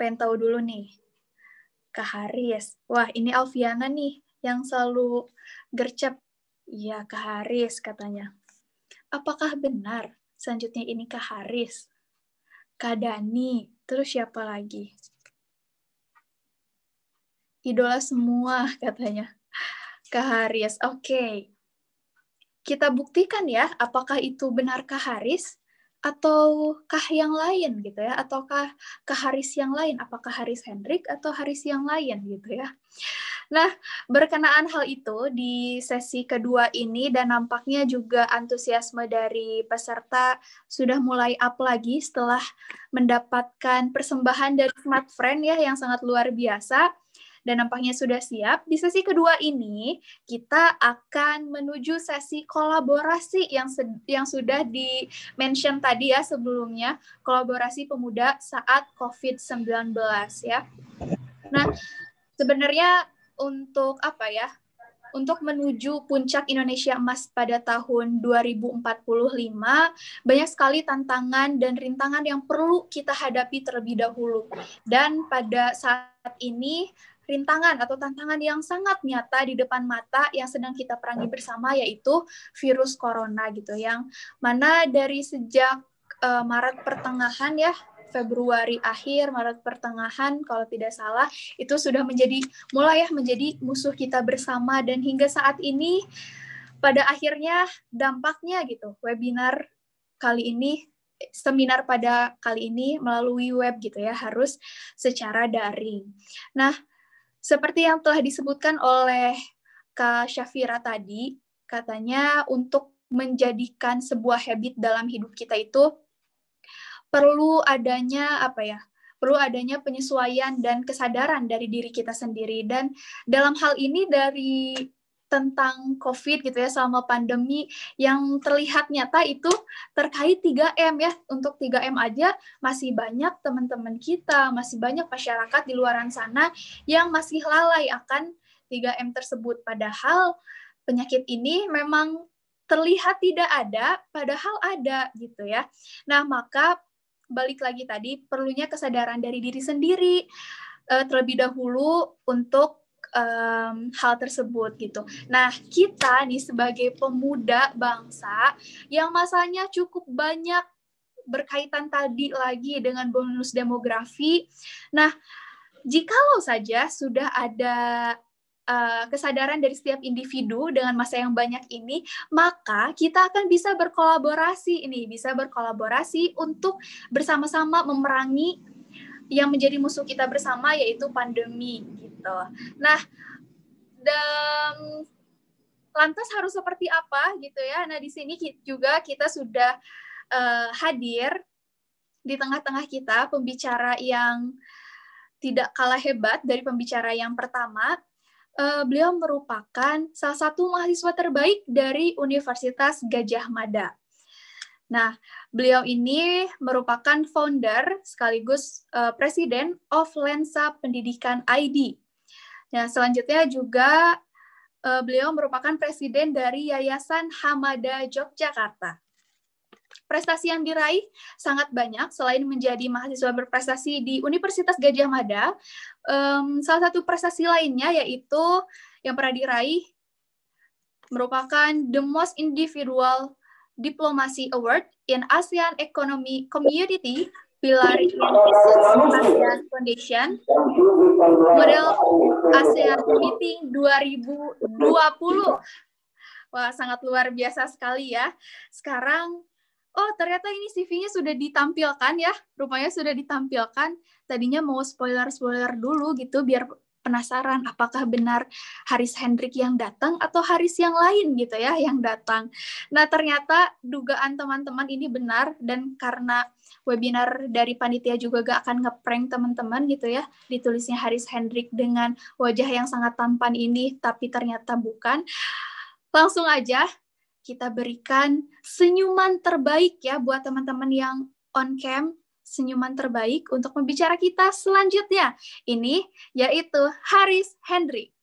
Pengen tahu dulu nih. Kak Haris. Wah, ini Alfiana nih yang selalu gercep. Iya, Kak Haris katanya. Apakah benar selanjutnya ini Kak Haris? Kak Dani, terus siapa lagi? Idola semua katanya. Kak Haris, oke. Okay. Kita buktikan ya, apakah itu benar Kak Haris? ataukah yang lain gitu ya ataukah ke Haris yang lain apakah Haris Hendrik atau Haris yang lain gitu ya Nah, berkenaan hal itu di sesi kedua ini dan nampaknya juga antusiasme dari peserta sudah mulai up lagi setelah mendapatkan persembahan dari smart friend ya yang sangat luar biasa dan nampaknya sudah siap. Di sesi kedua ini kita akan menuju sesi kolaborasi yang yang sudah di mention tadi ya sebelumnya, kolaborasi pemuda saat COVID-19 ya. Nah, sebenarnya untuk apa ya? untuk menuju puncak Indonesia Emas pada tahun 2045, banyak sekali tantangan dan rintangan yang perlu kita hadapi terlebih dahulu. Dan pada saat ini rintangan atau tantangan yang sangat nyata di depan mata yang sedang kita perangi bersama yaitu virus corona gitu yang mana dari sejak uh, Maret pertengahan ya Februari akhir, Maret pertengahan kalau tidak salah, itu sudah menjadi mulai ya menjadi musuh kita bersama dan hingga saat ini pada akhirnya dampaknya gitu. Webinar kali ini seminar pada kali ini melalui web gitu ya, harus secara daring. Nah, seperti yang telah disebutkan oleh Kak Syafira tadi, katanya untuk menjadikan sebuah habit dalam hidup kita itu perlu adanya apa ya? Perlu adanya penyesuaian dan kesadaran dari diri kita sendiri dan dalam hal ini dari tentang COVID gitu ya selama pandemi yang terlihat nyata itu terkait 3M ya. Untuk 3M aja masih banyak teman-teman kita, masih banyak masyarakat di luaran sana yang masih lalai akan 3M tersebut. Padahal penyakit ini memang terlihat tidak ada, padahal ada gitu ya. Nah, maka balik lagi tadi perlunya kesadaran dari diri sendiri eh, terlebih dahulu untuk um, hal tersebut gitu. Nah, kita nih sebagai pemuda bangsa yang masanya cukup banyak berkaitan tadi lagi dengan bonus demografi. Nah, jikalau saja sudah ada uh, kesadaran dari setiap individu dengan masa yang banyak ini, maka kita akan bisa berkolaborasi ini, bisa berkolaborasi untuk bersama-sama memerangi yang menjadi musuh kita bersama yaitu pandemi gitu. Nah, dan lantas harus seperti apa gitu ya. Nah, di sini juga kita sudah uh, hadir di tengah-tengah kita pembicara yang tidak kalah hebat dari pembicara yang pertama. Uh, beliau merupakan salah satu mahasiswa terbaik dari Universitas Gajah Mada. Nah, beliau ini merupakan founder sekaligus uh, presiden of Lensa Pendidikan ID. Nah, selanjutnya juga uh, beliau merupakan presiden dari Yayasan Hamada Yogyakarta. Prestasi yang diraih sangat banyak selain menjadi mahasiswa berprestasi di Universitas Gajah Mada. Um, salah satu prestasi lainnya yaitu yang pernah diraih merupakan the most individual Diplomasi Award in ASEAN Economy Community Pilar ASEAN Foundation Model ASEAN Meeting 2020. Wah, sangat luar biasa sekali ya. Sekarang, oh ternyata ini CV-nya sudah ditampilkan ya. Rupanya sudah ditampilkan. Tadinya mau spoiler-spoiler dulu gitu biar penasaran apakah benar Haris Hendrik yang datang atau Haris yang lain gitu ya yang datang. Nah, ternyata dugaan teman-teman ini benar dan karena webinar dari panitia juga gak akan ngeprank teman-teman gitu ya, ditulisnya Haris Hendrik dengan wajah yang sangat tampan ini tapi ternyata bukan. Langsung aja kita berikan senyuman terbaik ya buat teman-teman yang on cam senyuman terbaik untuk pembicara kita selanjutnya. Ini yaitu Haris Hendrik.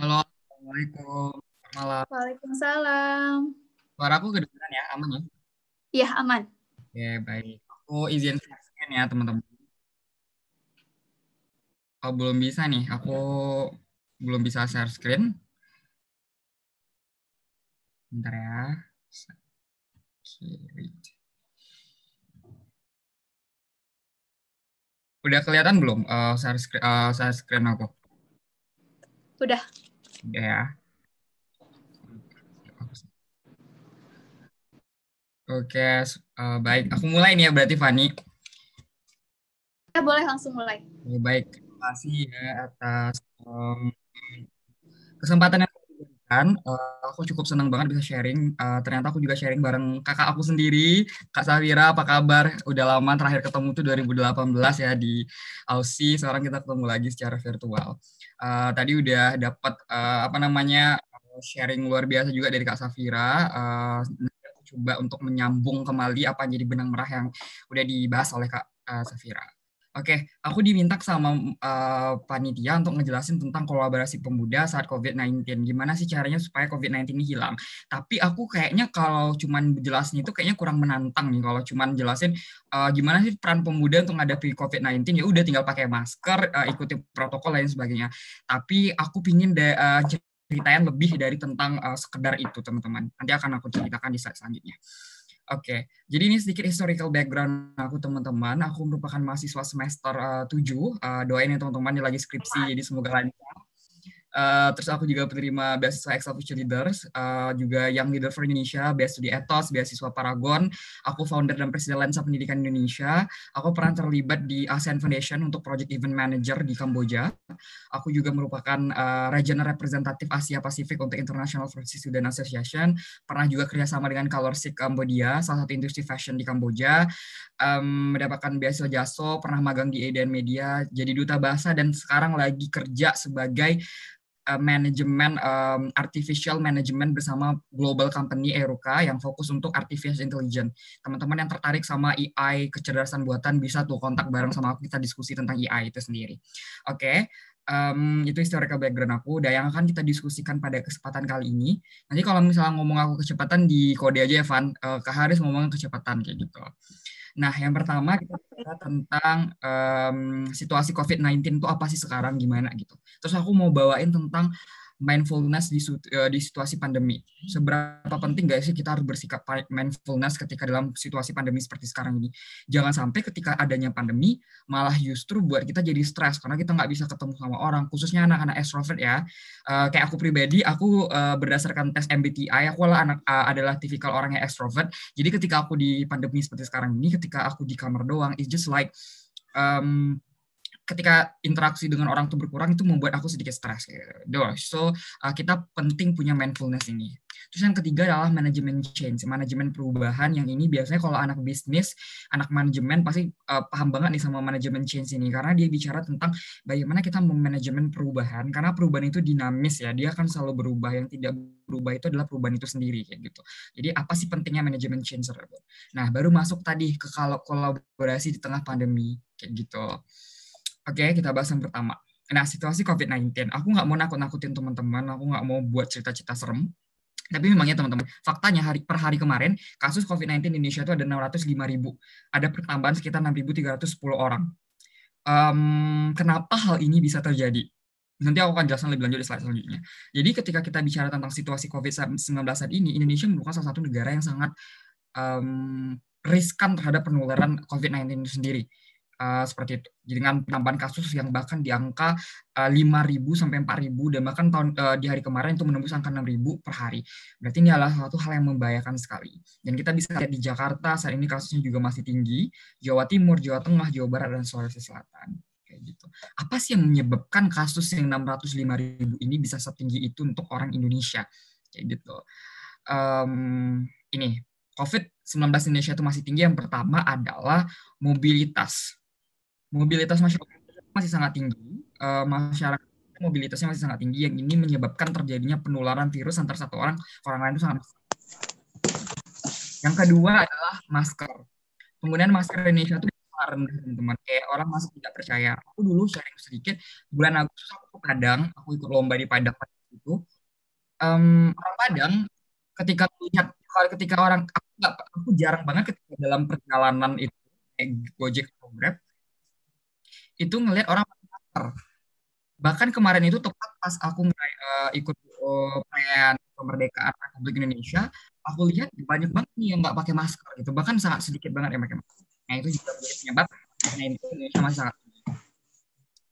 Halo, Assalamualaikum. Malam. Waalaikumsalam. Suara aku kedengeran ya, aman ya? Iya, aman. Oke baik. Aku izin share ya, teman-teman. Oh, belum bisa nih. Aku belum bisa share screen. Bentar ya. Oke, okay, wait. udah kelihatan belum uh, share, screen, uh, share screen aku? Udah. Udah ya. Oke, okay, uh, eh, baik. Aku mulai nih ya berarti Fani. Ya, boleh langsung mulai. baik, terima kasih ya atas um, kesempatan kan uh, aku cukup senang banget bisa sharing. Uh, ternyata aku juga sharing bareng kakak aku sendiri, Kak Safira. Apa kabar? Udah lama terakhir ketemu tuh 2018 ya di Aussie. Sekarang kita ketemu lagi secara virtual. Uh, tadi udah dapat uh, apa namanya sharing luar biasa juga dari Kak Safira. Uh, coba untuk menyambung kembali apa jadi benang merah yang udah dibahas oleh Kak uh, Safira. Oke, aku diminta sama uh, panitia untuk ngejelasin tentang kolaborasi pemuda saat COVID-19. Gimana sih caranya supaya COVID-19 ini hilang? Tapi aku kayaknya kalau cuman jelasin itu kayaknya kurang menantang nih kalau cuman jelasin uh, gimana sih peran pemuda untuk menghadapi COVID-19 ya udah tinggal pakai masker, uh, ikuti protokol lain sebagainya. Tapi aku pingin de, uh, ceritain lebih dari tentang uh, sekedar itu, teman-teman. Nanti akan aku ceritakan di saat selanjutnya. Oke, okay. jadi ini sedikit historical background aku teman-teman. Aku merupakan mahasiswa semester uh, 7. Uh, doain ya teman-teman yang lagi skripsi, jadi semoga lancar. Uh, terus aku juga penerima beasiswa Excel Leaders, uh, juga Young Leader for Indonesia, Beasiswa di Etos, Beasiswa Paragon. Aku founder dan presiden Lensa Pendidikan Indonesia. Aku pernah terlibat di ASEAN Foundation untuk project event manager di Kamboja. Aku juga merupakan uh, regional representatif Asia Pasifik untuk International Francis Student Association. Pernah juga kerjasama dengan Colorsik Kambodia, salah satu industri fashion di Kamboja. Um, mendapatkan beasiswa JASO, pernah magang di EDN Media, jadi duta bahasa, dan sekarang lagi kerja sebagai Eh, manajemen um, artificial management bersama global company Eruka yang fokus untuk artificial intelligence. Teman-teman yang tertarik sama AI, e kecerdasan buatan bisa tuh kontak bareng sama aku kita diskusi tentang AI e itu sendiri. Oke. Okay um, itu historical background aku dan yang akan kita diskusikan pada kesempatan kali ini nanti kalau misalnya ngomong aku kecepatan di kode aja ya uh, Kak Haris ngomong kecepatan kayak gitu Nah, yang pertama kita bicara tentang um, situasi COVID-19 itu apa sih sekarang gimana gitu. Terus aku mau bawain tentang mindfulness di, eh, di situasi pandemi. Seberapa penting nggak sih kita harus bersikap mindfulness ketika dalam situasi pandemi seperti sekarang ini? Jangan sampai ketika adanya pandemi malah justru buat kita jadi stres karena kita nggak bisa ketemu sama orang, khususnya anak-anak extrovert ya. Uh, kayak aku pribadi, aku uh, berdasarkan tes MBTI, aku adalah anak uh, adalah tipikal orang yang extrovert. Jadi ketika aku di pandemi seperti sekarang ini, ketika aku di kamar doang, it's just like um, ketika interaksi dengan orang itu berkurang itu membuat aku sedikit stres gitu. So uh, kita penting punya mindfulness ini. Terus yang ketiga adalah manajemen change, manajemen perubahan yang ini biasanya kalau anak bisnis, anak manajemen pasti uh, paham banget nih sama manajemen change ini karena dia bicara tentang bagaimana kita memanajemen perubahan karena perubahan itu dinamis ya, dia akan selalu berubah yang tidak berubah itu adalah perubahan itu sendiri kayak gitu. Jadi apa sih pentingnya manajemen change tersebut? Nah, baru masuk tadi ke kalau kolaborasi di tengah pandemi kayak gitu. Oke, okay, kita bahas yang pertama. Nah, situasi COVID-19. Aku nggak mau nakut-nakutin teman-teman, aku nggak mau buat cerita-cerita serem. Tapi memangnya teman-teman, faktanya hari per hari kemarin, kasus COVID-19 di Indonesia itu ada 605 ribu. Ada pertambahan sekitar 6.310 orang. Um, kenapa hal ini bisa terjadi? Nanti aku akan jelaskan lebih lanjut di slide selanjutnya. Jadi ketika kita bicara tentang situasi COVID-19 saat ini, Indonesia merupakan salah satu negara yang sangat um, riskan terhadap penularan COVID-19 itu sendiri Eh, seperti itu dengan penambahan kasus yang bahkan di angka uh, eh, 5.000 sampai 4.000 dan bahkan tahun uh, di hari kemarin itu menembus angka 6.000 per hari. Berarti ini adalah satu hal yang membahayakan sekali. Dan kita bisa lihat di Jakarta saat ini kasusnya juga masih tinggi, Jawa Timur, Jawa Tengah, Jawa Barat dan Sulawesi Selatan. Kayak gitu. Apa sih yang menyebabkan kasus yang 605.000 ini bisa setinggi itu untuk orang Indonesia? Kayak gitu. Um, ini COVID-19 Indonesia itu masih tinggi. Yang pertama adalah mobilitas Mobilitas masyarakat masih sangat tinggi, uh, masyarakat mobilitasnya masih sangat tinggi yang ini menyebabkan terjadinya penularan virus antar satu orang orang lain itu sangat yang kedua adalah masker kemudian masker Indonesia itu rendah teman-teman kayak orang masih tidak percaya aku dulu sharing sedikit bulan Agustus aku ke Padang aku ikut lomba di Padang itu um, orang Padang ketika lihat ketika orang aku, gak, aku jarang banget ketika dalam perjalanan itu kayak Gojek atau Grab itu ngelihat orang bahkan kemarin itu tepat pas aku uh, ikut uh, perayaan kemerdekaan Republik Indonesia aku lihat banyak banget nih yang nggak pakai masker gitu bahkan sangat sedikit banget yang pakai masker nah itu juga penyebab nah Indonesia masih sangat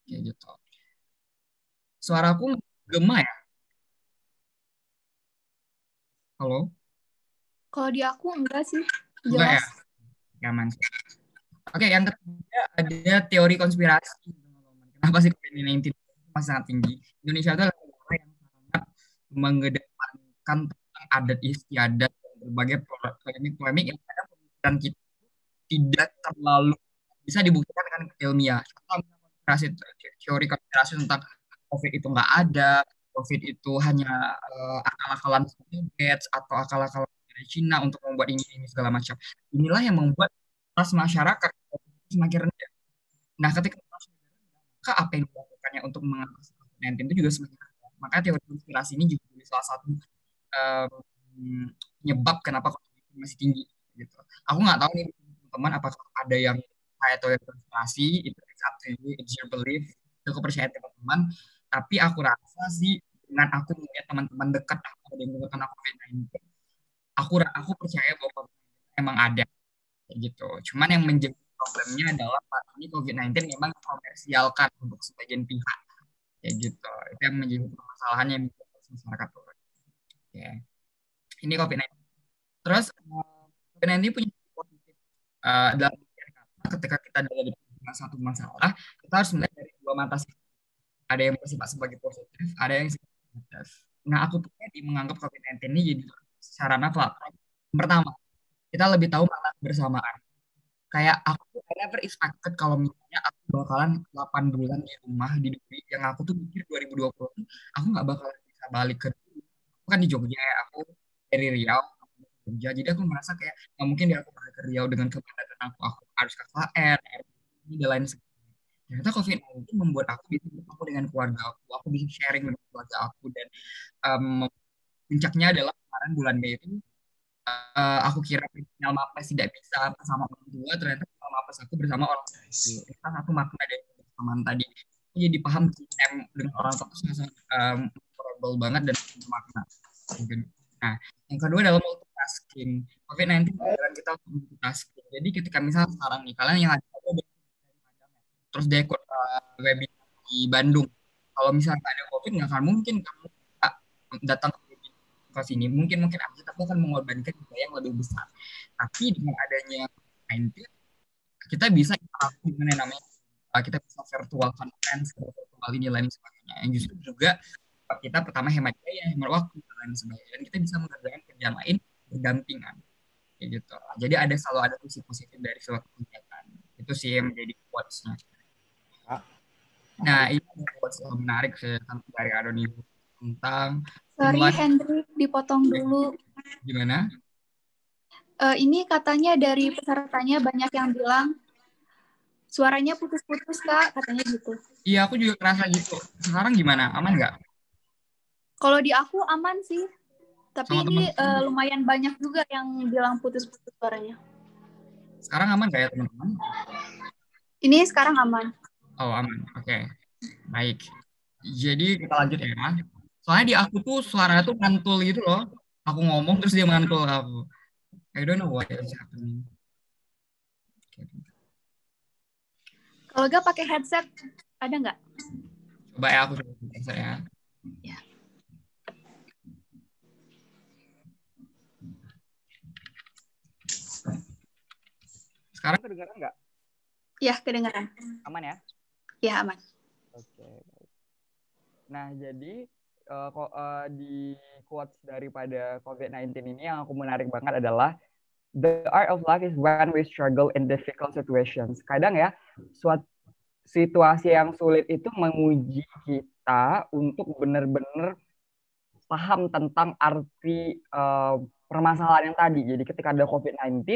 ya, gitu aku gema ya halo kalau di aku enggak sih ya? jelas ya? sih Oke, yang ketiga ada teori konspirasi. Kenapa sih COVID-19 masih sangat tinggi? Indonesia itu adalah negara yang sangat mengedepankan tentang adat istiadat dan berbagai polemik-polemik yang ada pemikiran kita tidak terlalu bisa dibuktikan dengan ilmiah. Contoh konspirasi teori konspirasi tentang COVID itu nggak ada, COVID itu hanya uh, akal-akalan Gates atau akal-akalan dari Cina untuk membuat ini ini segala macam. Inilah yang membuat kelas masyarakat semakin rendah. Nah, ketika maka apa yang dilakukannya untuk mengatasi COVID-19 itu juga semakin rendah. Maka teori konspirasi ini juga menjadi salah satu um, penyebab kenapa COVID masih tinggi. Gitu. Aku nggak tahu nih teman-teman apakah ada yang saya teori konspirasi, itu up to you, it's your belief, itu kepercayaan teman-teman. Tapi aku rasa sih dengan aku melihat teman-teman dekat aku dan yang kena COVID-19, aku aku percaya bahwa COVID emang ada gitu. Cuman yang menjadi problemnya adalah saat ini COVID-19 memang komersialkan untuk sebagian pihak ya gitu itu yang menjadi permasalahan yang masyarakat turun ya ini COVID-19 terus eh, COVID-19 punya positif uh, dalam kata ketika kita ada satu masalah kita harus melihat dari dua mata ada yang bersifat sebagai positif ada yang negatif nah aku pribadi menganggap COVID-19 ini jadi sarana platform pertama kita lebih tahu makna bersamaan kayak aku I never expected kalau misalnya aku bakalan 8 bulan di rumah di negeri yang aku tuh pikir 2020 tuh aku nggak bakalan bisa balik ke aku kan di Jogja ya aku dari Riau Jogja jadi aku merasa kayak nggak mungkin dia aku balik ke Riau dengan kepadatan aku aku harus ke KLR ini dan lain sebagainya ternyata covid ini membuat aku bisa bertemu dengan keluarga aku aku bisa sharing dengan keluarga aku dan um, puncaknya adalah kemarin bulan Mei itu uh, aku kira final Mapes tidak bisa bersama orang tua ternyata final Mapes aku bersama orang tua itu satu makna dari teman tadi aku jadi paham CM dengan orang tua itu sangat um, banget dan bermakna nah yang kedua adalah multitasking covid nanti mengajarkan kita multitasking jadi ketika misalnya sekarang nih kalian yang ada terus dia ikut uh, webinar di Bandung kalau misalnya ada COVID nggak akan mungkin kamu ah, datang ke kelas ini mungkin mungkin aku tetap akan mengorbankan biaya yang lebih besar tapi dengan adanya internet kita bisa interaksi dengan yang namanya uh, kita bisa virtual conference virtual ini lain sebagainya yang justru juga kita pertama hemat biaya hemat waktu dan lain sebagainya dan kita bisa mengerjakan kerjaan lain berdampingan ya gitu jadi ada selalu ada sisi positif dari suatu kegiatan itu sih yang menjadi quotesnya ah. nah ini quotes yang menarik sih dari Aroni tentang Sorry Mas. Hendrik, dipotong iya. dulu. Gimana? Uh, ini katanya dari pesertanya banyak yang bilang suaranya putus-putus kak, katanya gitu. Iya, aku juga kerasa gitu. Sekarang gimana? Aman nggak? Kalau di aku aman sih, tapi Sama ini Uh, lumayan banyak juga yang bilang putus-putus suaranya. Sekarang aman nggak ya teman-teman? Ini sekarang aman. Oh aman, oke, okay. baik. Jadi kita lanjut ya soalnya di aku tuh suara tuh mantul gitu loh aku ngomong terus dia mantul aku I don't know why it's happening kalau gak pakai headset ada nggak coba ya aku coba ya. ya. Sekarang kedengaran nggak? Ya, kedengaran. Aman ya? Ya, aman. Oke. Okay. Nah, jadi uh, uh, di quotes daripada COVID-19 ini yang aku menarik banget adalah the art of life is when we struggle in difficult situations. Kadang ya, suatu situasi yang sulit itu menguji kita untuk benar-benar paham tentang arti uh, permasalahan yang tadi. Jadi ketika ada COVID-19,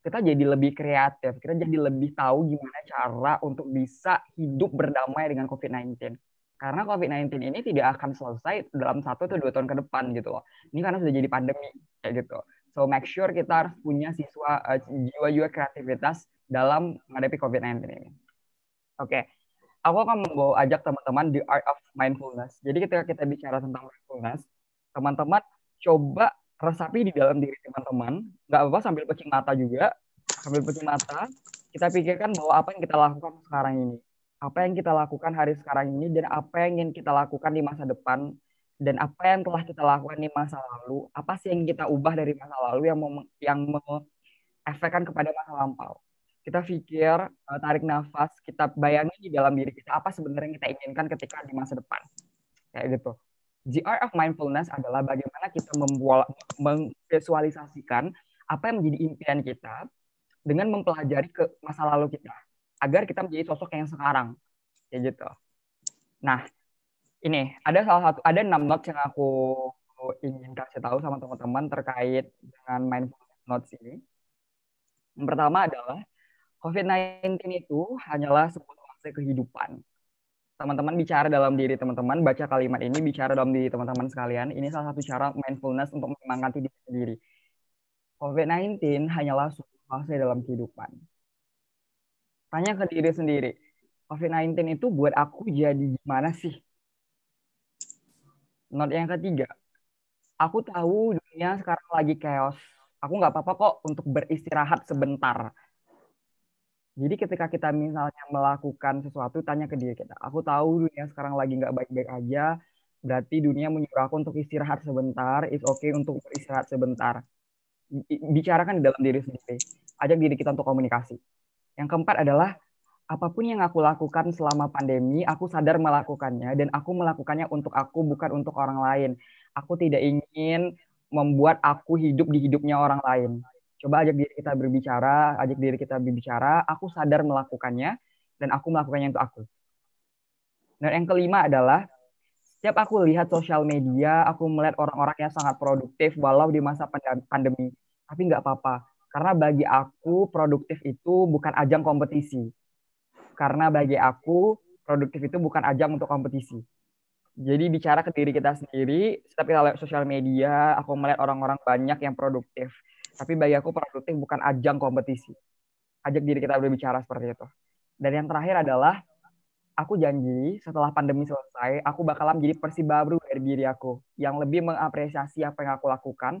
kita jadi lebih kreatif, kita jadi lebih tahu gimana cara untuk bisa hidup berdamai dengan COVID-19. Karena COVID-19 ini tidak akan selesai dalam satu atau dua tahun ke depan gitu loh. Ini karena sudah jadi pandemi kayak gitu. So make sure kita harus punya siswa uh, jiwa-jiwa kreativitas dalam menghadapi COVID-19 ini. Oke, okay. aku akan membawa ajak teman-teman di art of mindfulness. Jadi ketika kita bicara tentang mindfulness, teman-teman coba resapi di dalam diri teman-teman. Gak apa-apa sambil pecing mata juga. Sambil pecing mata, kita pikirkan bahwa apa yang kita lakukan sekarang ini apa yang kita lakukan hari sekarang ini dan apa yang ingin kita lakukan di masa depan dan apa yang telah kita lakukan di masa lalu, apa sih yang kita ubah dari masa lalu yang mem yang mengefekkan kepada masa lampau. Kita pikir, eh, tarik nafas, kita bayangin di dalam diri kita apa sebenarnya yang kita inginkan ketika di masa depan. Kayak gitu. The art of mindfulness adalah bagaimana kita memvisualisasikan apa yang menjadi impian kita dengan mempelajari ke masa lalu kita agar kita menjadi sosok yang sekarang ya gitu nah ini ada salah satu ada enam notes yang aku ingin kasih tahu sama teman-teman terkait dengan mindfulness notes ini yang pertama adalah COVID-19 itu hanyalah sebuah fase kehidupan. Teman-teman bicara dalam diri teman-teman, baca kalimat ini, bicara dalam diri teman-teman sekalian. Ini salah satu cara mindfulness untuk menyemangati diri sendiri. COVID-19 hanyalah sebuah fase dalam kehidupan tanya ke diri sendiri COVID-19 itu buat aku jadi gimana sih not yang ketiga aku tahu dunia sekarang lagi chaos aku nggak apa-apa kok untuk beristirahat sebentar jadi ketika kita misalnya melakukan sesuatu tanya ke diri kita aku tahu dunia sekarang lagi nggak baik-baik aja berarti dunia menyuruh aku untuk istirahat sebentar, it's okay untuk beristirahat sebentar. Bicarakan di dalam diri sendiri, ajak diri kita untuk komunikasi. Yang keempat adalah apapun yang aku lakukan selama pandemi, aku sadar melakukannya dan aku melakukannya untuk aku bukan untuk orang lain. Aku tidak ingin membuat aku hidup di hidupnya orang lain. Coba ajak diri kita berbicara, ajak diri kita berbicara, aku sadar melakukannya dan aku melakukannya untuk aku. Dan yang kelima adalah setiap aku lihat sosial media, aku melihat orang-orang yang sangat produktif walau di masa pandemi, tapi nggak apa-apa. Karena bagi aku produktif itu bukan ajang kompetisi. Karena bagi aku produktif itu bukan ajang untuk kompetisi. Jadi bicara ke diri kita sendiri, setiap kita lihat sosial media, aku melihat orang-orang banyak yang produktif. Tapi bagi aku produktif bukan ajang kompetisi. Ajak diri kita berbicara seperti itu. Dan yang terakhir adalah, aku janji setelah pandemi selesai, aku bakalan menjadi versi baru dari diri aku. Yang lebih mengapresiasi apa yang aku lakukan,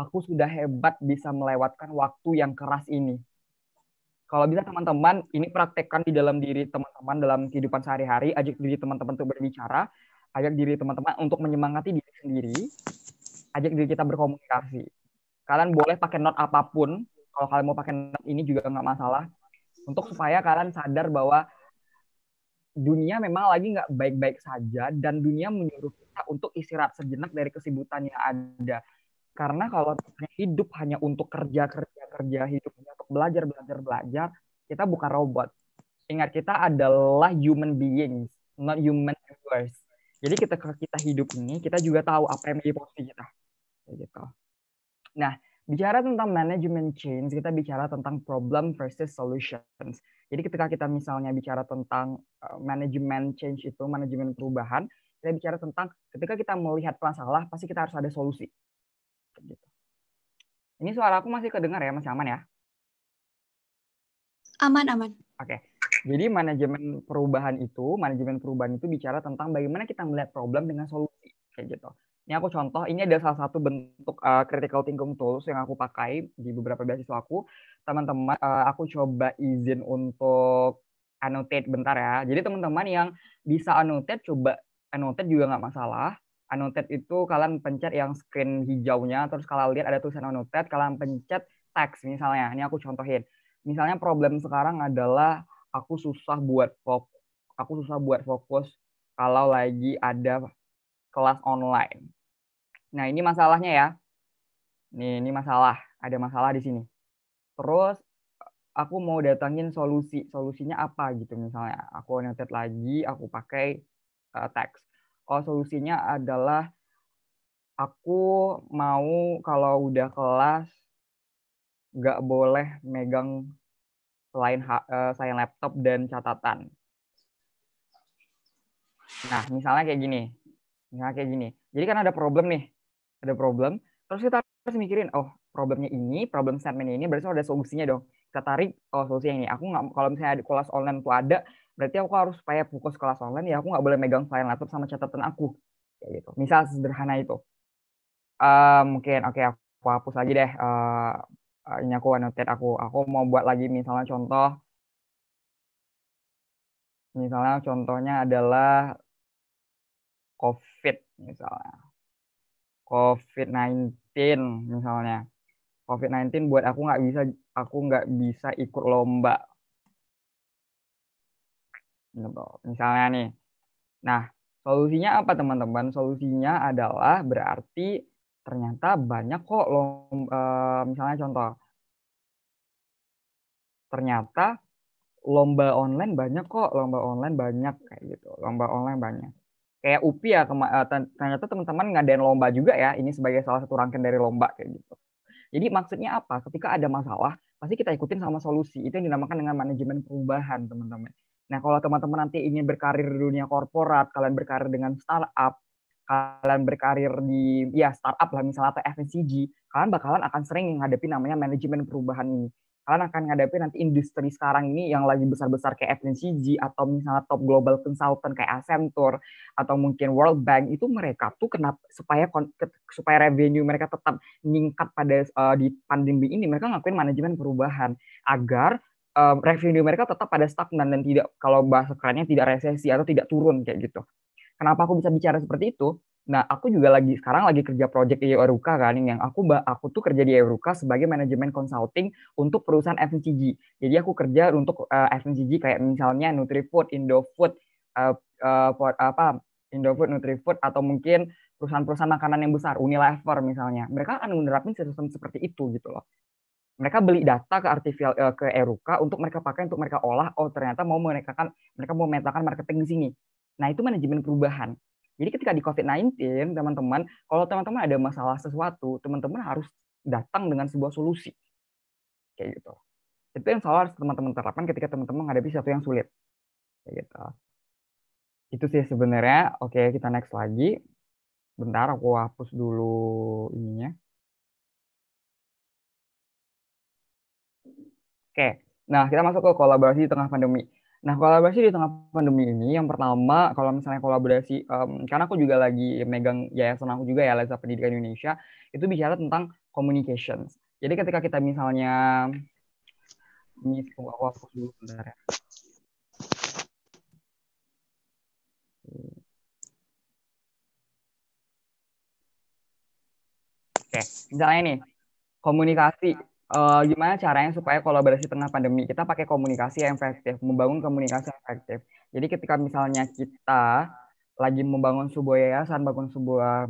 aku sudah hebat bisa melewatkan waktu yang keras ini. Kalau bisa teman-teman, ini praktekkan di dalam diri teman-teman dalam kehidupan sehari-hari, ajak diri teman-teman untuk berbicara, ajak diri teman-teman untuk menyemangati diri sendiri, ajak diri kita berkomunikasi. Kalian boleh pakai not apapun, kalau kalian mau pakai not ini juga nggak masalah, untuk supaya kalian sadar bahwa dunia memang lagi nggak baik-baik saja dan dunia menyuruh kita untuk istirahat sejenak dari kesibukan yang ada. Karena kalau hidup hanya untuk kerja, kerja, kerja, hidup untuk belajar, belajar, belajar, kita bukan robot. Ingat, kita adalah human beings, not human viewers. Jadi kita kita hidup ini, kita juga tahu apa yang menjadi posisi kita. Ya, gitu. Nah, bicara tentang management change, kita bicara tentang problem versus solutions. Jadi ketika kita misalnya bicara tentang eh, management change itu, manajemen perubahan, kita bicara tentang ketika kita melihat masalah, pasti kita harus ada solusi gitu. Ini suara aku masih kedengar ya, masih aman ya? Aman, aman. Oke. Okay. Jadi manajemen perubahan itu, manajemen perubahan itu bicara tentang bagaimana kita melihat problem dengan solusi kayak gitu. Ini aku contoh, ini ada salah satu bentuk uh, critical thinking tools yang aku pakai di beberapa beasiswa aku. Teman-teman, uh, aku coba izin untuk annotate bentar ya. Jadi teman-teman yang bisa annotate coba annotate juga nggak masalah annotate itu kalian pencet yang screen hijaunya terus kalau lihat ada tulisan annotate kalian pencet teks misalnya ini aku contohin misalnya problem sekarang adalah aku susah buat fokus aku susah buat fokus kalau lagi ada kelas online nah ini masalahnya ya nih ini masalah ada masalah di sini terus aku mau datangin solusi solusinya apa gitu misalnya aku annotate lagi aku pakai uh, eh, teks kalau solusinya adalah aku mau kalau udah kelas nggak boleh megang selain uh, eh, selain laptop dan catatan. Nah, misalnya kayak gini. Misalnya kayak gini. Jadi kan ada problem nih. Ada problem. Terus kita harus mikirin, oh problemnya ini, problem statement ini, berarti ada solusinya dong. Kita tarik, oh solusinya ini. Aku nggak, kalau misalnya ada kelas online tuh ada, berarti aku harus supaya fokus kelas online ya aku nggak boleh megang file laptop sama catatan aku kayak gitu misal sederhana itu uh, mungkin oke okay, aku hapus lagi deh uh, ini aku annotate aku aku mau buat lagi misalnya contoh misalnya contohnya adalah COVID misalnya. COVID-19 misalnya. COVID-19 buat aku nggak bisa aku nggak bisa ikut lomba Gitu. Misalnya nih. Nah, solusinya apa teman-teman? Solusinya adalah berarti ternyata banyak kok lomba, eh, misalnya contoh. Ternyata lomba online banyak kok, lomba online banyak kayak gitu. Lomba online banyak. Kayak UPI ya, eh, ternyata teman-teman ngadain lomba juga ya. Ini sebagai salah satu rangkaian dari lomba kayak gitu. Jadi maksudnya apa? Ketika ada masalah, pasti kita ikutin sama solusi. Itu yang dinamakan dengan manajemen perubahan, teman-teman. Nah, kalau teman-teman nanti ingin berkarir di dunia korporat, kalian berkarir dengan startup, kalian berkarir di ya startup lah misalnya atau FNCG, kalian bakalan akan sering menghadapi namanya manajemen perubahan ini. Kalian akan menghadapi nanti industri sekarang ini yang lagi besar-besar kayak FNCG atau misalnya top global consultant kayak Accenture atau mungkin World Bank itu mereka tuh kenapa supaya supaya revenue mereka tetap meningkat pada uh, di pandemi ini mereka ngakuin manajemen perubahan agar um, revenue mereka tetap pada stagnan dan tidak kalau bahasa kerennya tidak resesi atau tidak turun kayak gitu. Kenapa aku bisa bicara seperti itu? Nah, aku juga lagi sekarang lagi kerja project di Euruka kan yang aku aku tuh kerja di Euruka sebagai manajemen consulting untuk perusahaan FMCG. Jadi aku kerja untuk uh, eh, FMCG kayak misalnya Nutrifood, Indofood, uh, uh, apa Indofood, Nutrifood atau mungkin perusahaan-perusahaan makanan yang besar, Unilever misalnya. Mereka akan menerapkan sistem seperti itu gitu loh mereka beli data ke artificial uh, ke Eruka untuk mereka pakai untuk mereka olah oh ternyata mau mereka kan mereka mau memetakan marketing di sini. Nah, itu manajemen perubahan. Jadi ketika di COVID-19, teman-teman, kalau teman-teman ada masalah sesuatu, teman-teman harus datang dengan sebuah solusi. Kayak gitu. Itu yang selalu harus teman-teman terapkan ketika teman-teman menghadapi sesuatu yang sulit. Kayak gitu. Itu sih sebenarnya. Oke, kita next lagi. Bentar, aku hapus dulu ininya. Oke, nah kita masuk ke kolaborasi di tengah pandemi. Nah, kolaborasi di tengah pandemi ini yang pertama kalau misalnya kolaborasi um, karena aku juga lagi megang yayasan aku juga ya Lensa Pendidikan Indonesia itu bicara tentang communications. Jadi ketika kita misalnya ini tunggu aku hapus dulu sebentar ya. Oke, misalnya ini, komunikasi uh, gimana caranya supaya kolaborasi tengah pandemi kita pakai komunikasi yang efektif, membangun komunikasi yang efektif. Jadi ketika misalnya kita lagi membangun sebuah yayasan, bangun sebuah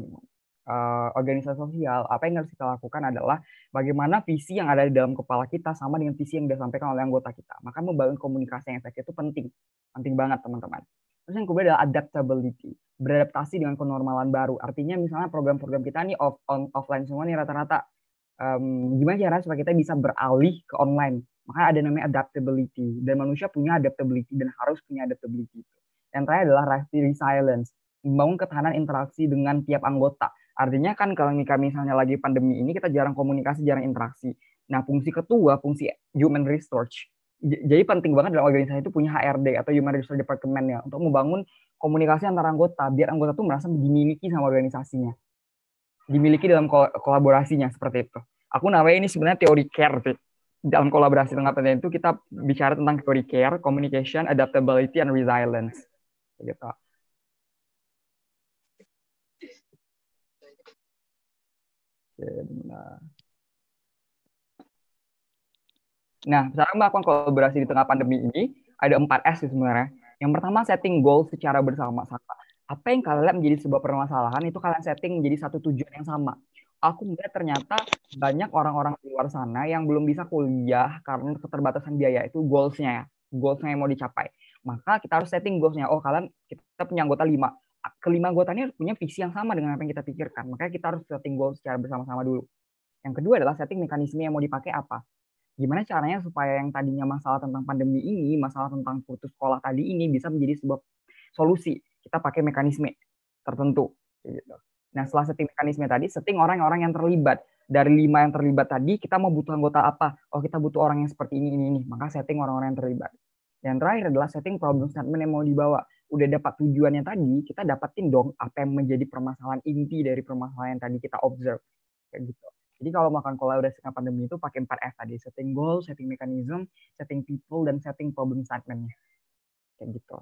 uh, organisasi sosial, apa yang harus kita lakukan adalah bagaimana visi yang ada di dalam kepala kita sama dengan visi yang disampaikan oleh anggota kita. Maka membangun komunikasi yang efektif itu penting, penting banget teman-teman. Terus yang kedua adalah adaptability, beradaptasi dengan kenormalan baru. Artinya misalnya program-program kita nih off, on, offline semua nih rata-rata um, gimana cara supaya kita bisa beralih ke online. Maka ada namanya adaptability dan manusia punya adaptability dan harus punya adaptability itu. Yang terakhir adalah resilience, membangun ketahanan interaksi dengan tiap anggota. Artinya kan kalau kami misalnya lagi pandemi ini kita jarang komunikasi, jarang interaksi. Nah, fungsi ketua, fungsi human resource. Jadi penting banget dalam organisasi itu punya HRD atau human resource department untuk membangun komunikasi antara anggota biar anggota tuh merasa dimiliki sama organisasinya dimiliki dalam kol kolaborasinya seperti itu. Aku namanya ini sebenarnya teori care. Sih. Dalam kolaborasi tengah pandemi itu kita bicara tentang teori care, communication, adaptability, and resilience. Gitu. Nah. nah, sekarang melakukan kolaborasi di tengah pandemi ini ada empat S sebenarnya. Yang pertama setting goal secara bersama-sama apa yang kalian lihat menjadi sebuah permasalahan itu kalian setting menjadi satu tujuan yang sama. Aku melihat ternyata banyak orang-orang di luar sana yang belum bisa kuliah karena keterbatasan biaya itu goalsnya ya, goalsnya yang mau dicapai. Maka kita harus setting goalsnya. Oh kalian kita punya anggota lima, kelima anggota ini punya visi yang sama dengan apa yang kita pikirkan. Makanya kita harus setting goals secara bersama-sama dulu. Yang kedua adalah setting mekanisme yang mau dipakai apa. Gimana caranya supaya yang tadinya masalah tentang pandemi ini, masalah tentang putus sekolah tadi ini bisa menjadi sebuah solusi kita pakai mekanisme tertentu. Iya. Nah setelah setting mekanisme tadi, setting orang-orang yang terlibat. Dari lima yang terlibat tadi, kita mau butuh anggota apa? Oh kita butuh orang yang seperti ini, ini, ini. Maka setting orang-orang yang terlibat. Yang terakhir adalah setting problem statement yang mau dibawa. Udah dapat tujuannya tadi, kita dapatin dong apa yang menjadi permasalahan inti dari permasalahan yang tadi kita observe. Kayak gitu. Jadi kalau makan kolaborasi dengan pandemi itu pakai 4 F tadi, setting goal, setting mechanism, setting people, dan setting problem statementnya. Kayak gitu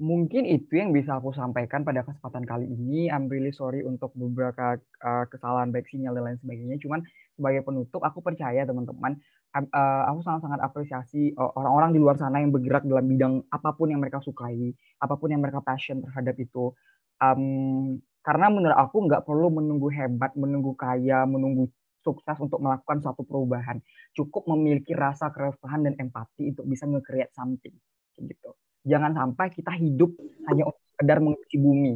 mungkin itu yang bisa aku sampaikan pada kesempatan kali ini. I'm really sorry untuk beberapa uh, kesalahan baik sinyal dan lain sebagainya. Cuman sebagai penutup, aku percaya teman-teman, uh, aku sangat-sangat apresiasi eh, orang-orang di luar sana yang bergerak dalam bidang apapun yang mereka sukai, apapun yang mereka passion terhadap itu. Um, karena menurut aku nggak perlu menunggu hebat, menunggu kaya, menunggu sukses untuk melakukan suatu perubahan. Cukup memiliki rasa keresahan dan empati untuk bisa nge-create something. Gitu jangan sampai kita hidup hanya sekedar mengisi bumi.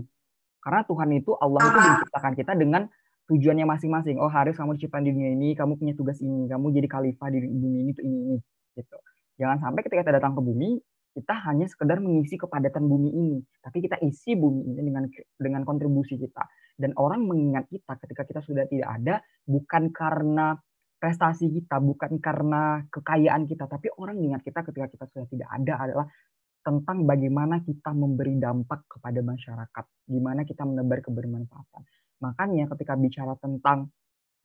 Karena Tuhan itu Allah itu ah. menciptakan kita dengan tujuannya masing-masing. Oh harus kamu diciptakan di dunia ini, kamu punya tugas ini, kamu jadi khalifah di bumi ini, itu ini ini. Gitu. Jangan sampai ketika kita datang ke bumi, kita hanya sekedar mengisi kepadatan bumi ini, tapi kita isi bumi ini dengan dengan kontribusi kita. Dan orang mengingat kita ketika kita sudah tidak ada, bukan karena prestasi kita, bukan karena kekayaan kita, tapi orang mengingat kita ketika kita sudah tidak ada adalah tentang bagaimana kita memberi dampak kepada masyarakat, gimana kita menebar kebermanfaatan. Makanya ketika bicara tentang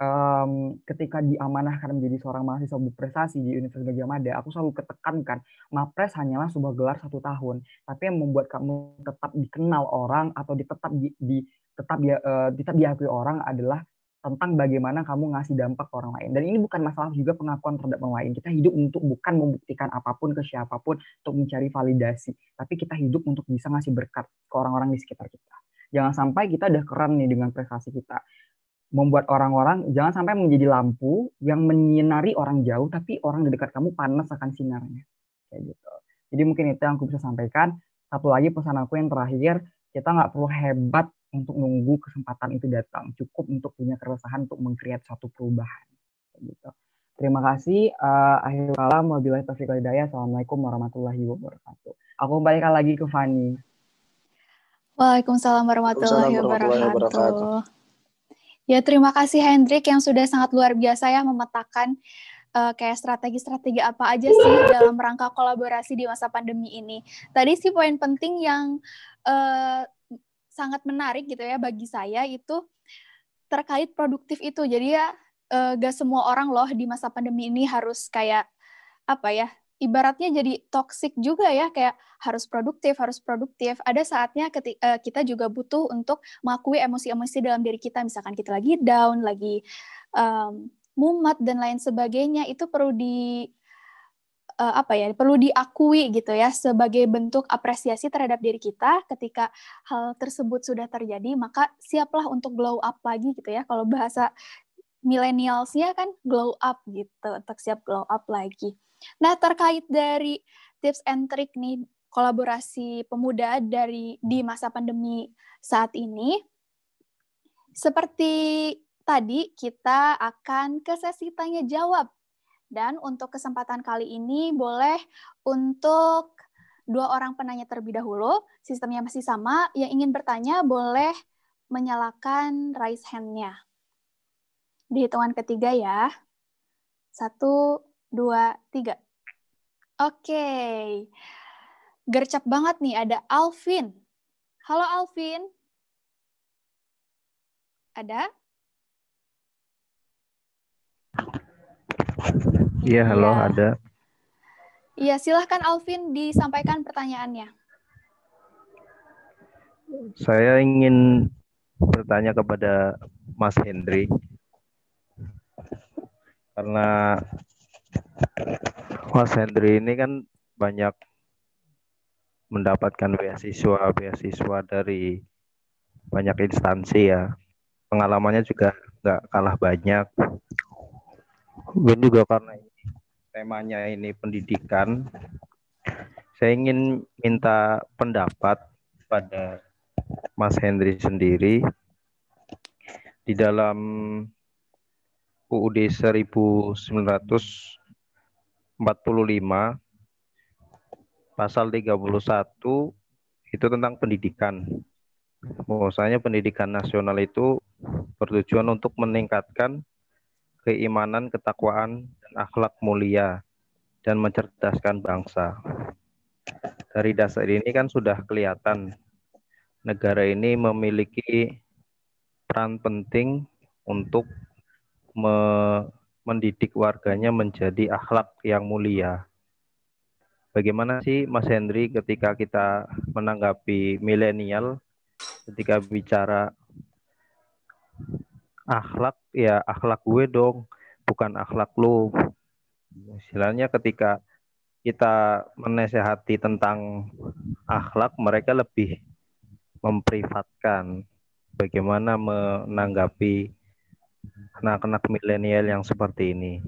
um, ketika diamanahkan menjadi seorang mahasiswa berprestasi di Universitas Gajah Mada, aku selalu ketekankan mapres hanyalah sebuah gelar satu tahun, tapi yang membuat kamu tetap dikenal orang atau tetap di, di tetap ya uh, tetap diakui orang adalah tentang bagaimana kamu ngasih dampak ke orang lain. Dan ini bukan masalah juga pengakuan terhadap orang lain. Kita hidup untuk bukan membuktikan apapun ke siapapun untuk mencari validasi, tapi kita hidup untuk bisa ngasih berkat ke orang-orang di sekitar kita. Jangan sampai kita udah keren nih dengan prestasi kita. Membuat orang-orang jangan sampai menjadi lampu yang menyinari orang jauh, tapi orang di dekat kamu panas akan sinarnya. Kayak gitu. Jadi mungkin itu yang aku bisa sampaikan. Satu lagi pesan aku yang terakhir, kita nggak perlu hebat untuk nunggu kesempatan itu datang, cukup untuk punya keresahan untuk mengkreat satu perubahan. Gitu. Terima kasih. Uh, akhir kalam, wabillahi taufiq hidayah. Assalamualaikum warahmatullahi wabarakatuh. Aku kembalikan lagi ke Fani. Waalaikumsalam warahmatullahi, wabarakatuh. Ya, terima kasih Hendrik yang sudah sangat luar biasa ya memetakan uh, kayak strategi-strategi apa aja sih dalam rangka kolaborasi di masa pandemi ini. Tadi sih poin penting yang uh, sangat menarik gitu ya bagi saya itu terkait produktif itu. Jadi ya uh, gak semua orang loh di masa pandemi ini harus kayak apa ya ibaratnya jadi toksik juga ya kayak harus produktif harus produktif ada saatnya ketika, eh, kita juga butuh untuk mengakui emosi-emosi dalam diri kita misalkan kita lagi down lagi um, mmm, mumat dan lain sebagainya itu perlu di uh, apa ya perlu diakui gitu ya sebagai bentuk apresiasi terhadap diri kita ketika hal tersebut sudah terjadi maka siaplah untuk glow up lagi gitu ya kalau bahasa milenialsnya kan glow up gitu untuk siap glow up lagi. Nah terkait dari tips and trick nih kolaborasi pemuda dari di masa pandemi saat ini seperti tadi kita akan ke sesi tanya jawab dan untuk kesempatan kali ini boleh untuk dua orang penanya terlebih dahulu, sistemnya masih sama, yang ingin bertanya boleh menyalakan raise hand-nya. Di hitungan ketiga ya. Satu, dua, tiga. Oke. Okay. Gercep banget nih, ada Alvin. Halo Alvin. Ada? Iya, halo, ya. ada. Iya, silahkan Alvin disampaikan pertanyaannya. Saya ingin bertanya kepada Mas Hendri. Karena Mas Hendri ini kan banyak mendapatkan beasiswa-beasiswa dari banyak instansi ya. Pengalamannya juga nggak kalah banyak. Dan juga karena ini temanya ini pendidikan, saya ingin minta pendapat pada Mas Hendri sendiri di dalam UUD 1945 pasal 31 itu tentang pendidikan. Bahwasanya pendidikan nasional itu bertujuan untuk meningkatkan keimanan, ketakwaan, dan akhlak mulia, dan mencerdaskan bangsa. Dari dasar ini kan sudah kelihatan negara ini memiliki peran penting untuk me mendidik warganya menjadi akhlak yang mulia. Bagaimana sih Mas Hendri ketika kita menanggapi milenial ketika bicara akhlak ya akhlak gue dong, bukan akhlak lu. Istilahnya ketika kita menasehati tentang akhlak, mereka lebih memprivatkan bagaimana menanggapi anak-anak milenial yang seperti ini.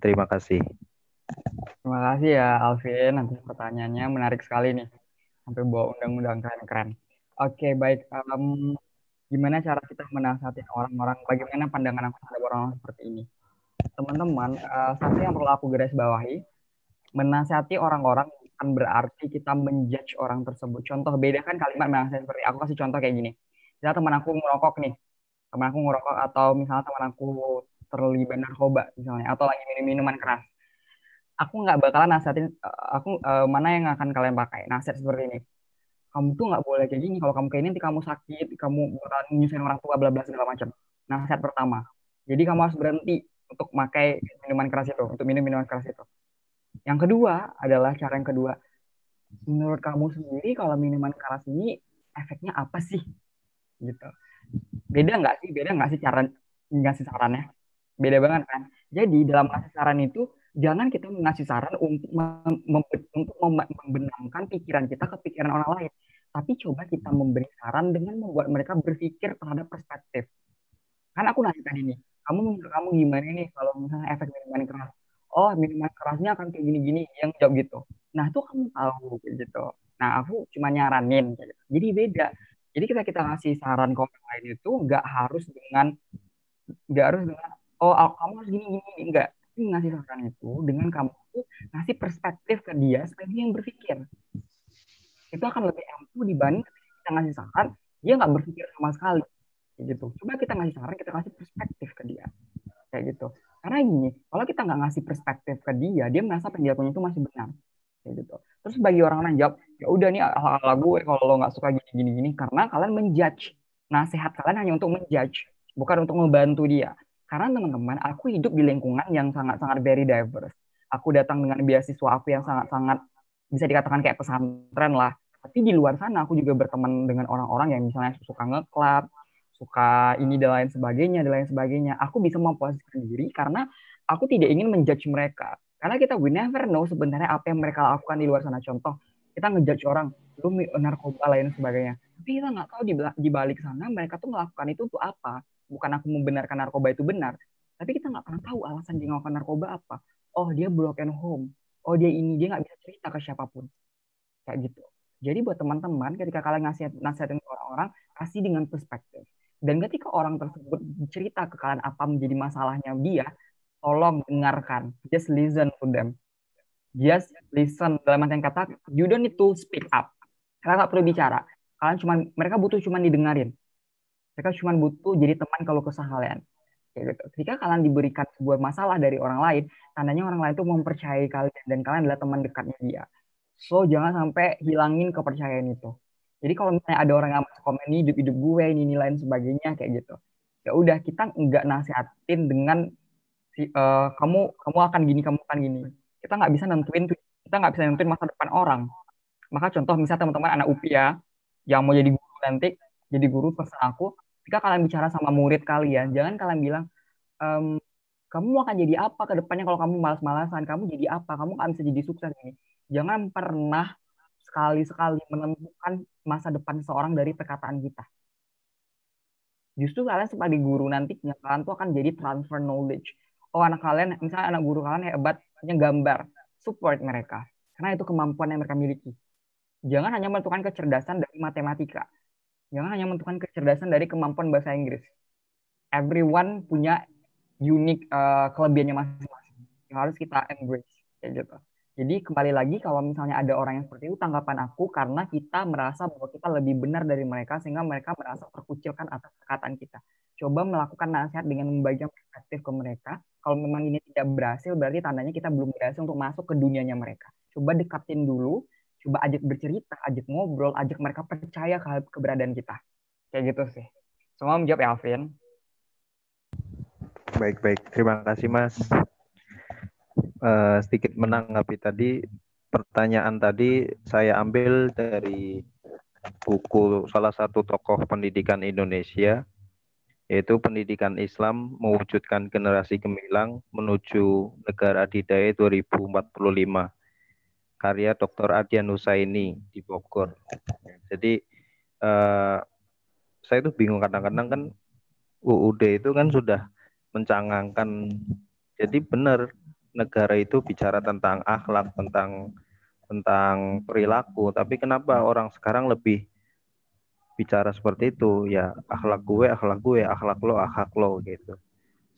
Terima kasih. Terima kasih ya Alvin, nanti pertanyaannya menarik sekali nih. Sampai bawa undang-undang keren-keren. Oke, baik. Um, gimana cara kita menasihati orang-orang, bagaimana pandangan aku terhadap orang, orang seperti ini. Teman-teman, uh, eh, satu yang perlu aku garis bawahi, menasihati orang-orang bukan berarti kita menjudge orang tersebut. Contoh beda kan kalimat menasihati seperti aku kasih contoh kayak gini. Misalnya teman aku ngerokok nih, teman aku ngerokok atau misalnya teman aku terlibat narkoba misalnya atau lagi minum minuman keras. Aku nggak bakalan nasihatin eh, aku uh, mana yang akan kalian pakai. Nasihat seperti ini kamu tuh nggak boleh kayak gini kalau kamu kayak ini nanti kamu sakit kamu bakalan nyusahin orang tua bla bla segala macam Nah saat pertama jadi kamu harus berhenti untuk pakai minuman keras itu untuk minum minuman keras itu yang kedua adalah cara yang kedua menurut kamu sendiri kalau minuman keras ini efeknya apa sih gitu beda nggak sih beda nggak sih cara ngasih sarannya beda banget kan jadi dalam ngasih saran itu jangan kita mengasih saran untuk, mem mem membenamkan pikiran kita ke pikiran orang lain tapi coba kita hmm. memberi saran dengan membuat mereka berpikir terhadap perspektif kan aku nanya tadi nih kamu kamu gimana nih kalau misalnya efek minuman keras oh minuman kerasnya akan kayak gini-gini yang jawab gitu nah itu kamu tahu gitu nah aku cuma nyaranin gitu. jadi beda jadi kita kita ngasih saran ke orang lain itu nggak harus dengan nggak harus dengan oh kamu harus gini gini enggak ngasih saran itu dengan kamu tuh ngasih perspektif ke dia supaya yang berpikir itu akan lebih ampuh dibanding kita ngasih saran dia nggak berpikir sama sekali gitu coba kita ngasih saran kita kasih perspektif ke dia kayak gitu karena gini kalau kita nggak ngasih perspektif ke dia dia merasa penjelasannya itu masih benar kayak gitu terus bagi orang lain jawab ya udah nih ala ala gue kalau lo nggak suka gini gini gini karena kalian menjudge nasihat kalian hanya untuk menjudge bukan untuk membantu dia karena teman-teman, aku hidup di lingkungan yang sangat-sangat very diverse. Aku datang dengan beasiswa aku yang sangat-sangat bisa dikatakan kayak pesantren lah. Tapi di luar sana aku juga berteman dengan orang-orang yang misalnya suka ngeklub, suka ini dan lain sebagainya, dan lain sebagainya. Aku bisa memposisikan diri karena aku tidak ingin menjudge mereka. Karena kita we never know sebenarnya apa yang mereka lakukan di luar sana. Contoh, kita ngejudge orang, lu narkoba lain sebagainya. Tapi kita nggak tahu di, di balik sana mereka tuh melakukan itu untuk apa bukan aku membenarkan narkoba itu benar, tapi kita nggak pernah tahu alasan dia ngelakukan narkoba apa. Oh dia and home, oh dia ini dia nggak bisa cerita ke siapapun, kayak gitu. Jadi buat teman-teman ketika kalian ngasih nasihat dengan orang-orang, kasih dengan perspektif. Dan ketika orang tersebut cerita ke kalian apa menjadi masalahnya dia, tolong dengarkan. Just listen to them. Just listen dalam artian kata, you don't need to speak up. Kalian nggak perlu bicara. Kalian cuma mereka butuh cuma didengarin. Mereka cuma butuh jadi teman kalau kesah kalian. gitu. Ketika kalian diberikan sebuah masalah dari orang lain, tandanya orang lain itu mempercayai kalian dan kalian adalah teman dekatnya dia. So jangan sampai hilangin kepercayaan itu. Jadi kalau misalnya ada orang yang masuk komen ini hidup-hidup gue ini ini lain sebagainya kayak gitu. Ya udah kita nggak nasihatin dengan si, uh, kamu kamu akan gini kamu akan gini. Kita nggak bisa nentuin kita nggak bisa nentuin masa depan orang. Maka contoh misalnya teman-teman anak UPI ya yang mau jadi guru nanti jadi guru pesan aku jika kalian bicara sama murid kalian, jangan kalian bilang, ehm, kamu akan jadi apa ke depannya kalau kamu malas-malasan, kamu jadi apa, kamu akan bisa jadi sukses ini. Jangan pernah sekali-sekali menentukan masa depan seorang dari perkataan kita. Justru kalian sebagai guru nantinya, kalian tuh akan jadi transfer knowledge. Oh, anak kalian, misalnya anak guru kalian hebat, punya gambar, support mereka. Karena itu kemampuan yang mereka miliki. Jangan hanya menentukan kecerdasan dari matematika jangan hanya menentukan kecerdasan dari kemampuan bahasa Inggris. Everyone punya unik uh, eh, kelebihannya masing-masing yang harus kita embrace kayak gitu. Jadi kembali lagi kalau misalnya ada orang yang seperti itu tanggapan aku karena kita merasa bahwa kita lebih benar dari mereka sehingga mereka merasa terkucilkan atas perkataan kita. Coba melakukan nasihat dengan membaca perspektif ke mereka. Kalau memang ini tidak berhasil berarti tandanya kita belum berhasil untuk masuk ke dunianya mereka. Coba dekatin dulu coba ajak bercerita ajak ngobrol ajak mereka percaya ke keberadaan kita kayak gitu sih semua menjawab ya Alvin baik baik terima kasih mas uh, sedikit menanggapi tadi pertanyaan tadi saya ambil dari buku salah satu tokoh pendidikan Indonesia yaitu pendidikan Islam mewujudkan generasi gemilang menuju negara adidaya 2045 karya Dr. Adian Husaini di Bogor. Jadi eh, saya itu bingung kadang-kadang kan UUD itu kan sudah mencangangkan. Jadi benar negara itu bicara tentang akhlak, tentang tentang perilaku, tapi kenapa orang sekarang lebih bicara seperti itu? Ya akhlak gue, akhlak gue, akhlak lo, akhlak lo gitu.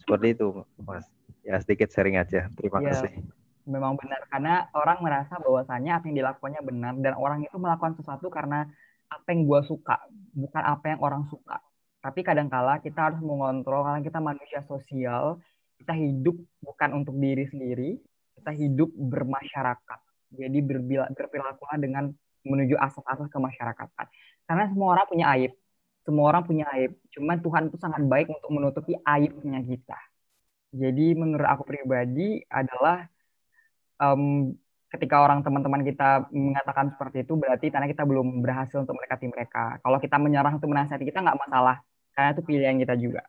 Seperti itu, Mas. Ya sedikit sharing aja. Terima ya. kasih memang benar karena orang merasa bahwasannya apa yang dilakukannya benar dan orang itu melakukan sesuatu karena apa yang gue suka bukan apa yang orang suka tapi kadangkala kita harus mengontrol karena kita manusia sosial kita hidup bukan untuk diri sendiri kita hidup bermasyarakat jadi berperilaku dengan menuju asas-asas kemasyarakatan karena semua orang punya aib semua orang punya aib cuman Tuhan itu sangat baik untuk menutupi aibnya kita jadi menurut aku pribadi adalah um, ketika orang teman-teman kita mengatakan seperti itu berarti karena kita belum berhasil untuk mendekati mereka. Kalau kita menyerang untuk menasihati kita nggak masalah karena itu pilihan kita juga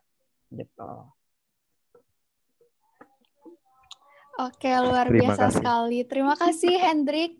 gitu. Oke, luar Terima biasa kasih. sekali. Terima kasih Hendrik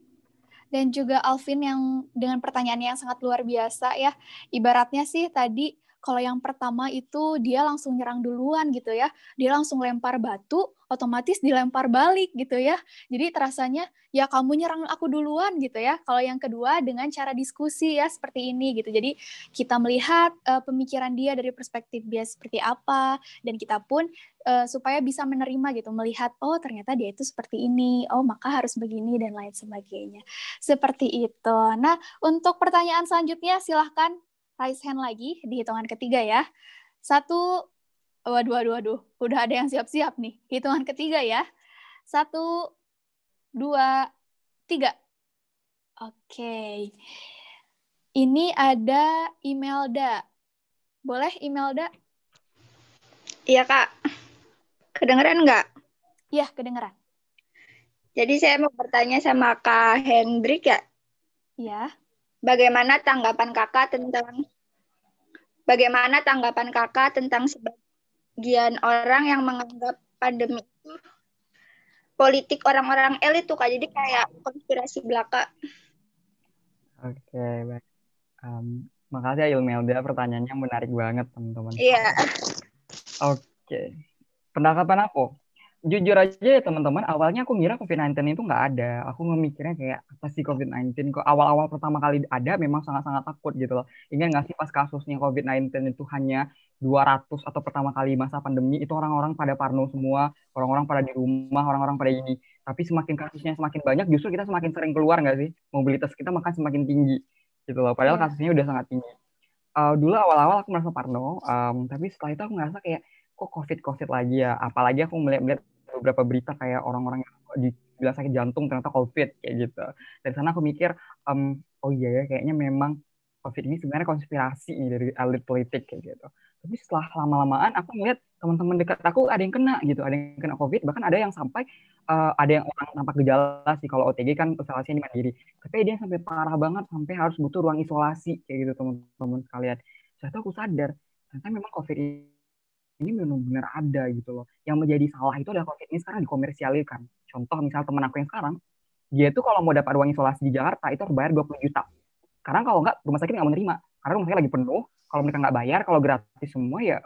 dan juga Alvin yang dengan pertanyaannya yang sangat luar biasa ya. Ibaratnya sih tadi kalau yang pertama itu dia langsung nyerang duluan gitu ya. Dia langsung lempar batu, otomatis dilempar balik gitu ya. Jadi terasanya ya kamu nyerang aku duluan gitu ya. Kalau yang kedua dengan cara diskusi ya seperti ini gitu. Jadi kita melihat uh, pemikiran dia dari perspektif dia seperti apa dan kita pun uh, supaya bisa menerima gitu, melihat oh ternyata dia itu seperti ini, oh maka harus begini dan lain sebagainya. Seperti itu. Nah, untuk pertanyaan selanjutnya silahkan raise hand lagi di hitungan ketiga ya. Satu, eh, waduh, waduh, waduh, udah ada yang siap-siap nih. Hitungan ketiga ya. Satu, dua, tiga. Oke. Okay. Ini ada Imelda. Boleh Imelda? Iya, Kak. Kedengeran nggak? Iya, kedengeran. Jadi saya mau bertanya sama Kak Hendrik ya? Iya. Bagaimana tanggapan kakak tentang bagaimana tanggapan kakak tentang sebagian orang yang menganggap pandemi itu politik orang-orang elit tuh kak, jadi kayak konspirasi belaka. Oke, okay, baik. Um, makasih ya Melda, pertanyaannya menarik banget teman-teman. Iya. Yeah. Oke. Okay. Pendapatan apa? jujur aja ya teman-teman, awalnya aku ngira COVID-19 itu nggak ada. Aku memikirnya kayak apa sih COVID-19? Kok awal-awal pertama kali ada memang sangat-sangat takut gitu loh. Ingat nggak sih pas kasusnya COVID-19 itu hanya 200 atau pertama kali masa pandemi itu orang-orang pada parno semua, orang-orang pada di rumah, orang-orang pada ini. Tapi semakin kasusnya semakin banyak, justru kita semakin sering keluar nggak sih? Mobilitas kita makan semakin tinggi gitu loh. Padahal iya. kasusnya udah sangat tinggi. Uh, dulu awal-awal aku merasa parno, um, tapi setelah itu aku ngerasa kayak kok covid covid lagi ya apalagi aku melihat melihat beberapa berita kayak orang-orang yang dibilang sakit jantung ternyata covid kayak gitu dari sana aku mikir um, oh iya ya kayaknya memang covid ini sebenarnya konspirasi dari elit politik kayak gitu tapi setelah lama-lamaan aku melihat teman-teman dekat aku ada yang kena gitu ada yang kena covid bahkan ada yang sampai uh, ada yang orang tanpa gejala sih kalau OTG kan isolasi di mandiri tapi dia sampai parah banget sampai harus butuh ruang isolasi kayak gitu teman-teman sekalian itu aku sadar ternyata memang covid ini ini memang benar ada gitu loh. Yang menjadi salah itu adalah kalau ini sekarang dikomersialkan. Contoh misalnya teman aku yang sekarang, dia itu kalau mau dapat ruang isolasi di Jakarta itu harus bayar 20 juta. Karena kalau nggak rumah sakit nggak menerima. Karena rumah sakit lagi penuh, kalau mereka nggak bayar, kalau gratis semua ya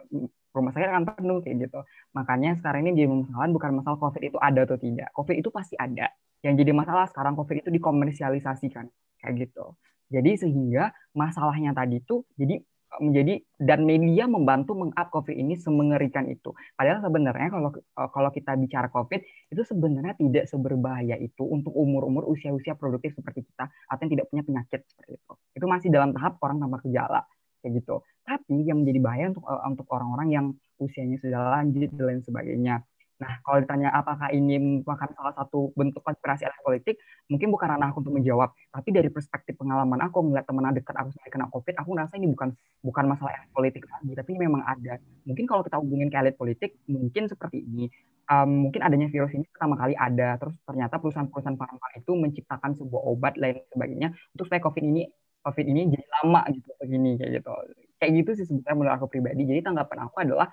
rumah sakit akan penuh kayak gitu. Makanya sekarang ini jadi masalah bukan masalah COVID itu ada atau tidak. COVID itu pasti ada. Yang jadi masalah sekarang COVID itu dikomersialisasikan kayak gitu. Jadi sehingga masalahnya tadi itu jadi menjadi dan media membantu meng-up COVID ini semengerikan itu. Padahal sebenarnya kalau eh, kalau kita bicara COVID itu sebenarnya tidak seberbahaya itu untuk umur-umur usia-usia produktif seperti kita atau yang tidak punya penyakit seperti itu. Itu masih dalam tahap orang tanpa gejala kayak gitu. Tapi yang menjadi bahaya untuk eh, untuk orang-orang yang usianya sudah lanjut dan lain sebagainya. Nah, kalau ditanya apakah ini merupakan salah satu bentuk konspirasi elit politik, mungkin bukan ranah aku untuk menjawab. Tapi dari perspektif pengalaman aku, melihat teman dekat aku sampai kena COVID, aku ngerasa ini bukan bukan masalah elit politik lagi, tapi memang ada. Mungkin kalau kita hubungin ke elit politik, mungkin seperti ini. Um, mungkin adanya virus ini pertama kali ada, terus ternyata perusahaan-perusahaan pharma itu menciptakan sebuah obat lain sebagainya untuk supaya COVID ini COVID ini jadi lama gitu begini kayak gitu. Kayak gitu sih sebenarnya menurut aku pribadi. Jadi tanggapan aku adalah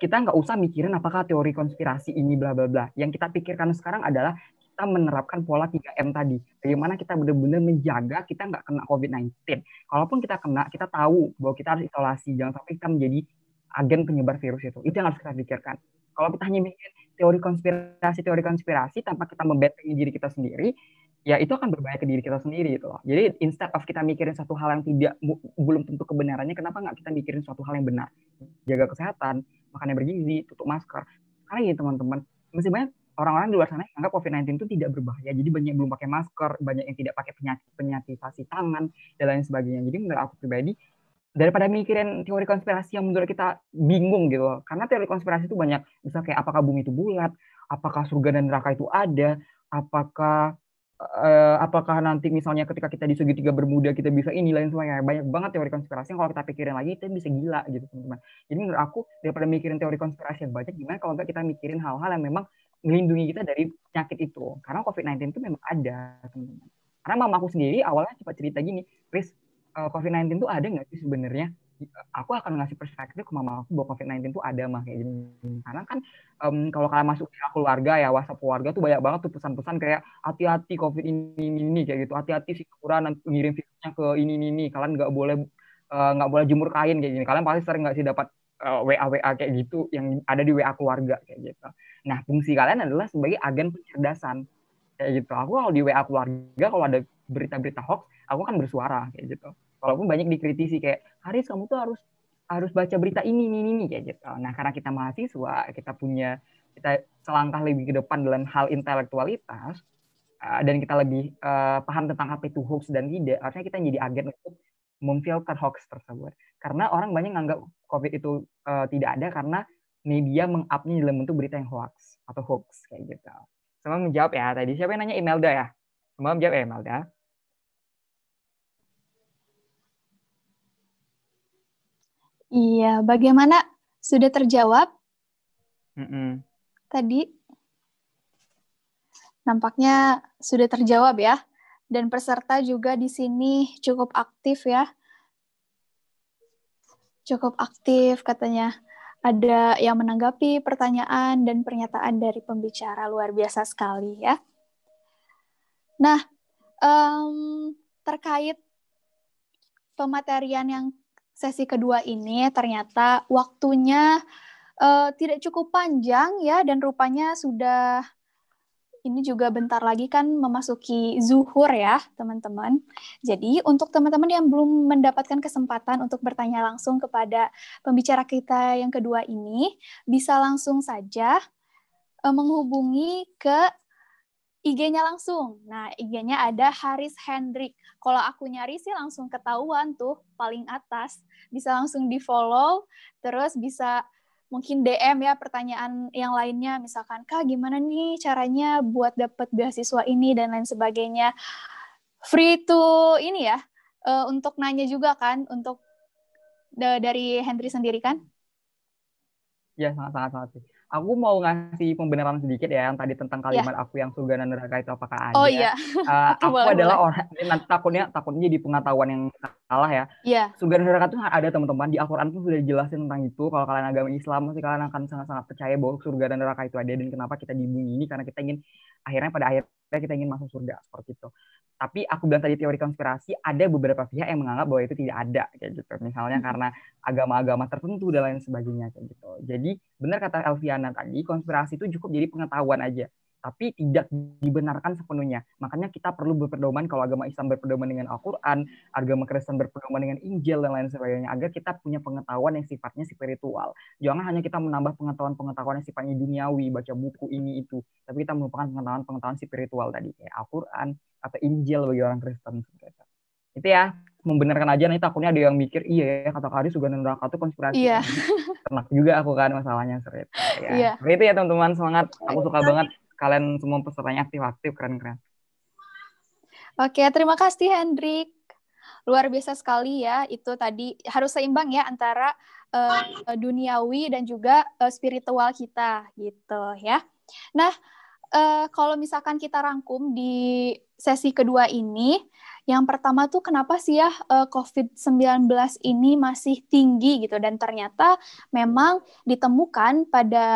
kita nggak usah mikirin apakah teori konspirasi ini bla bla bla. Yang kita pikirkan sekarang adalah kita menerapkan pola 3M tadi. Bagaimana kita benar-benar menjaga kita nggak kena COVID-19. Kalaupun kita kena, kita tahu bahwa kita harus isolasi. Jangan sampai kita menjadi agen penyebar virus itu. Itu yang harus kita pikirkan. Kalau kita hanya mikirin teori konspirasi, teori konspirasi tanpa kita membetengi diri kita sendiri, ya itu akan berbahaya ke diri kita sendiri gitu loh. Jadi instead of kita mikirin satu hal yang tidak belum tentu kebenarannya, kenapa nggak kita mikirin suatu hal yang benar? Jaga kesehatan, makannya bergizi, tutup masker. Karena ya teman-teman, masih banyak orang-orang di luar sana yang anggap COVID-19 itu tidak berbahaya. Jadi banyak yang belum pakai masker, banyak yang tidak pakai penyakit-penyakitisasi tangan, dan lain sebagainya. Jadi menurut aku pribadi, daripada mikirin teori konspirasi yang menurut kita bingung gitu loh. Karena teori konspirasi itu banyak, misalnya kayak apakah bumi itu bulat, apakah surga dan neraka itu ada, apakah uh, apakah nanti misalnya ketika kita di segitiga bermuda kita bisa ini lain semuanya banyak banget teori konspirasi yang kalau kita pikirin lagi itu bisa gila gitu teman-teman jadi menurut aku daripada mikirin teori konspirasi yang banyak gimana kalau nggak kita mikirin hal-hal yang memang melindungi kita dari penyakit itu karena COVID-19 itu memang ada teman-teman karena mama aku sendiri awalnya cepat cerita gini Chris eh, COVID-19 itu ada nggak sih sebenarnya aku akan ngasih perspektif ke mama aku bahwa COVID-19 itu ada mah kayak gini. Karena kan um, kalau kalian masuk ke keluarga ya WhatsApp keluarga tuh banyak banget tuh pesan-pesan kayak hati-hati COVID ini, ini ini kayak gitu, hati-hati si kurang nanti ngirim virusnya ke ini ini, ini. kalian nggak boleh e, nggak uh, boleh jemur kain kayak gini. Kalian pasti sering nggak sih dapat uh, e, WA WA kayak gitu yang ada di WA keluarga kayak gitu. Nah fungsi kalian adalah sebagai agen pencerdasan kayak gitu. Aku kalau di WA keluarga kalau ada berita-berita hoax, aku kan bersuara kayak gitu walaupun banyak dikritisi kayak Haris kamu tuh harus harus baca berita ini ini ini kayak gitu. Oh, nah karena kita mahasiswa kita punya kita selangkah lebih ke depan dalam hal intelektualitas eh, dan kita lebih uh, paham tentang apa itu hoax dan tidak, harusnya kita jadi agen untuk memfilter hoax tersebut. Karena orang banyak nganggap COVID itu uh, tidak ada karena media mengupnya dalam bentuk berita yang hoax atau hoax kayak gitu. Semua menjawab ya tadi. Siapa yang nanya Imelda ya? Semua menjawab ya Imelda. Iya, bagaimana? Sudah terjawab? Mm -mm. Tadi nampaknya sudah terjawab ya. Dan peserta juga di sini cukup aktif ya. Cukup aktif katanya. Ada yang menanggapi pertanyaan dan pernyataan dari pembicara luar biasa sekali ya. Nah, um, terkait pematerian yang sesi kedua ini ternyata waktunya uh, tidak cukup panjang ya dan rupanya sudah ini juga bentar lagi kan memasuki zuhur ya teman-teman. Jadi untuk teman-teman yang belum mendapatkan kesempatan untuk bertanya langsung kepada pembicara kita yang kedua ini bisa langsung saja uh, menghubungi ke IG-nya langsung. Nah, IG-nya ada Haris Hendrik. Kalau aku nyari sih langsung ketahuan tuh paling atas. Bisa langsung di-follow, terus bisa mungkin DM ya pertanyaan yang lainnya. Misalkan, Kak gimana nih caranya buat dapet beasiswa ini dan lain sebagainya. Free to ini ya, uh, untuk nanya juga kan, untuk dari Hendri sendiri kan? Ya sangat sangat sangat sih. Aku mau ngasih pembenaran sedikit ya yang tadi tentang iya. kalimat yeah. aku yang surga dan neraka itu apakah ada. Oh iya. Yeah. uh, aku boleh, adalah orang nanti takutnya takutnya jadi pengetahuan yang salah ya. Iya. Yeah. Surga dan neraka itu ada teman-teman di Al-Qur'an tuh sudah dijelasin tentang itu. Kalau kalian agama Islam pasti kalian akan sangat-sangat percaya bahwa surga dan neraka itu ada dan kenapa kita di bumi ini karena kita ingin akhirnya pada akhir supaya kita ingin masuk surga seperti itu. Tapi aku bilang tadi teori konspirasi ada beberapa pihak yang menganggap bahwa itu tidak ada kayak gitu. Misalnya hmm. karena agama-agama tertentu dan lain sebagainya kayak gitu. Jadi benar kata Elviana tadi, konspirasi itu cukup jadi pengetahuan aja tapi tidak dibenarkan sepenuhnya. Makanya kita perlu berpedoman kalau agama Islam berpedoman dengan Al-Quran, agama Kristen berpedoman dengan Injil, dan lain sebagainya, agar kita punya pengetahuan yang sifatnya spiritual. Jangan hanya kita menambah pengetahuan-pengetahuan yang sifatnya duniawi, baca buku ini itu, tapi kita merupakan pengetahuan-pengetahuan spiritual tadi, kayak Al-Quran atau Injil bagi orang Kristen. Itu ya, membenarkan aja nanti takutnya ada yang mikir iya ya kata Kari sugan neraka itu konspirasi yeah. Iya. ternak juga aku kan masalahnya serius ya yeah. Iya. itu ya teman-teman semangat aku suka banget kalian semua pesertanya aktif-aktif keren-keren. Oke, terima kasih Hendrik. Luar biasa sekali ya itu tadi harus seimbang ya antara uh, duniawi dan juga uh, spiritual kita gitu ya. Nah, uh, kalau misalkan kita rangkum di sesi kedua ini, yang pertama tuh kenapa sih ya uh, COVID-19 ini masih tinggi gitu dan ternyata memang ditemukan pada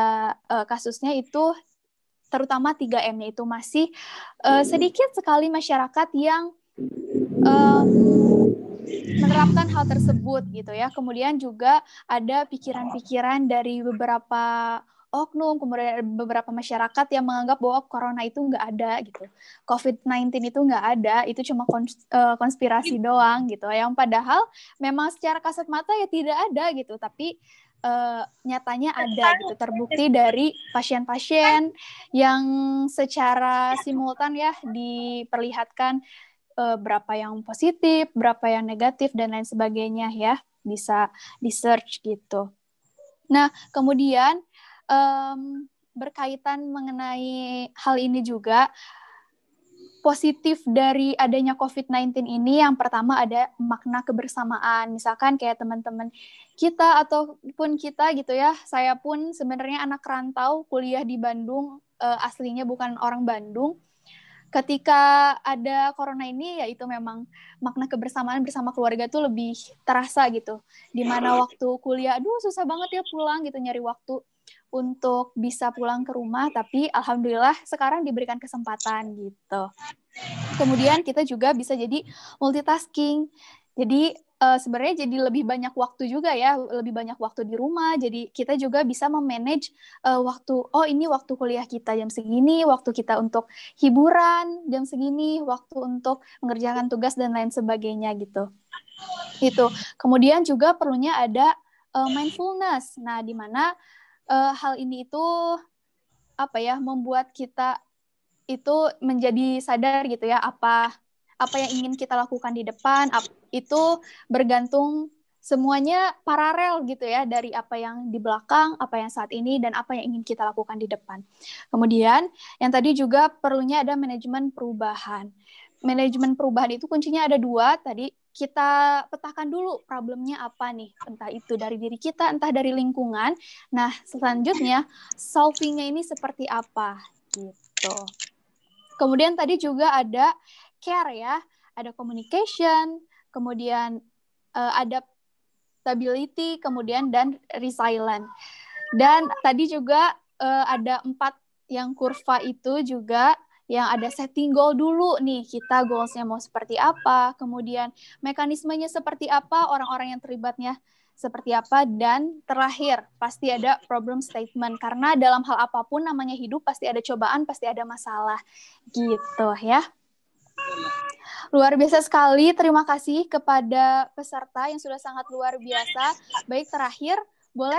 uh, kasusnya itu terutama 3M-nya itu masih uh, sedikit sekali masyarakat yang uh, menerapkan hal tersebut gitu ya. Kemudian juga ada pikiran-pikiran dari beberapa oknum, kemudian beberapa masyarakat yang menganggap bahwa corona itu nggak ada gitu, COVID-19 itu nggak ada, itu cuma eh, konspirasi doang gitu. Yang padahal memang secara kasat mata ya tidak ada gitu, tapi uh, nyatanya ada gitu terbukti dari pasien-pasien yang secara iya. simultan ya diperlihatkan uh, berapa yang positif, berapa yang negatif dan lain sebagainya ya bisa di search gitu. Nah kemudian um, berkaitan mengenai hal ini juga positif dari adanya COVID-19 ini yang pertama ada makna kebersamaan. Misalkan kayak teman-teman kita ataupun kita gitu ya. Saya pun sebenarnya anak rantau kuliah di Bandung, uh, aslinya bukan orang Bandung. Ketika ada corona ini ya itu memang makna kebersamaan bersama keluarga tuh lebih terasa gitu. Dimana waktu kuliah, aduh susah banget ya pulang gitu nyari waktu untuk bisa pulang ke rumah, tapi alhamdulillah sekarang diberikan kesempatan gitu. Kemudian kita juga bisa jadi multitasking. Jadi uh, sebenarnya jadi lebih banyak waktu juga ya, lebih banyak waktu di rumah. Jadi kita juga bisa memanage uh, waktu. Oh ini waktu kuliah kita jam segini, waktu kita untuk hiburan jam segini, waktu untuk mengerjakan tugas dan lain sebagainya gitu. Itu. Kemudian juga perlunya ada uh, mindfulness. Nah di mana uh, hal ini itu apa ya membuat kita itu menjadi sadar gitu ya apa apa yang ingin kita lakukan di depan ap, itu bergantung semuanya paralel gitu ya dari apa yang di belakang, apa yang saat ini dan apa yang ingin kita lakukan di depan. Kemudian yang tadi juga perlunya ada manajemen perubahan. Manajemen perubahan itu kuncinya ada dua tadi kita petakan dulu problemnya apa nih, entah itu dari diri kita, entah dari lingkungan. Nah, selanjutnya solvingnya ini seperti apa gitu. Kemudian tadi juga ada care ya, ada communication, kemudian uh, adaptability, kemudian dan resilient. Dan tadi juga uh, ada empat yang kurva itu juga yang ada setting goal dulu nih kita goalsnya mau seperti apa, kemudian mekanismenya seperti apa, orang-orang yang terlibatnya seperti apa, dan terakhir pasti ada problem statement karena dalam hal apapun namanya hidup pasti ada cobaan, pasti ada masalah gitu ya. Luar biasa sekali, terima kasih kepada peserta yang sudah sangat luar biasa. Baik terakhir, boleh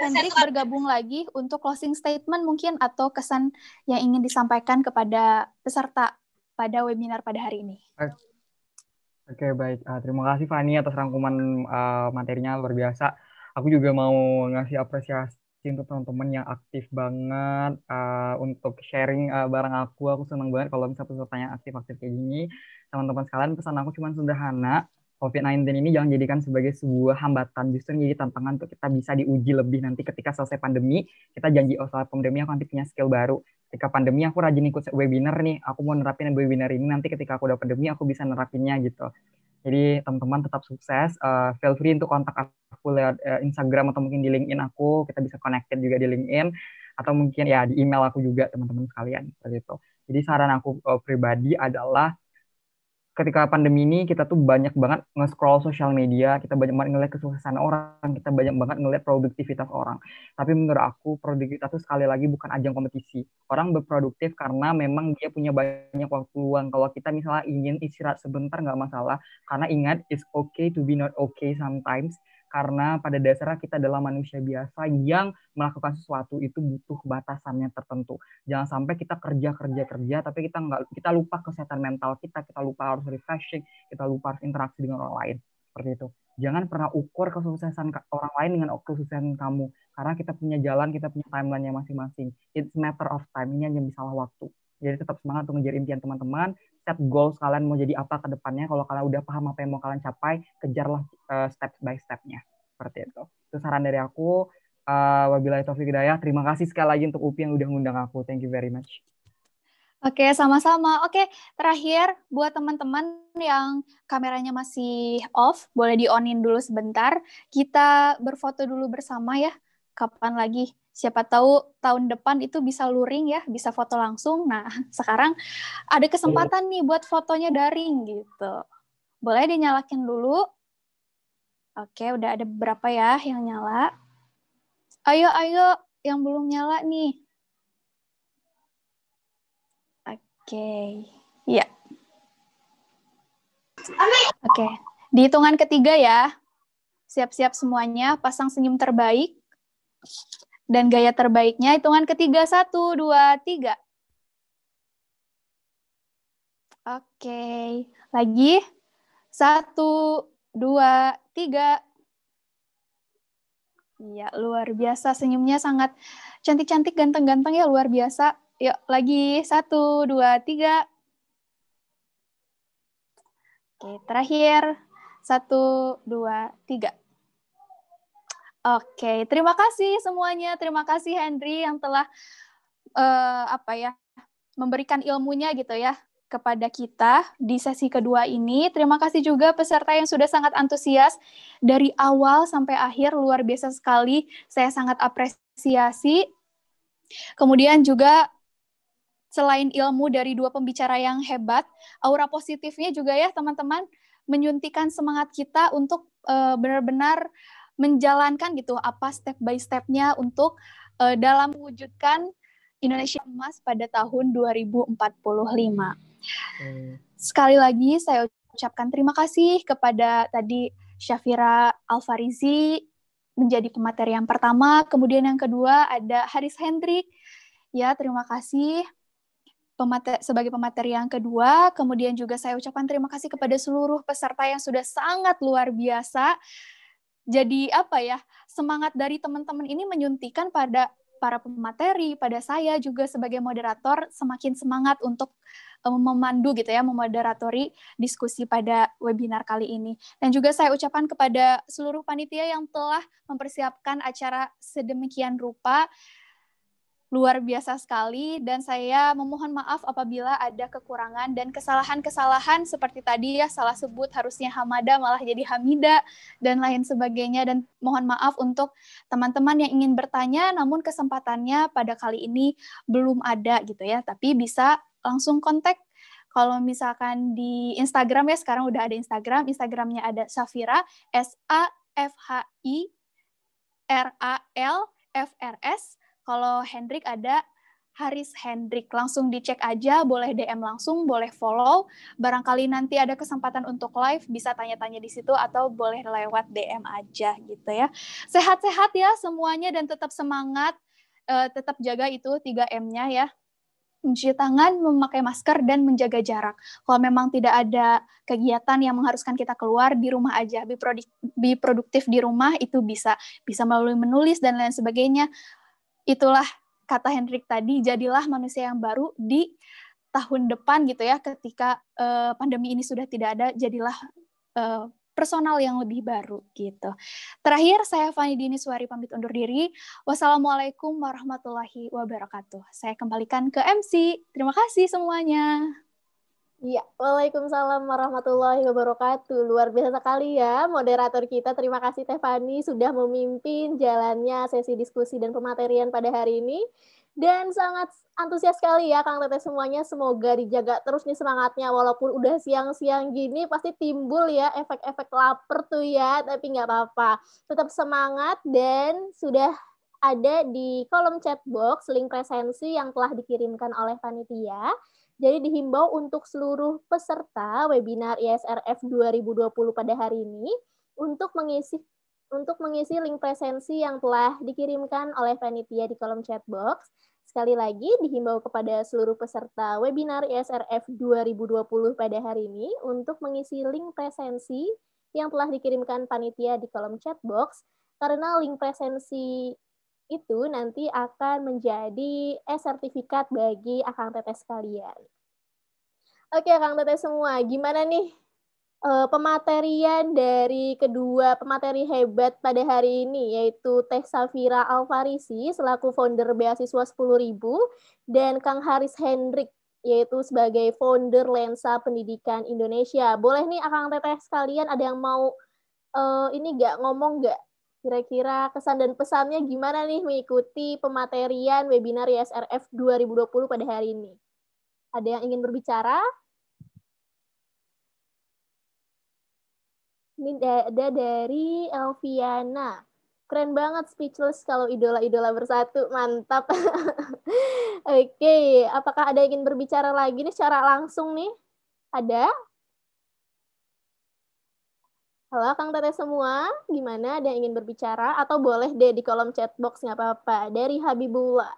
Hendrik bergabung lagi untuk closing statement mungkin atau kesan yang ingin disampaikan kepada peserta pada webinar pada hari ini. Oke, okay, baik. Uh, terima kasih Fani atas rangkuman uh, materinya luar biasa. Aku juga mau ngasih apresiasi untuk teman-teman yang aktif banget uh, untuk sharing uh, barang aku. Aku senang banget kalau misalnya pesertanya aktif-aktif kayak gini. Teman-teman sekalian, pesan aku cuma sederhana COVID-19 ini jangan jadikan sebagai sebuah hambatan, justru jadi tantangan untuk kita bisa diuji lebih nanti ketika selesai pandemi. Kita janji oh setelah pandemi aku nanti punya skill baru. Ketika pandemi aku rajin ikut webinar nih, aku mau nerapin webinar ini nanti ketika aku udah pandemi aku bisa nerapinnya gitu. Jadi teman-teman tetap sukses. Uh, feel free untuk kontak aku lewat uh, Instagram atau mungkin di LinkedIn aku. Kita bisa connected juga di LinkedIn atau mungkin ya di email aku juga teman-teman sekalian seperti itu. Jadi saran aku uh, pribadi adalah ketika pandemi ini kita tuh banyak banget nge-scroll sosial media, kita banyak banget ngeliat kesuksesan orang, kita banyak banget ngeliat produktivitas orang. Tapi menurut aku produktivitas itu sekali lagi bukan ajang kompetisi. Orang berproduktif karena memang dia punya banyak waktu luang. Kalau kita misalnya ingin istirahat sebentar nggak masalah, karena ingat it's okay to be not okay sometimes karena pada dasarnya kita adalah manusia biasa yang melakukan sesuatu itu butuh batasannya tertentu. Jangan sampai kita kerja kerja kerja tapi kita nggak kita lupa kesehatan mental kita, kita lupa harus refreshing, kita lupa harus interaksi dengan orang lain seperti itu. Jangan pernah ukur kesuksesan orang lain dengan kesuksesan kamu. Karena kita punya jalan, kita punya timeline yang masing-masing. It's matter of time. Ini hanya masalah waktu. Jadi tetap semangat untuk ngejar impian teman-teman set goals kalian mau jadi apa ke depannya. Kalau kalian udah paham apa yang mau kalian capai, kejarlah uh, step by stepnya. Seperti itu. Itu saran dari aku. Uh, wabillahi taufiq hidayah. Terima kasih sekali lagi untuk UPI yang udah ngundang aku. Thank you very much. Oke, sama-sama. Oke, terakhir buat teman-teman yang kameranya masih off, boleh di-onin dulu sebentar. Kita berfoto dulu bersama ya. Kapan lagi? siapa tahu tahun depan itu bisa luring ya, bisa foto langsung. Nah, sekarang ada kesempatan nih buat fotonya daring gitu. Boleh dinyalakin dulu. Oke, udah ada beberapa ya yang nyala. Ayo, ayo, yang belum nyala nih. Oke, ya. Oke, di hitungan ketiga ya. Siap-siap semuanya, pasang senyum terbaik. Dan gaya terbaiknya hitungan ketiga, satu, dua, tiga. Oke, lagi. Satu, dua, tiga. Iya, luar biasa. Senyumnya sangat cantik-cantik, ganteng-ganteng ya, luar biasa. Yuk, lagi. Satu, dua, tiga. Oke, terakhir. Satu, dua, tiga. Oke, terima kasih semuanya. Terima kasih Henry yang telah uh, apa ya memberikan ilmunya gitu ya kepada kita di sesi kedua ini. Terima kasih juga peserta yang sudah sangat antusias dari awal sampai akhir luar biasa sekali. Saya sangat apresiasi. Kemudian juga selain ilmu dari dua pembicara yang hebat, aura positifnya juga ya teman-teman menyuntikan semangat kita untuk eh, benar-benar menjalankan gitu apa step by stepnya untuk uh, dalam mewujudkan Indonesia Emas pada tahun 2045. Hmm. Sekali lagi saya ucapkan terima kasih kepada tadi Syafira Alfarizi menjadi pemateri yang pertama, kemudian yang kedua ada Haris Hendrik. Ya, terima kasih pemateri, sebagai pemateri yang kedua. Kemudian juga saya ucapkan terima kasih kepada seluruh peserta yang sudah sangat luar biasa jadi apa ya semangat dari teman-teman ini menyuntikan pada para pemateri, pada saya juga sebagai moderator semakin semangat untuk eh, memandu gitu ya, memoderatori diskusi pada webinar kali ini. Dan juga saya ucapkan kepada seluruh panitia yang telah mempersiapkan acara sedemikian rupa luar biasa sekali dan saya memohon maaf apabila ada kekurangan dan kesalahan-kesalahan seperti tadi ya salah sebut harusnya Hamada malah jadi Hamida dan lain sebagainya dan mohon maaf untuk teman-teman yang ingin bertanya namun kesempatannya pada kali ini belum ada gitu ya tapi bisa langsung kontak kalau misalkan di Instagram ya sekarang udah ada Instagram Instagramnya ada Safira S A F H I R A L F R S kalau Hendrik ada Haris Hendrik. Langsung dicek aja, boleh DM langsung, boleh follow. Barangkali nanti ada kesempatan untuk live, bisa tanya-tanya di situ atau boleh lewat DM aja gitu ya. Sehat-sehat ya semuanya dan tetap semangat, uh, tetap jaga itu 3M-nya ya. Mencuci tangan, memakai masker, dan menjaga jarak. Kalau memang tidak ada kegiatan yang mengharuskan kita keluar, di rumah aja. Be, produk, be produktif di rumah itu bisa. Bisa melalui menulis dan lain sebagainya itulah kata Hendrik tadi, jadilah manusia yang baru di tahun depan gitu ya, ketika uh, pandemi ini sudah tidak ada, jadilah uh, personal yang lebih baru gitu. Terakhir, saya Fani Dini Suwari pamit undur diri. Wassalamualaikum warahmatullahi wabarakatuh. Saya kembalikan ke MC. Terima kasih semuanya. Iya, Waalaikumsalam warahmatullahi wabarakatuh. Luar biasa sekali ya moderator kita. Terima kasih Tefani sudah memimpin jalannya sesi diskusi dan pematerian pada hari ini. Dan sangat antusias sekali ya Kang Teteh semuanya. Semoga dijaga terus nih semangatnya. Walaupun udah siang-siang gini pasti timbul ya efek-efek lapar tuh ya. Tapi nggak apa-apa. Tetap semangat dan sudah ada di kolom chat box link presensi yang telah dikirimkan oleh panitia. Jadi dihimbau untuk seluruh peserta webinar ISRF 2020 pada hari ini untuk mengisi untuk mengisi link presensi yang telah dikirimkan oleh panitia di kolom chat box. Sekali lagi dihimbau kepada seluruh peserta webinar ISRF 2020 pada hari ini untuk mengisi link presensi yang telah dikirimkan panitia di kolom chat box karena link presensi itu nanti akan menjadi e-sertifikat eh, bagi akang tetes kalian. Oke, akang tetes semua, gimana nih eh, pematerian dari kedua pemateri hebat pada hari ini yaitu Teh Safira Alfarisi selaku founder beasiswa 10.000 dan Kang Haris Hendrik yaitu sebagai founder Lensa Pendidikan Indonesia. Boleh nih Akang tetes kalian ada yang mau uh, ini gak ngomong gak? Kira-kira kesan dan pesannya gimana nih mengikuti pematerian webinar YSRF 2020 pada hari ini? Ada yang ingin berbicara? Ini ada dari Elviana. Keren banget speechless kalau idola-idola bersatu. Mantap. Oke, okay. apakah ada yang ingin berbicara lagi nih secara langsung nih? Ada? Halo Kang Teteh semua, gimana ada yang ingin berbicara atau boleh deh di kolom chat box nggak apa-apa dari Habibullah.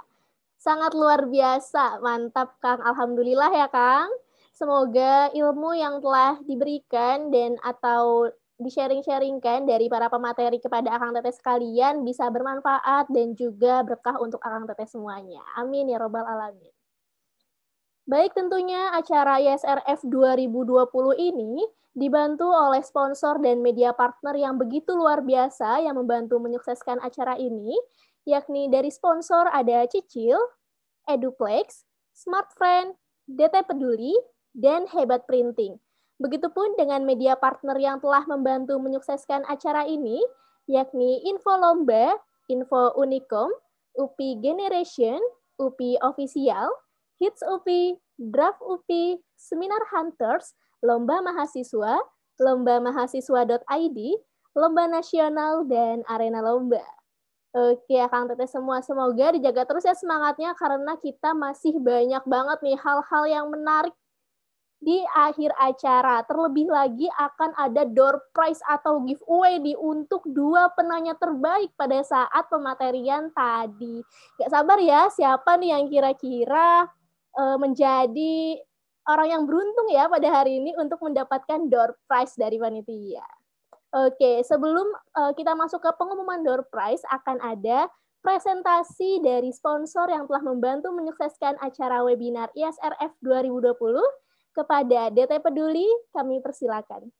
Sangat luar biasa, mantap Kang, alhamdulillah ya Kang. Semoga ilmu yang telah diberikan dan atau di-sharing-sharingkan dari para pemateri kepada Kang Teteh sekalian bisa bermanfaat dan juga berkah untuk Kang Teteh semuanya. Amin ya robbal alamin. Baik tentunya acara ISRF 2020 ini dibantu oleh sponsor dan media partner yang begitu luar biasa yang membantu menyukseskan acara ini, yakni dari sponsor ada Cicil, Eduplex, Smartfriend, DT Peduli, dan Hebat Printing. Begitupun dengan media partner yang telah membantu menyukseskan acara ini, yakni Info Lomba, Info Unicom, UPI Generation, UPI Official, Hits UPI, Draft UPI, Seminar Hunters, Lomba Mahasiswa, Lomba Mahasiswa.id, Lomba Nasional, dan Arena Lomba. Oke, Kang Tete semua, semoga dijaga terus ya semangatnya karena kita masih banyak banget nih hal-hal yang menarik di akhir acara. Terlebih lagi akan ada door prize atau giveaway di untuk dua penanya terbaik pada saat pematerian tadi. Gak sabar ya, siapa nih yang kira-kira uh, menjadi orang yang beruntung ya pada hari ini untuk mendapatkan door prize dari panitia. Oke, sebelum uh, kita masuk ke pengumuman door prize akan ada presentasi dari sponsor yang telah membantu menyukseskan acara webinar ISRF 2020 kepada DT Peduli, kami persilakan.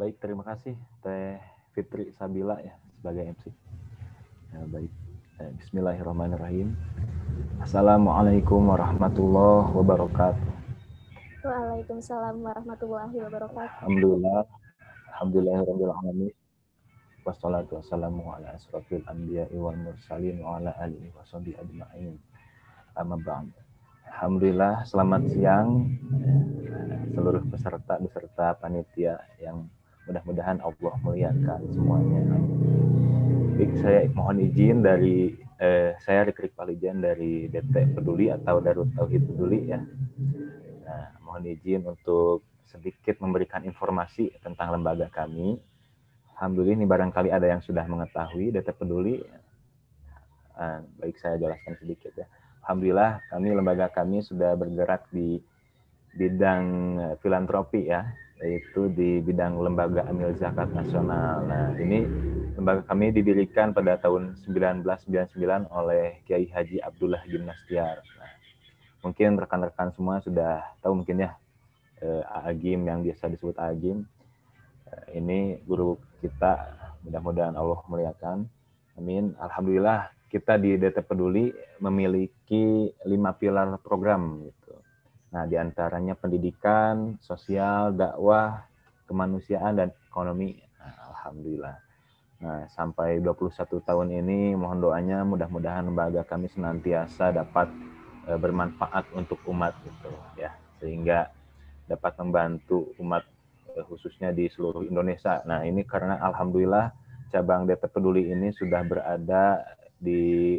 Baik, terima kasih Teh Fitri Sabila ya sebagai MC. Ya, baik. Eh, bismillahirrahmanirrahim. Assalamualaikum warahmatullahi wabarakatuh. Waalaikumsalam warahmatullahi wabarakatuh. Alhamdulillah. Alhamdulillahirrahmanirrahim. Wassalatu wassalamu ala asrofil anbiya wal mursalin wa ala alihi washabi ajma'in. Amma ba'd. Alhamdulillah, selamat siang seluruh peserta beserta panitia yang mudah-mudahan Allah muliakan semuanya. Amin. Baik, saya mohon izin dari eh, saya Rikrik Palijan dari DT Peduli atau Darut Tauhid Peduli ya. Nah, mohon izin untuk sedikit memberikan informasi tentang lembaga kami. Alhamdulillah ini barangkali ada yang sudah mengetahui DT Peduli. Eh, baik saya jelaskan sedikit ya. Alhamdulillah kami lembaga kami sudah bergerak di bidang eh, filantropi ya yaitu di bidang lembaga amil zakat nasional. Nah, ini lembaga kami didirikan pada tahun 1999 oleh Kiai Haji Abdullah Gimnastiar. Nah, mungkin rekan-rekan semua sudah tahu mungkin ya eh, Agim yang biasa disebut Agim. Eh, ini guru kita mudah-mudahan Allah muliakan. Amin. Alhamdulillah kita di DT Peduli memiliki lima pilar program Nah, diantaranya pendidikan, sosial, dakwah, kemanusiaan, dan ekonomi. Nah, Alhamdulillah. Nah, sampai 21 tahun ini mohon doanya mudah-mudahan lembaga kami senantiasa dapat e, bermanfaat untuk umat gitu ya. Sehingga dapat membantu umat e, khususnya di seluruh Indonesia. Nah, ini karena alhamdulillah cabang DP Peduli ini sudah berada di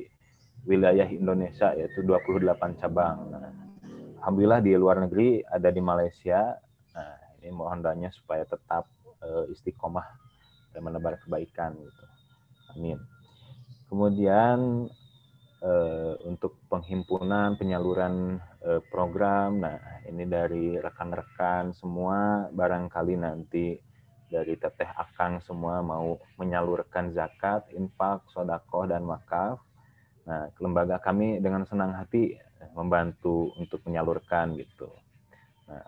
wilayah Indonesia yaitu 28 cabang. Nah, alhamdulillah di luar negeri ada di Malaysia. Nah, ini mohon doanya supaya tetap uh, istiqomah dan menebar kebaikan gitu. Amin. Kemudian uh, untuk penghimpunan penyaluran uh, program, nah ini dari rekan-rekan semua barangkali nanti dari teteh akang semua mau menyalurkan zakat, infak, sodakoh, dan wakaf. Nah, lembaga kami dengan senang hati membantu untuk menyalurkan gitu. Nah,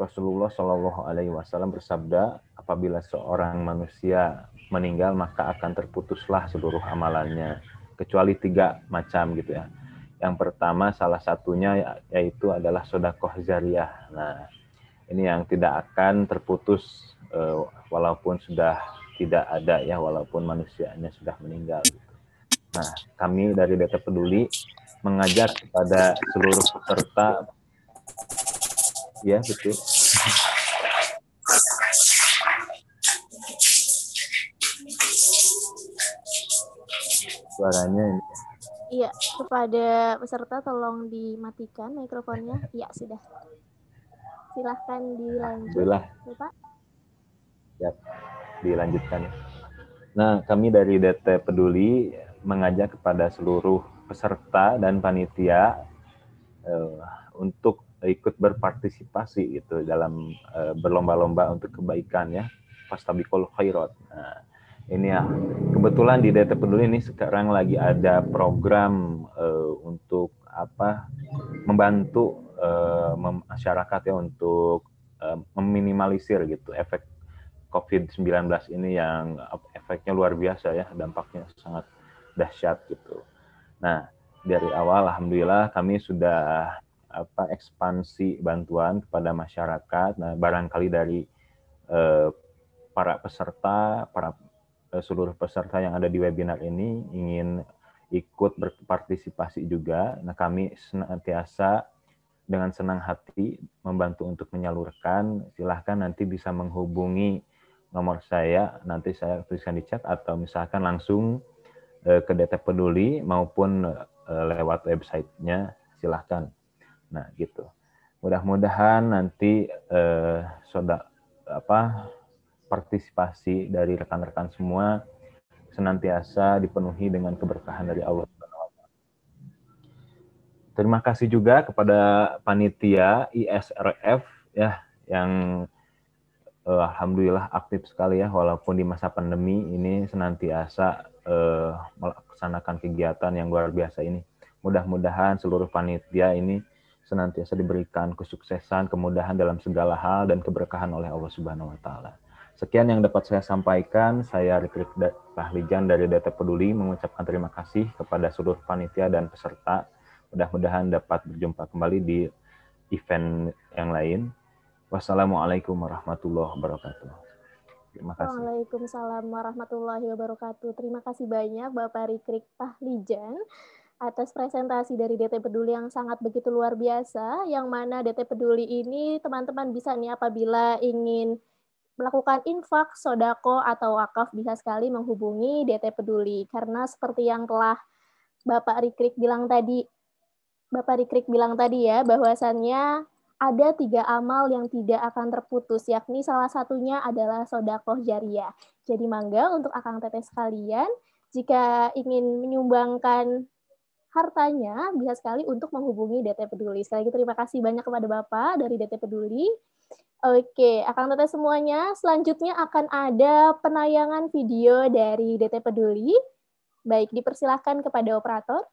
Rasulullah Shallallahu Alaihi Wasallam bersabda, apabila seorang manusia meninggal maka akan terputuslah seluruh amalannya, kecuali tiga macam gitu ya. Yang pertama salah satunya yaitu adalah sodakoh zariah. Nah, ini yang tidak akan terputus eh, walaupun sudah tidak ada ya, walaupun manusianya sudah meninggal. Gitu. Nah, kami dari Data Peduli mengajak kepada seluruh peserta ya betul suaranya ini iya kepada peserta tolong dimatikan mikrofonnya iya sudah silahkan dilanjut Alhamdulillah. Iya, Pak ya dilanjutkan nah kami dari DT Peduli mengajak kepada seluruh peserta dan panitia uh, untuk ikut berpartisipasi gitu dalam uh, berlomba-lomba untuk kebaikan ya pastabikol khairat. Nah, ini ya kebetulan di data Peduli ini sekarang lagi ada program uh, untuk apa membantu uh, masyarakat ya untuk uh, meminimalisir gitu efek COVID-19 ini yang efeknya luar biasa ya dampaknya sangat dahsyat gitu. Nah, dari awal alhamdulillah kami sudah apa ekspansi bantuan kepada masyarakat. Nah, barangkali dari eh, para peserta, para eh, seluruh peserta yang ada di webinar ini ingin ikut berpartisipasi juga. Nah, kami senantiasa dengan senang hati membantu untuk menyalurkan. Silahkan nanti bisa menghubungi nomor saya, nanti saya tuliskan di chat atau misalkan langsung Eh, ke DT Peduli maupun eh, lewat websitenya silahkan. Nah gitu. Mudah-mudahan nanti eh, soda apa partisipasi dari rekan-rekan semua senantiasa dipenuhi dengan keberkahan dari Allah Terima kasih juga kepada panitia ISRF ya yang eh, alhamdulillah aktif sekali ya walaupun di masa pandemi ini senantiasa uh, melaksanakan kegiatan yang luar biasa ini. Mudah-mudahan seluruh panitia ini senantiasa diberikan kesuksesan, kemudahan dalam segala hal dan keberkahan oleh Allah Subhanahu wa taala. Sekian yang dapat saya sampaikan. Saya Rikrik Pahlijan dari Data Peduli mengucapkan terima kasih kepada seluruh panitia dan peserta. Mudah-mudahan dapat berjumpa kembali di event yang lain. Wassalamualaikum warahmatullahi wabarakatuh. Terima kasih. Waalaikumsalam warahmatullahi wabarakatuh. Terima kasih banyak Bapak Rikrik Pahlijan atas presentasi dari DT Peduli yang sangat begitu luar biasa, yang mana DT Peduli ini teman-teman bisa nih apabila ingin melakukan infak, sodako, atau wakaf bisa sekali menghubungi DT Peduli. Karena seperti yang telah Bapak Rikrik bilang tadi, Bapak Rikrik bilang tadi ya, bahwasannya ada tiga amal yang tidak akan terputus, yakni salah satunya adalah sodakoh jariah. Jadi mangga untuk akang teteh sekalian, jika ingin menyumbangkan hartanya, bisa sekali untuk menghubungi DT Peduli. Sekali lagi terima kasih banyak kepada Bapak dari DT Peduli. Oke, akang teteh semuanya, selanjutnya akan ada penayangan video dari DT Peduli. Baik, dipersilahkan kepada operator.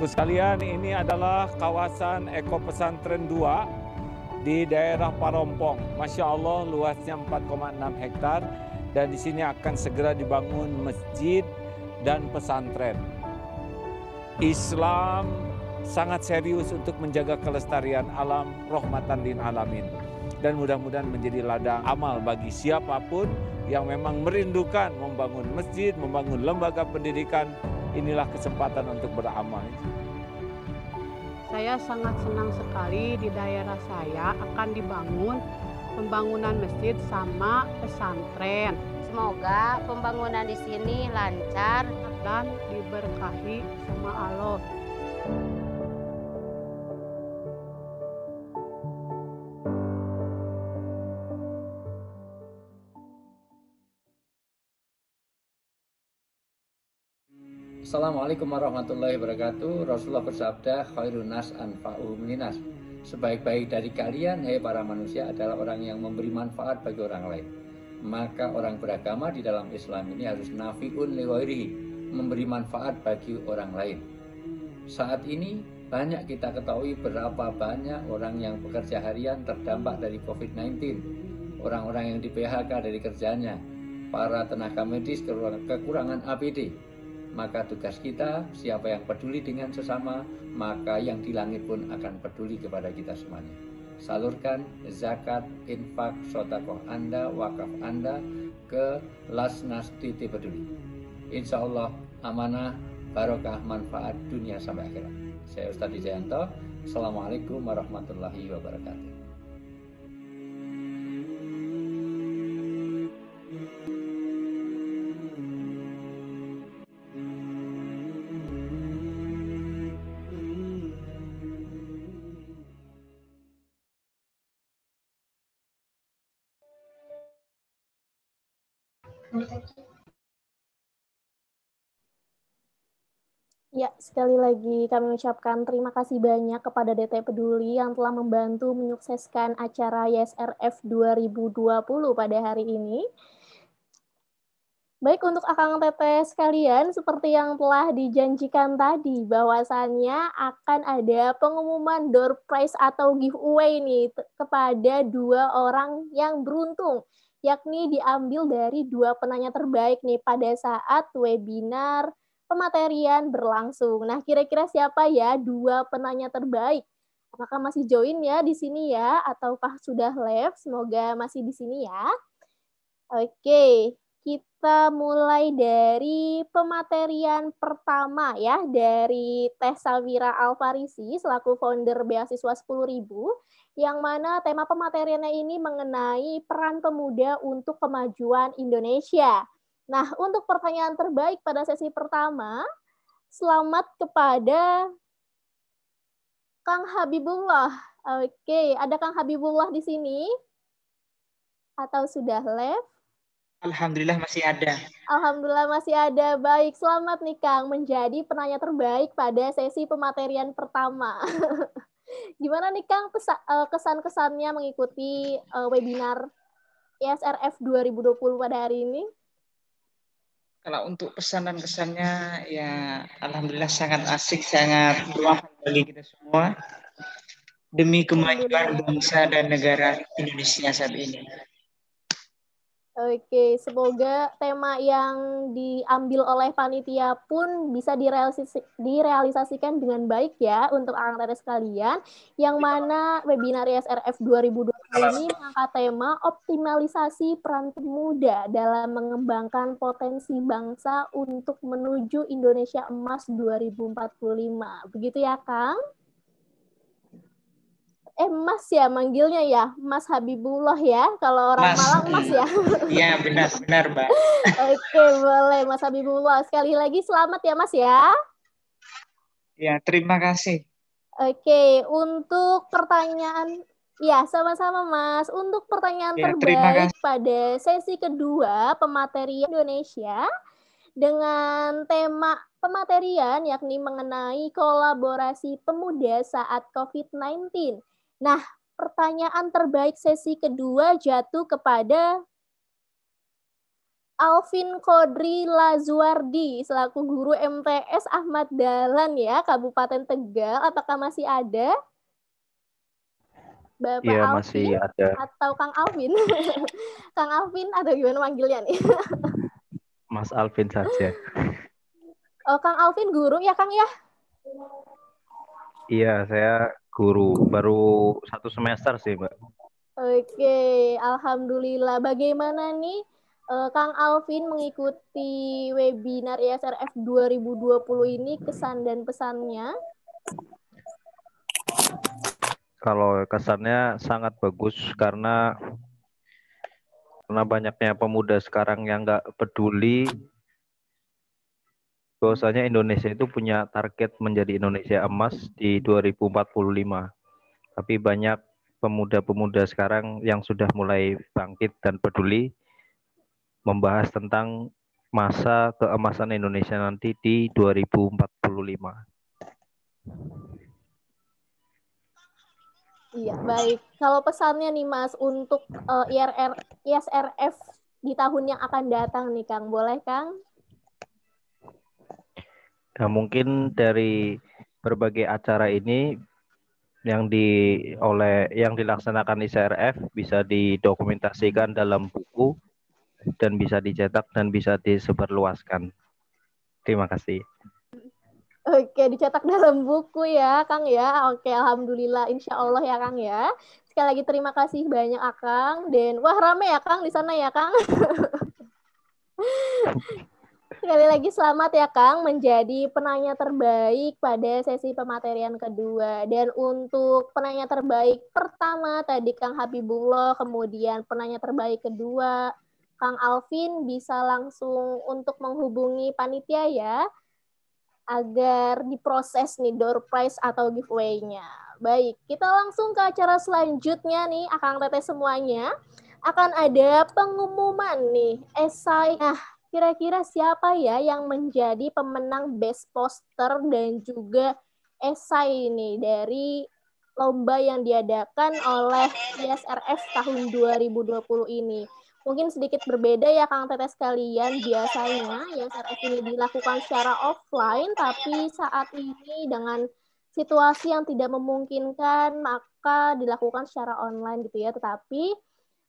saudaraku sekalian, ini adalah kawasan Eko Pesantren 2 di daerah Parompong. Masya Allah luasnya 4,6 hektar dan di sini akan segera dibangun masjid dan pesantren. Islam sangat serius untuk menjaga kelestarian alam rahmatan lil alamin dan mudah-mudahan menjadi ladang amal bagi siapapun yang memang merindukan membangun masjid, membangun lembaga pendidikan. Inilah kesempatan untuk beramal. Saya sangat senang sekali di daerah saya akan dibangun pembangunan masjid sama pesantren. Semoga pembangunan di sini lancar dan diberkahi sama Allah. Assalamualaikum warahmatullahi wabarakatuh. Rasulullah bersabda, khairun nas anfa'uhum linas. Sebaik-baik dari kalian, hei para manusia, adalah orang yang memberi manfaat bagi orang lain. Maka orang beragama di dalam Islam ini harus nafi'un liwairi, memberi manfaat bagi orang lain. Saat ini banyak kita ketahui berapa banyak orang yang bekerja harian terdampak dari COVID-19. Orang-orang yang di PHK dari kerjanya, para tenaga medis kekurangan APD, maka tugas kita, siapa yang peduli dengan sesama, maka yang di langit pun akan peduli kepada kita semuanya. Salurkan zakat, infak, sotakoh Anda, wakaf Anda ke Lasnas titi Peduli. Insya Allah amanah, barokah, manfaat dunia sampai akhirat. Saya Ustadz Dijayanto, Assalamualaikum warahmatullahi wabarakatuh. sekali lagi kami ucapkan terima kasih banyak kepada DT Peduli yang telah membantu menyukseskan acara YSRF 2020 pada hari ini. Baik untuk Akang Teteh sekalian, seperti yang telah dijanjikan tadi, bahwasannya akan ada pengumuman door prize atau giveaway nih kepada dua orang yang beruntung, yakni diambil dari dua penanya terbaik nih pada saat webinar pematerian berlangsung. Nah, kira-kira siapa ya dua penanya terbaik? Apakah masih join ya di sini ya ataukah sudah left? Semoga masih di sini ya. Oke, kita mulai dari pematerian pertama ya dari Teh Salvira Alfarisi selaku founder beasiswa 10.000 yang mana tema pemateriannya ini mengenai peran pemuda untuk kemajuan Indonesia. Nah, untuk pertanyaan terbaik pada sesi pertama, selamat kepada Kang Habibullah. Oke, ada Kang Habibullah di sini? Atau sudah left? Alhamdulillah masih ada. Alhamdulillah masih ada. Baik, selamat nih Kang menjadi penanya terbaik pada sesi pematerian pertama. Gimana nih Kang eh, kesan-kesannya mengikuti eh, webinar ISRF e 2020 pada hari ini? Kalau untuk pesan dan kesannya, ya alhamdulillah sangat asik, sangat bermanfaat bagi kita semua demi kemajuan bangsa dan negara Indonesia saat ini. Oke, semoga tema yang diambil oleh panitia pun bisa direalisasi, direalisasikan dengan baik ya untuk anak sekalian. Yang mana webinar ISRF 2020 ini mengangkat tema optimalisasi peran pemuda dalam mengembangkan potensi bangsa untuk menuju Indonesia Emas 2045. Begitu ya, Kang? eh Mas ya manggilnya ya Mas Habibullah ya kalau orang mas, Malang Mas ya iya benar benar Mbak oke boleh Mas Habibullah sekali lagi selamat ya Mas ya ya terima kasih oke untuk pertanyaan Ya, sama-sama Mas. Untuk pertanyaan ya, terbaik pada sesi kedua pemateri Indonesia dengan tema pematerian yakni mengenai kolaborasi pemuda saat COVID-19. Nah, pertanyaan terbaik sesi kedua jatuh kepada Alvin Kodri Lazuardi selaku guru MTS Ahmad Dalan ya Kabupaten Tegal apakah masih ada Bapak ya, Alvin masih ada. atau Kang Alvin Kang Alvin atau gimana manggilnya nih Mas Alvin saja Oh Kang Alvin guru ya Kang ya Iya saya guru baru satu semester sih mbak. Oke, alhamdulillah. Bagaimana nih uh, Kang Alvin mengikuti webinar ISRF e 2020 ini kesan dan pesannya? Kalau kesannya sangat bagus karena karena banyaknya pemuda sekarang yang nggak peduli bahwasanya Indonesia itu punya target menjadi Indonesia emas di 2045. Tapi banyak pemuda-pemuda sekarang yang sudah mulai bangkit dan peduli membahas tentang masa keemasan Indonesia nanti di 2045. Iya, baik. Kalau pesannya nih Mas untuk uh, eh, IRR, ISRF di tahun yang akan datang nih Kang, boleh Kang? Nah, mungkin dari berbagai acara ini yang di oleh yang dilaksanakan ICRF bisa didokumentasikan dalam buku dan bisa dicetak dan bisa disebarluaskan. Terima kasih. Oke, dicetak dalam buku ya, Kang ya. Oke, alhamdulillah, insya Allah ya, Kang ya. Sekali lagi terima kasih banyak, Akang. Dan wah rame ya, Kang di sana ya, Kang. Sekali lagi selamat ya Kang menjadi penanya terbaik pada sesi pematerian kedua. Dan untuk penanya terbaik pertama tadi Kang Habibullah, kemudian penanya terbaik kedua Kang Alvin bisa langsung untuk menghubungi panitia ya agar diproses nih door prize atau giveaway-nya. Baik, kita langsung ke acara selanjutnya nih Akang Teteh semuanya. Akan ada pengumuman nih esai. Nah, kira-kira siapa ya yang menjadi pemenang best poster dan juga esai ini dari lomba yang diadakan oleh ISRF tahun 2020 ini. Mungkin sedikit berbeda ya Kang Tetes kalian biasanya ISRF ini dilakukan secara offline tapi saat ini dengan situasi yang tidak memungkinkan maka dilakukan secara online gitu ya. Tetapi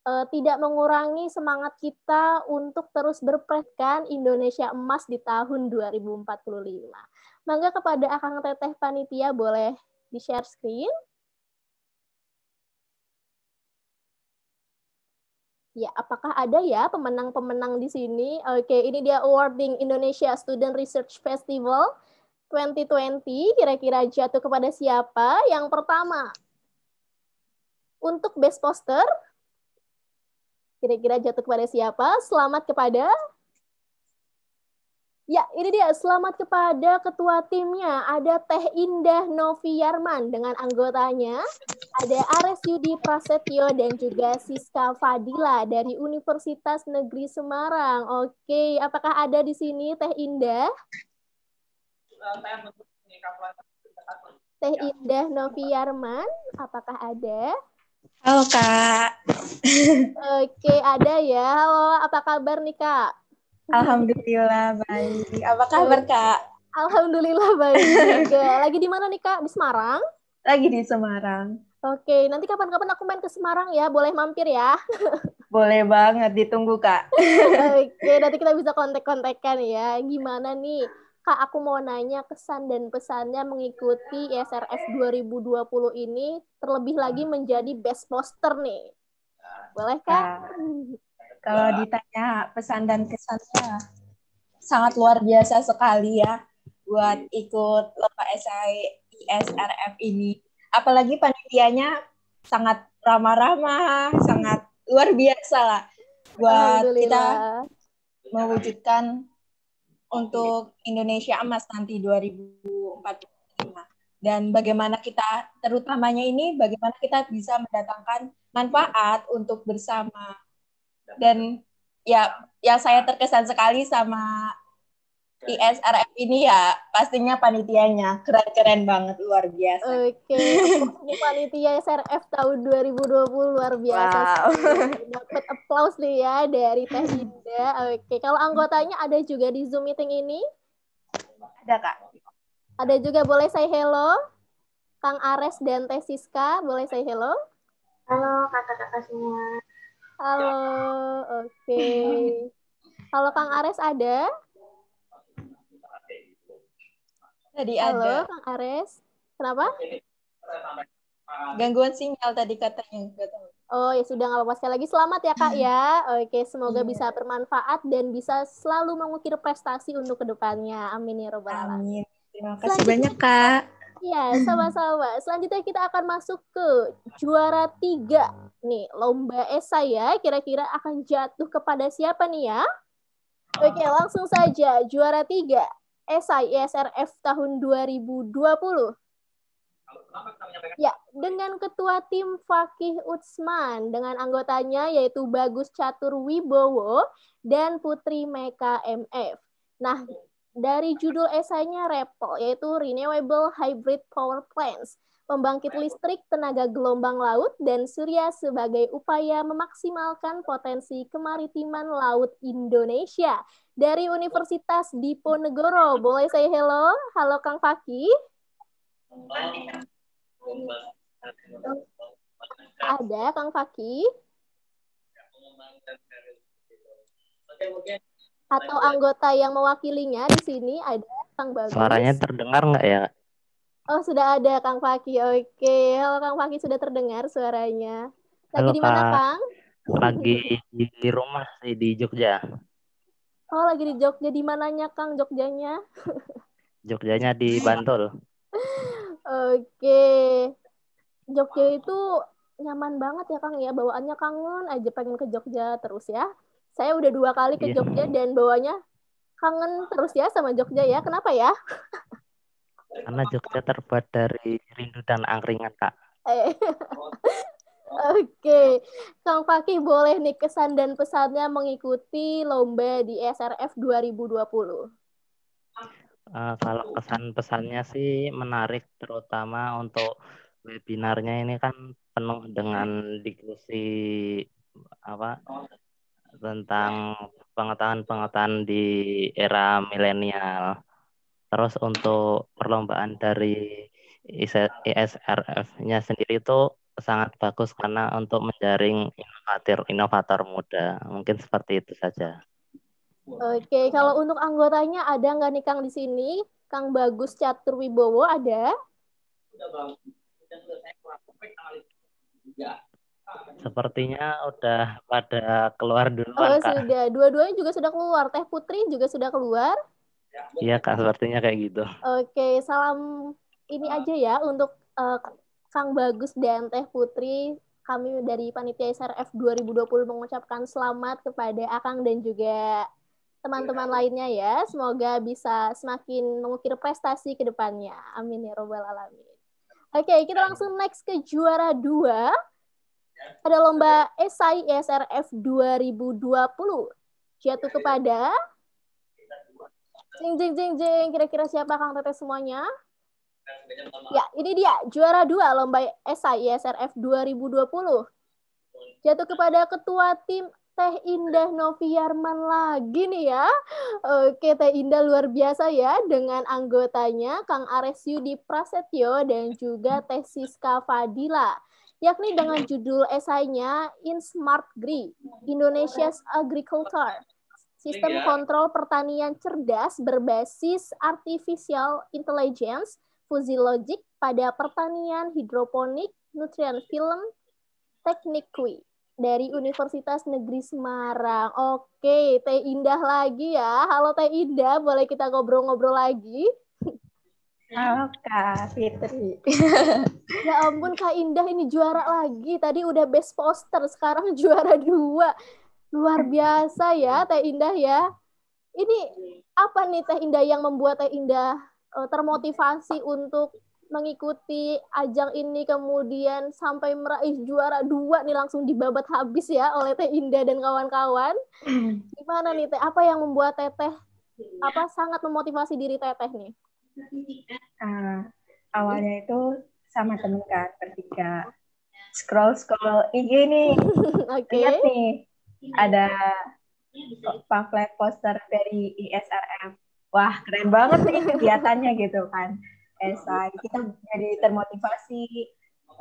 uh, tidak mengurangi semangat kita untuk terus berprestasi kan Indonesia emas di tahun 2045. Mangga kepada Akang Teteh Panitia boleh di-share screen. Ya, apakah ada ya pemenang-pemenang di sini? Oke, ini dia awarding Indonesia Student Research Festival 2020. Kira-kira jatuh kepada siapa? Yang pertama, untuk best poster Kira-kira jatuh kepada siapa? Selamat kepada Ya, ini dia. Selamat kepada ketua timnya. Ada Teh Indah Novi Yarman dengan anggotanya. Ada Ares Yudi Prasetyo dan juga Siska Fadila dari Universitas Negeri Semarang. Oke, apakah ada di sini Teh Indah? Teh Indah Novi Yarman, apakah ada? Halo Kak. Oke, ada ya. Halo, apa kabar nih Kak? Alhamdulillah baik. Apa kabar Kak? Alhamdulillah baik. Oke, lagi di mana nih Kak? Di Semarang? Lagi di Semarang. Oke, nanti kapan-kapan aku main ke Semarang ya, boleh mampir ya. Boleh banget, ditunggu Kak. Oke, nanti kita bisa kontak-kontakan ya. Gimana nih? Kak, aku mau nanya kesan dan pesannya mengikuti e ISRF 2020 ini terlebih lagi menjadi best poster nih. Boleh, Kak? Ya. Kalau ditanya pesan dan kesannya, sangat luar biasa sekali ya buat ikut lomba si ISRF e ini. Apalagi panitianya sangat ramah-ramah, sangat luar biasa lah buat kita mewujudkan untuk Indonesia emas nanti 2045 dan bagaimana kita terutamanya ini bagaimana kita bisa mendatangkan manfaat untuk bersama dan ya yang saya terkesan sekali sama ISRF iya. ini ya pastinya panitianya keren-keren banget luar biasa. Oke, okay. ini panitia ISRF tahun 2020 luar biasa. Wow. Dapat applause nih ya dari Teh Oke, okay. kalau anggotanya ada juga di Zoom meeting ini? Ada kak. Ada juga boleh saya hello, Kang Ares dan Teh Siska boleh saya hello. Halo kakak-kakak semua. Halo, oke. Okay. Kalau Kang Ares ada? Tadi Halo, ada. Kang Ares. Kenapa? Gangguan sinyal tadi katanya. Oh ya sudah nggak apa-apa sekali lagi selamat ya kak hmm. ya. Oke semoga yeah. bisa bermanfaat dan bisa selalu mengukir prestasi untuk kedepannya. Amin ya robbal alamin. Terima kasih banyak kak. Ya, sama-sama. Selanjutnya kita akan masuk ke juara tiga nih lomba esai ya. Kira-kira akan jatuh kepada siapa nih ya? Oke langsung saja juara tiga esai ISRF e tahun 2020. Ya, dengan ketua tim Fakih Utsman dengan anggotanya yaitu Bagus Catur Wibowo dan Putri Meka MF. Nah, dari judul esainya Repo yaitu Renewable Hybrid Power Plants. Pembangkit listrik tenaga gelombang laut dan surya sebagai upaya memaksimalkan potensi kemaritiman laut Indonesia. Dari Universitas Diponegoro, boleh saya hello? Halo Kang Faki. Ada Kang Faki? Atau anggota yang mewakilinya di sini ada Kang Bagus. Suaranya terdengar nggak ya? Oh, sudah ada Kang Faki. Oke. Halo Kang Faki, sudah terdengar suaranya. Lagi di mana, Kang? Lagi di rumah sih di Jogja. Oh, lagi di Jogja. Di mananya, Kang? Jogjanya? Jogjanya di Bantul. Oke. Jogja itu nyaman banget ya, Kang ya. Bawaannya kangen aja pengen ke Jogja terus ya. Saya udah dua kali ke iya. Jogja dan bawaannya kangen terus ya sama Jogja ya. Kenapa ya? Karena Jogja terbuat dari rindu dan angkringan, Kak. Oke, okay. Kang Fakih boleh nih kesan dan pesannya mengikuti lomba di SRF 2020. Uh, kalau kesan pesannya sih menarik, terutama untuk webinarnya ini kan penuh dengan diskusi apa tentang pengetahuan-pengetahuan di era milenial. Terus untuk perlombaan dari ISRF-nya e, sendiri itu sangat bagus karena untuk menjaring inovator inovator muda. Mungkin seperti itu saja. Oke, kalau untuk anggotanya ada nggak nih Kang di sini? Kang Bagus Catur Wibowo ada? Sepertinya udah pada keluar duluan. Oh, sudah. Dua-duanya juga sudah keluar. Teh Putri juga sudah keluar. Iya kak, sepertinya kayak gitu. Oke, salam ini aja ya untuk uh, Kang Bagus dan Teh Putri. Kami dari Panitia SRF 2020 mengucapkan selamat kepada Akang dan juga teman-teman ya. lainnya ya. Semoga bisa semakin mengukir prestasi ke depannya. Amin ya robbal alamin. Oke, kita langsung next ke juara dua. Ada lomba esai SRF 2020. Jatuh kepada jeng jeng jeng jing. Kira-kira siapa Kang Teteh semuanya? Ya, ini dia juara dua lomba esai ISRF 2020. Jatuh kepada ketua tim Teh Indah Novi Noviarman lagi nih ya. Oke, Teh Indah luar biasa ya dengan anggotanya Kang Ares Yudi Prasetyo dan juga Teh Siska Fadila yakni dengan judul esainya In Smart Green Indonesia's Agriculture. Sistem yeah. kontrol pertanian cerdas berbasis artificial intelligence, fuzzy logic pada pertanian hidroponik, nutrien film, teknik dari Universitas Negeri Semarang. Oke, Teh Indah lagi ya. Halo Teh Indah, boleh kita ngobrol-ngobrol lagi? Halo Kak Fitri. ya ampun Kak Indah ini juara lagi. Tadi udah best poster, sekarang juara dua. Luar hmm. biasa ya Teh Indah ya. Ini apa nih Teh Indah yang membuat Teh Indah eh, termotivasi untuk mengikuti ajang ini kemudian sampai meraih juara dua nih langsung dibabat habis ya oleh Teh Indah dan kawan-kawan. Hmm. Gimana nih Teh? Apa yang membuat Teteh apa sangat memotivasi diri Teteh nih? Uh, awalnya itu sama temen kan ketika scroll scroll IG nih. Okay. Lihat nih ada pamflet poster dari ISRM. Wah, keren banget nih kegiatannya gitu kan. Esai, kita jadi termotivasi.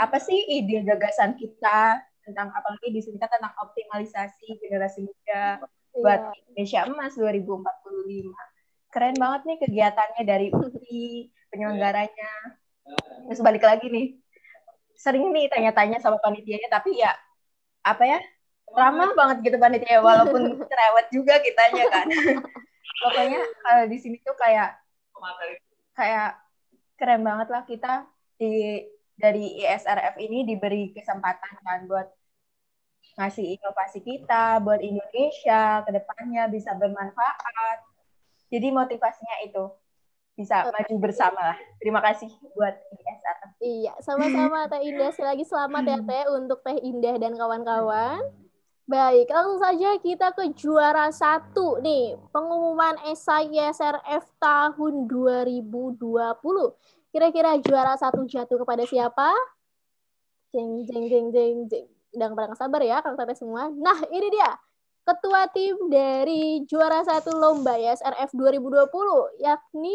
Apa sih ide gagasan kita tentang apalagi di sini kan tentang optimalisasi generasi muda iya. buat Indonesia Emas 2045. Keren banget nih kegiatannya dari UI, penyelenggaranya. Terus balik lagi nih. Sering nih tanya-tanya sama panitianya tapi ya apa ya ramah banget gitu panitia ya, walaupun cerewet juga kitanya kan pokoknya kalau eh, di sini tuh kayak kayak keren banget lah kita di dari ISRF ini diberi kesempatan kan buat ngasih inovasi kita buat Indonesia kedepannya bisa bermanfaat jadi motivasinya itu bisa maju bersama lah. Terima kasih buat ISRF Iya, sama-sama Teh Indah. Sekali lagi selamat ya hmm. Teh untuk Teh Indah dan kawan-kawan. Baik, langsung saja kita ke juara satu nih, pengumuman esai e srf tahun 2020. Kira-kira juara satu jatuh kepada siapa? Jeng, jeng, jeng, jeng, jeng. Udah pada sabar ya, kalau sampai semua. Nah, ini dia. Ketua tim dari juara satu lomba e srf 2020, yakni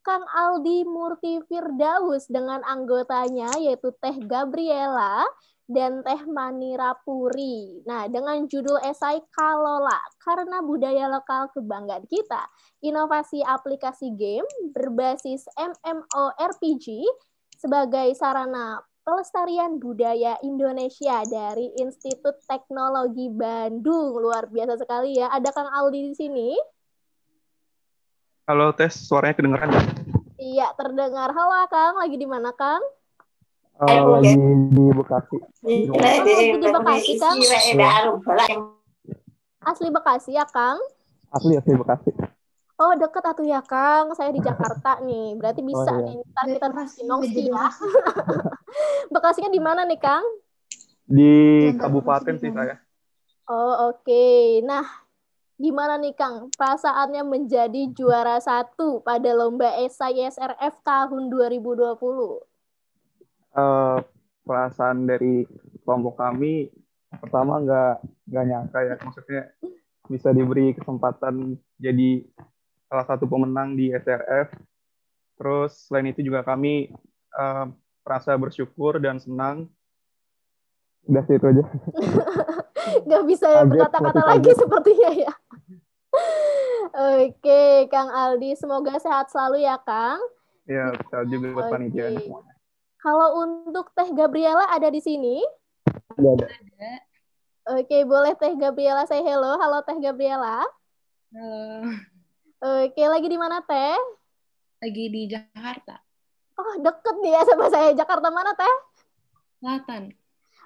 Kang Aldi Murti Firdaus dengan anggotanya yaitu Teh Gabriela, dan Teh Manirapuri. Nah, dengan judul esai Kalola, karena budaya lokal kebanggaan kita, inovasi aplikasi game berbasis MMORPG sebagai sarana pelestarian budaya Indonesia dari Institut Teknologi Bandung. Luar biasa sekali ya. Ada Kang Aldi di sini. Halo, Tes. Suaranya kedengeran Iya, terdengar. Halo, Kang. Lagi di mana, Kang? Oh, lagi di Bekasi. Lagi di Bekasi, iya. Kang. Asli Bekasi ya, Kang? Asli, asli Bekasi. Oh, deket atuh ya, Kang? Saya di Jakarta nih. Berarti bisa oh, iya. nih. Ntar kita nongsi ya. Bekasinya di mana nih, Kang? Di kabupaten sih saya. Oh, oke. Okay. Nah, gimana nih Kang perasaannya menjadi juara satu pada lomba SISRF tahun 2020? uh, perasaan dari kelompok kami pertama nggak nggak nyangka ya maksudnya bisa diberi kesempatan jadi salah satu pemenang di SRF. Terus selain itu juga kami uh, merasa bersyukur dan senang. Udah sih itu aja. Nggak bisa ya, berkata-kata lagi sepertinya ya. Oke, Kang Aldi, semoga sehat selalu ya, Kang. Ya, sehat juga buat panitia. Kalau untuk Teh Gabriela ada di sini? Ada. ada. Oke, boleh Teh Gabriela Say hello. Halo Teh Gabriela. Halo. Oke, lagi di mana Teh? Lagi di Jakarta. Oh, deket dia ya sama saya. Jakarta mana Teh? Selatan.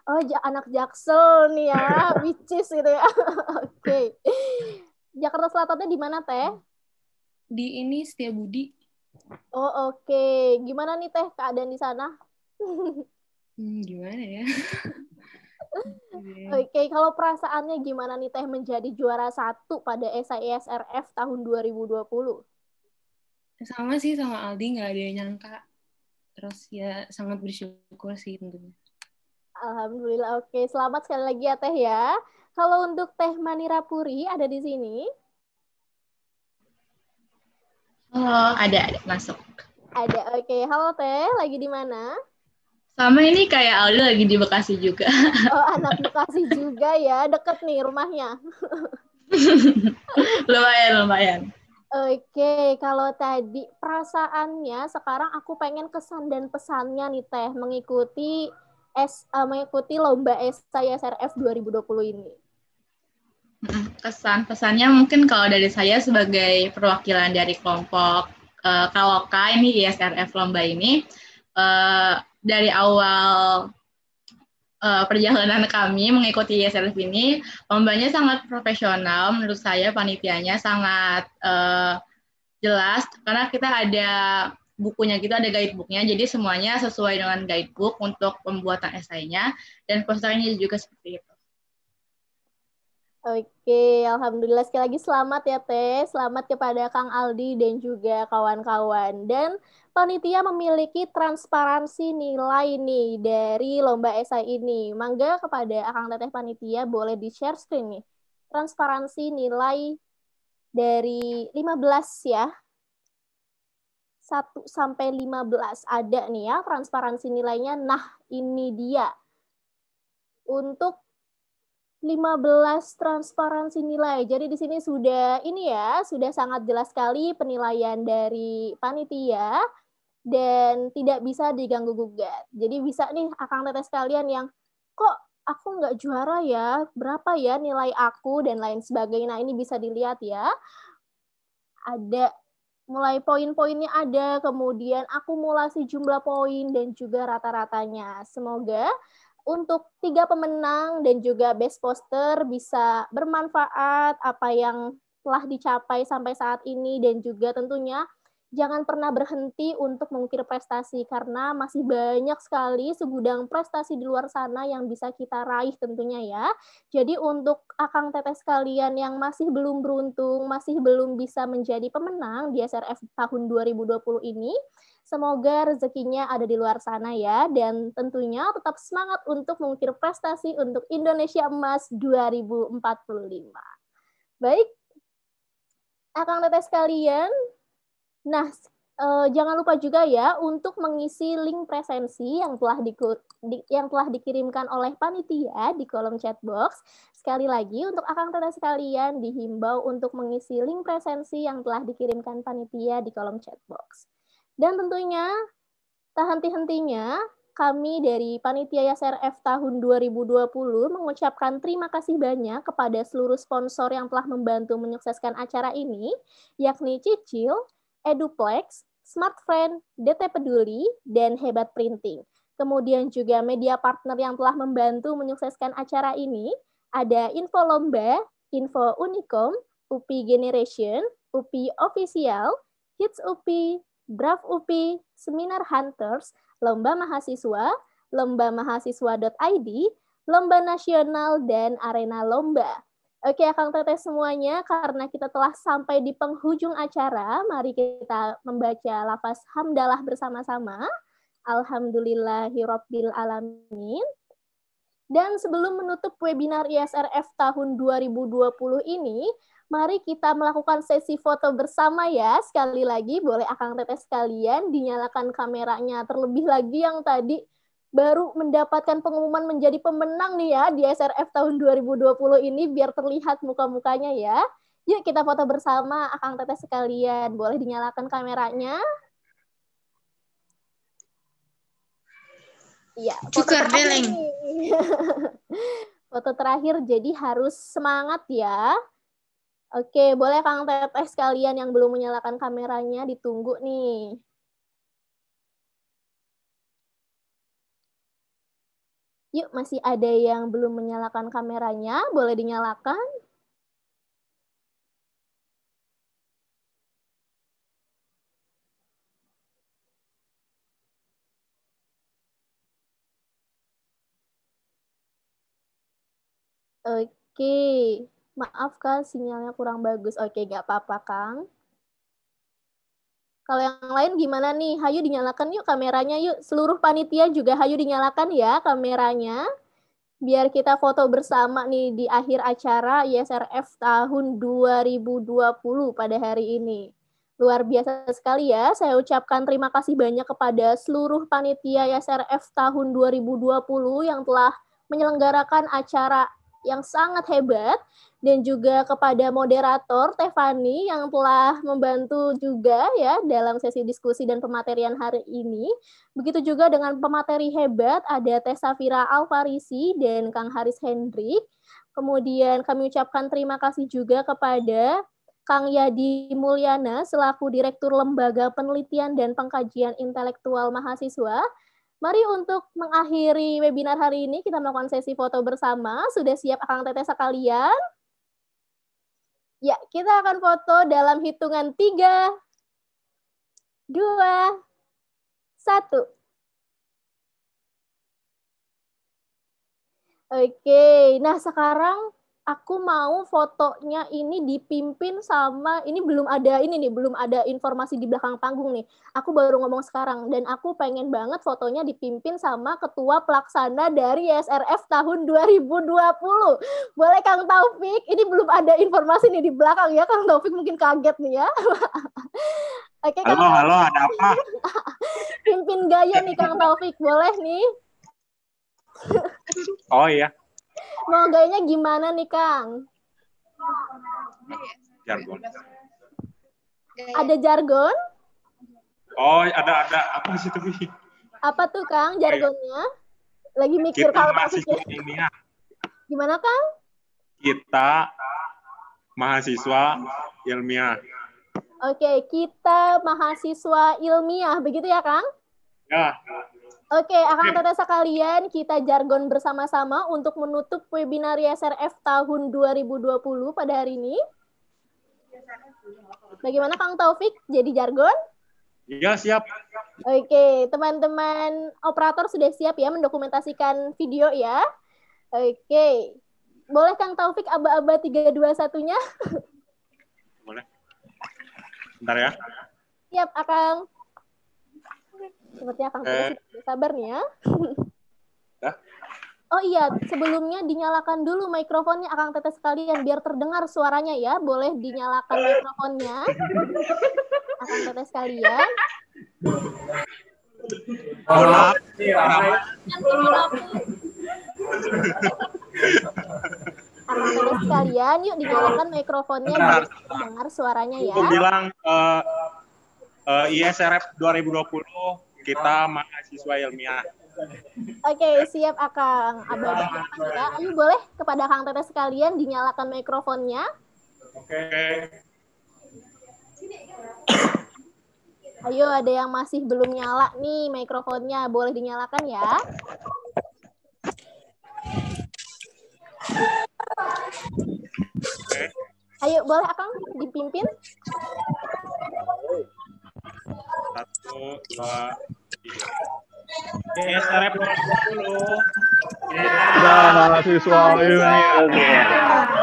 Oh, ja anak Jaksel nih ya, which gitu ya. Oke. Jakarta Selatannya di mana Teh? Di ini Setia Budi. Oh oke, okay. gimana nih teh keadaan di sana? hmm, gimana ya? oke, okay, kalau perasaannya gimana nih teh menjadi juara satu pada SISRF tahun 2020? Sama sih sama Aldi nggak ada yang nyangka. Terus ya sangat bersyukur sih tentunya. Alhamdulillah oke, okay. selamat sekali lagi ya teh ya. Kalau untuk teh Manirapuri ada di sini. Halo, oh, ada, ada masuk. Ada, oke. Okay. Halo Teh, lagi di mana? Sama ini kayak Aldi lagi di Bekasi juga. Oh, anak Bekasi juga ya, deket nih rumahnya. lumayan, lumayan. Oke, okay, kalau tadi perasaannya sekarang aku pengen kesan dan pesannya nih Teh mengikuti S, uh, mengikuti lomba esai SRF 2020 ini. Kesan-pesannya mungkin kalau dari saya sebagai perwakilan dari kelompok e, Kaloka ini ISRF Lomba ini, e, dari awal e, perjalanan kami mengikuti ISRF ini, lombanya sangat profesional menurut saya, panitianya sangat e, jelas, karena kita ada bukunya gitu ada guidebooknya jadi semuanya sesuai dengan guidebook untuk pembuatan esainya dan posternya juga seperti itu Oke, alhamdulillah sekali lagi selamat ya Teh. Selamat kepada Kang Aldi dan juga kawan-kawan. Dan panitia memiliki transparansi nilai nih dari lomba esai ini. Mangga kepada Kang Teteh panitia boleh di-share screen nih. Transparansi nilai dari 15 ya. 1 sampai 15 ada nih ya transparansi nilainya. Nah, ini dia. Untuk 15 transparansi nilai. Jadi di sini sudah ini ya, sudah sangat jelas sekali penilaian dari panitia dan tidak bisa diganggu gugat. Jadi bisa nih akang teteh sekalian yang kok aku nggak juara ya, berapa ya nilai aku dan lain sebagainya. Nah ini bisa dilihat ya, ada mulai poin-poinnya ada, kemudian akumulasi jumlah poin dan juga rata-ratanya. Semoga untuk tiga pemenang dan juga best poster bisa bermanfaat apa yang telah dicapai sampai saat ini dan juga tentunya jangan pernah berhenti untuk mengukir prestasi karena masih banyak sekali segudang prestasi di luar sana yang bisa kita raih tentunya ya. Jadi untuk akang tetes kalian yang masih belum beruntung, masih belum bisa menjadi pemenang di SRF tahun 2020 ini, Semoga rezekinya ada di luar sana ya dan tentunya tetap semangat untuk mengukir prestasi untuk Indonesia Emas 2045. Baik, Akang tetes sekalian, nah eh, jangan lupa juga ya untuk mengisi link presensi yang telah di, yang telah dikirimkan oleh panitia di kolom chat box. Sekali lagi untuk akang tetes sekalian dihimbau untuk mengisi link presensi yang telah dikirimkan panitia di kolom chat box. Dan tentunya tak henti-hentinya kami dari Panitia YSRF tahun 2020 mengucapkan terima kasih banyak kepada seluruh sponsor yang telah membantu menyukseskan acara ini, yakni Cicil, Eduplex, Smartfriend, DT Peduli, dan Hebat Printing. Kemudian juga media partner yang telah membantu menyukseskan acara ini, ada Info Lomba, Info Unicom, UPI Generation, UPI Official, Hits UPI, Draft UPI, Seminar Hunters, Lomba Mahasiswa, Lomba Mahasiswa.id, Lomba Nasional, dan Arena Lomba. Oke, Kang Teteh semuanya, karena kita telah sampai di penghujung acara, mari kita membaca lafaz hamdalah bersama-sama. Alhamdulillahirabbil alamin. Dan sebelum menutup webinar ISRF tahun 2020 ini, Mari kita melakukan sesi foto bersama ya. Sekali lagi, boleh Akang Tetes kalian dinyalakan kameranya. Terlebih lagi yang tadi baru mendapatkan pengumuman menjadi pemenang nih ya di SRF tahun 2020 ini biar terlihat muka-mukanya ya. Yuk kita foto bersama Akang Teteh sekalian. Boleh dinyalakan kameranya. Iya, cukur dealing. foto terakhir jadi harus semangat ya. Oke, boleh Kang TPS kalian yang belum menyalakan kameranya ditunggu nih. Yuk, masih ada yang belum menyalakan kameranya, boleh dinyalakan. Oke. Maaf Kak, sinyalnya kurang bagus. Oke, nggak apa-apa Kang. Kalau yang lain gimana nih? Hayu dinyalakan yuk kameranya yuk. Seluruh panitia juga hayu dinyalakan ya kameranya. Biar kita foto bersama nih di akhir acara ISRF tahun 2020 pada hari ini. Luar biasa sekali ya, saya ucapkan terima kasih banyak kepada seluruh panitia YSRF tahun 2020 yang telah menyelenggarakan acara yang sangat hebat dan juga kepada moderator Tefani yang telah membantu juga ya dalam sesi diskusi dan pematerian hari ini. Begitu juga dengan pemateri hebat ada Teh Safira Alfarisi dan Kang Haris Hendrik. Kemudian kami ucapkan terima kasih juga kepada Kang Yadi Mulyana selaku Direktur Lembaga Penelitian dan Pengkajian Intelektual Mahasiswa Mari untuk mengakhiri webinar hari ini, kita melakukan sesi foto bersama. Sudah siap akang teteh sekalian? Ya, kita akan foto dalam hitungan 3, 2, 1. Oke, nah sekarang aku mau fotonya ini dipimpin sama ini belum ada ini nih belum ada informasi di belakang panggung nih aku baru ngomong sekarang dan aku pengen banget fotonya dipimpin sama ketua pelaksana dari SRF tahun 2020 boleh Kang Taufik ini belum ada informasi nih di belakang ya Kang Taufik mungkin kaget nih ya Oke, halo, halo, ada apa? Pimpin gaya nih Kang Taufik, boleh nih? oh iya, mau gayanya gimana nih, Kang? Jargon. Ada jargon? Oh, ada ada apa sih tapi? Apa tuh, Kang, jargonnya? Lagi mikir kita kalau mahasiswa ya. ilmiah. Gimana, Kang? Kita mahasiswa ilmiah. Oke, okay, kita mahasiswa ilmiah, begitu ya, Kang? Ya. Oke, akan terasa kalian kita jargon bersama-sama untuk menutup webinar YSRF tahun 2020 pada hari ini. Bagaimana Kang Taufik jadi jargon? Iya, siap. Oke, teman-teman operator sudah siap ya mendokumentasikan video ya? Oke. Boleh Kang Taufik aba-aba 321-nya? Boleh. Bentar ya. Siap, Akang. Sepertinya Kang Tulus eh. sabar nih ya. Oh iya, sebelumnya dinyalakan dulu mikrofonnya Akang tetes sekalian biar terdengar suaranya ya. Boleh dinyalakan mikrofonnya. Akang Tete sekalian. Oh, Akang sekalian, yuk dinyalakan mikrofonnya biar terdengar suaranya ya. Aku bilang uh, uh, ISRF 2020 kita mahasiswa ilmiah. Oke, okay, siap Akang. Abang ya, ayo boleh kepada Kang Tete sekalian dinyalakan mikrofonnya. Oke. Okay. Ayo ada yang masih belum nyala nih mikrofonnya, boleh dinyalakan ya. Ayo boleh Akang dipimpin. Oke, kita dulu. mahasiswa ilmiah.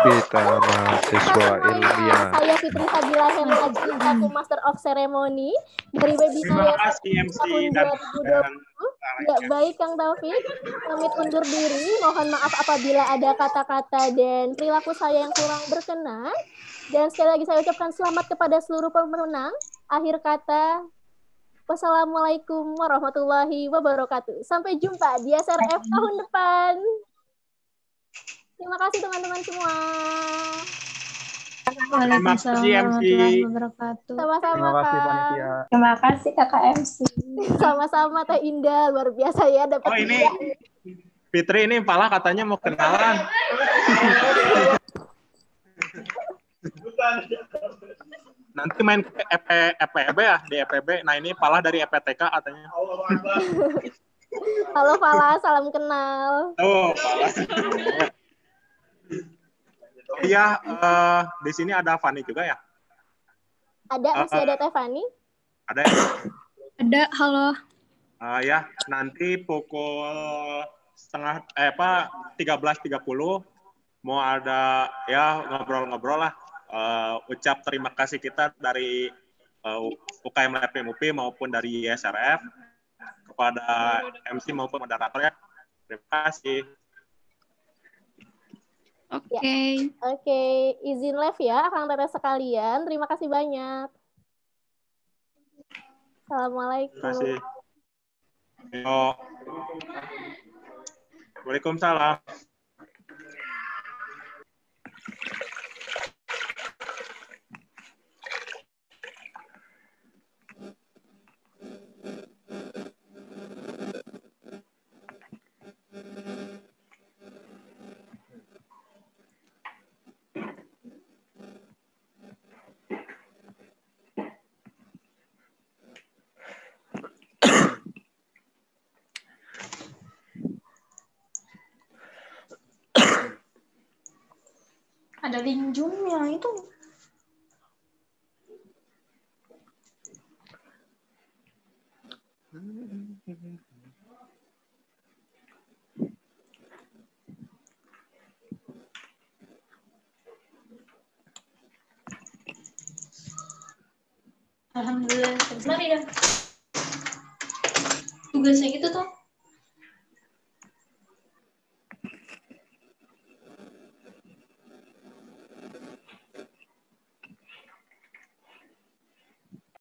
Kita mahasiswa ilmiah. Saya Fitri Sabila Hemaji, satu Master of Ceremony dari webinar Terima kasih MC dan, dan Ya, baik Kang Taufik, pamit undur diri. Mohon maaf apabila ada kata-kata dan perilaku saya yang kurang berkenan. Dan sekali lagi saya ucapkan selamat kepada seluruh pemenang. Akhir kata, Wassalamualaikum warahmatullahi wabarakatuh. Sampai jumpa di SRF tahun depan. Terima kasih teman-teman semua. Waalaikumsalam kasih wabarakatuh. Terima kasih. Terima kasih kak. Terima kasih Kakak MC. Sama-sama Teh Indah, luar biasa ya dapat. Oh ini Fitri ini pala katanya mau kenalan. nanti main ke EP, EPB ya di EPB nah ini Palah dari EPTK katanya halo Pala salam kenal oh Pala iya uh, di sini ada Fani juga ya ada eh, masih uh, ada Teh Fani ada ya? ada halo uh, ya nanti pukul setengah eh apa tiga belas tiga puluh mau ada ya ngobrol-ngobrol lah uh, ucap terima kasih kita dari uh, eh, UKM LPMUP maupun dari ISRF kepada MC maupun moderatornya. Terima kasih. Oke. Okay. Ya. Oke, okay. izin live ya Kang Tete sekalian. Terima kasih banyak. Assalamualaikum. Terima kasih. Waalaikumsalam. sharing zoom itu. Alhamdulillah, kemarin ya. Tugasnya gitu tuh.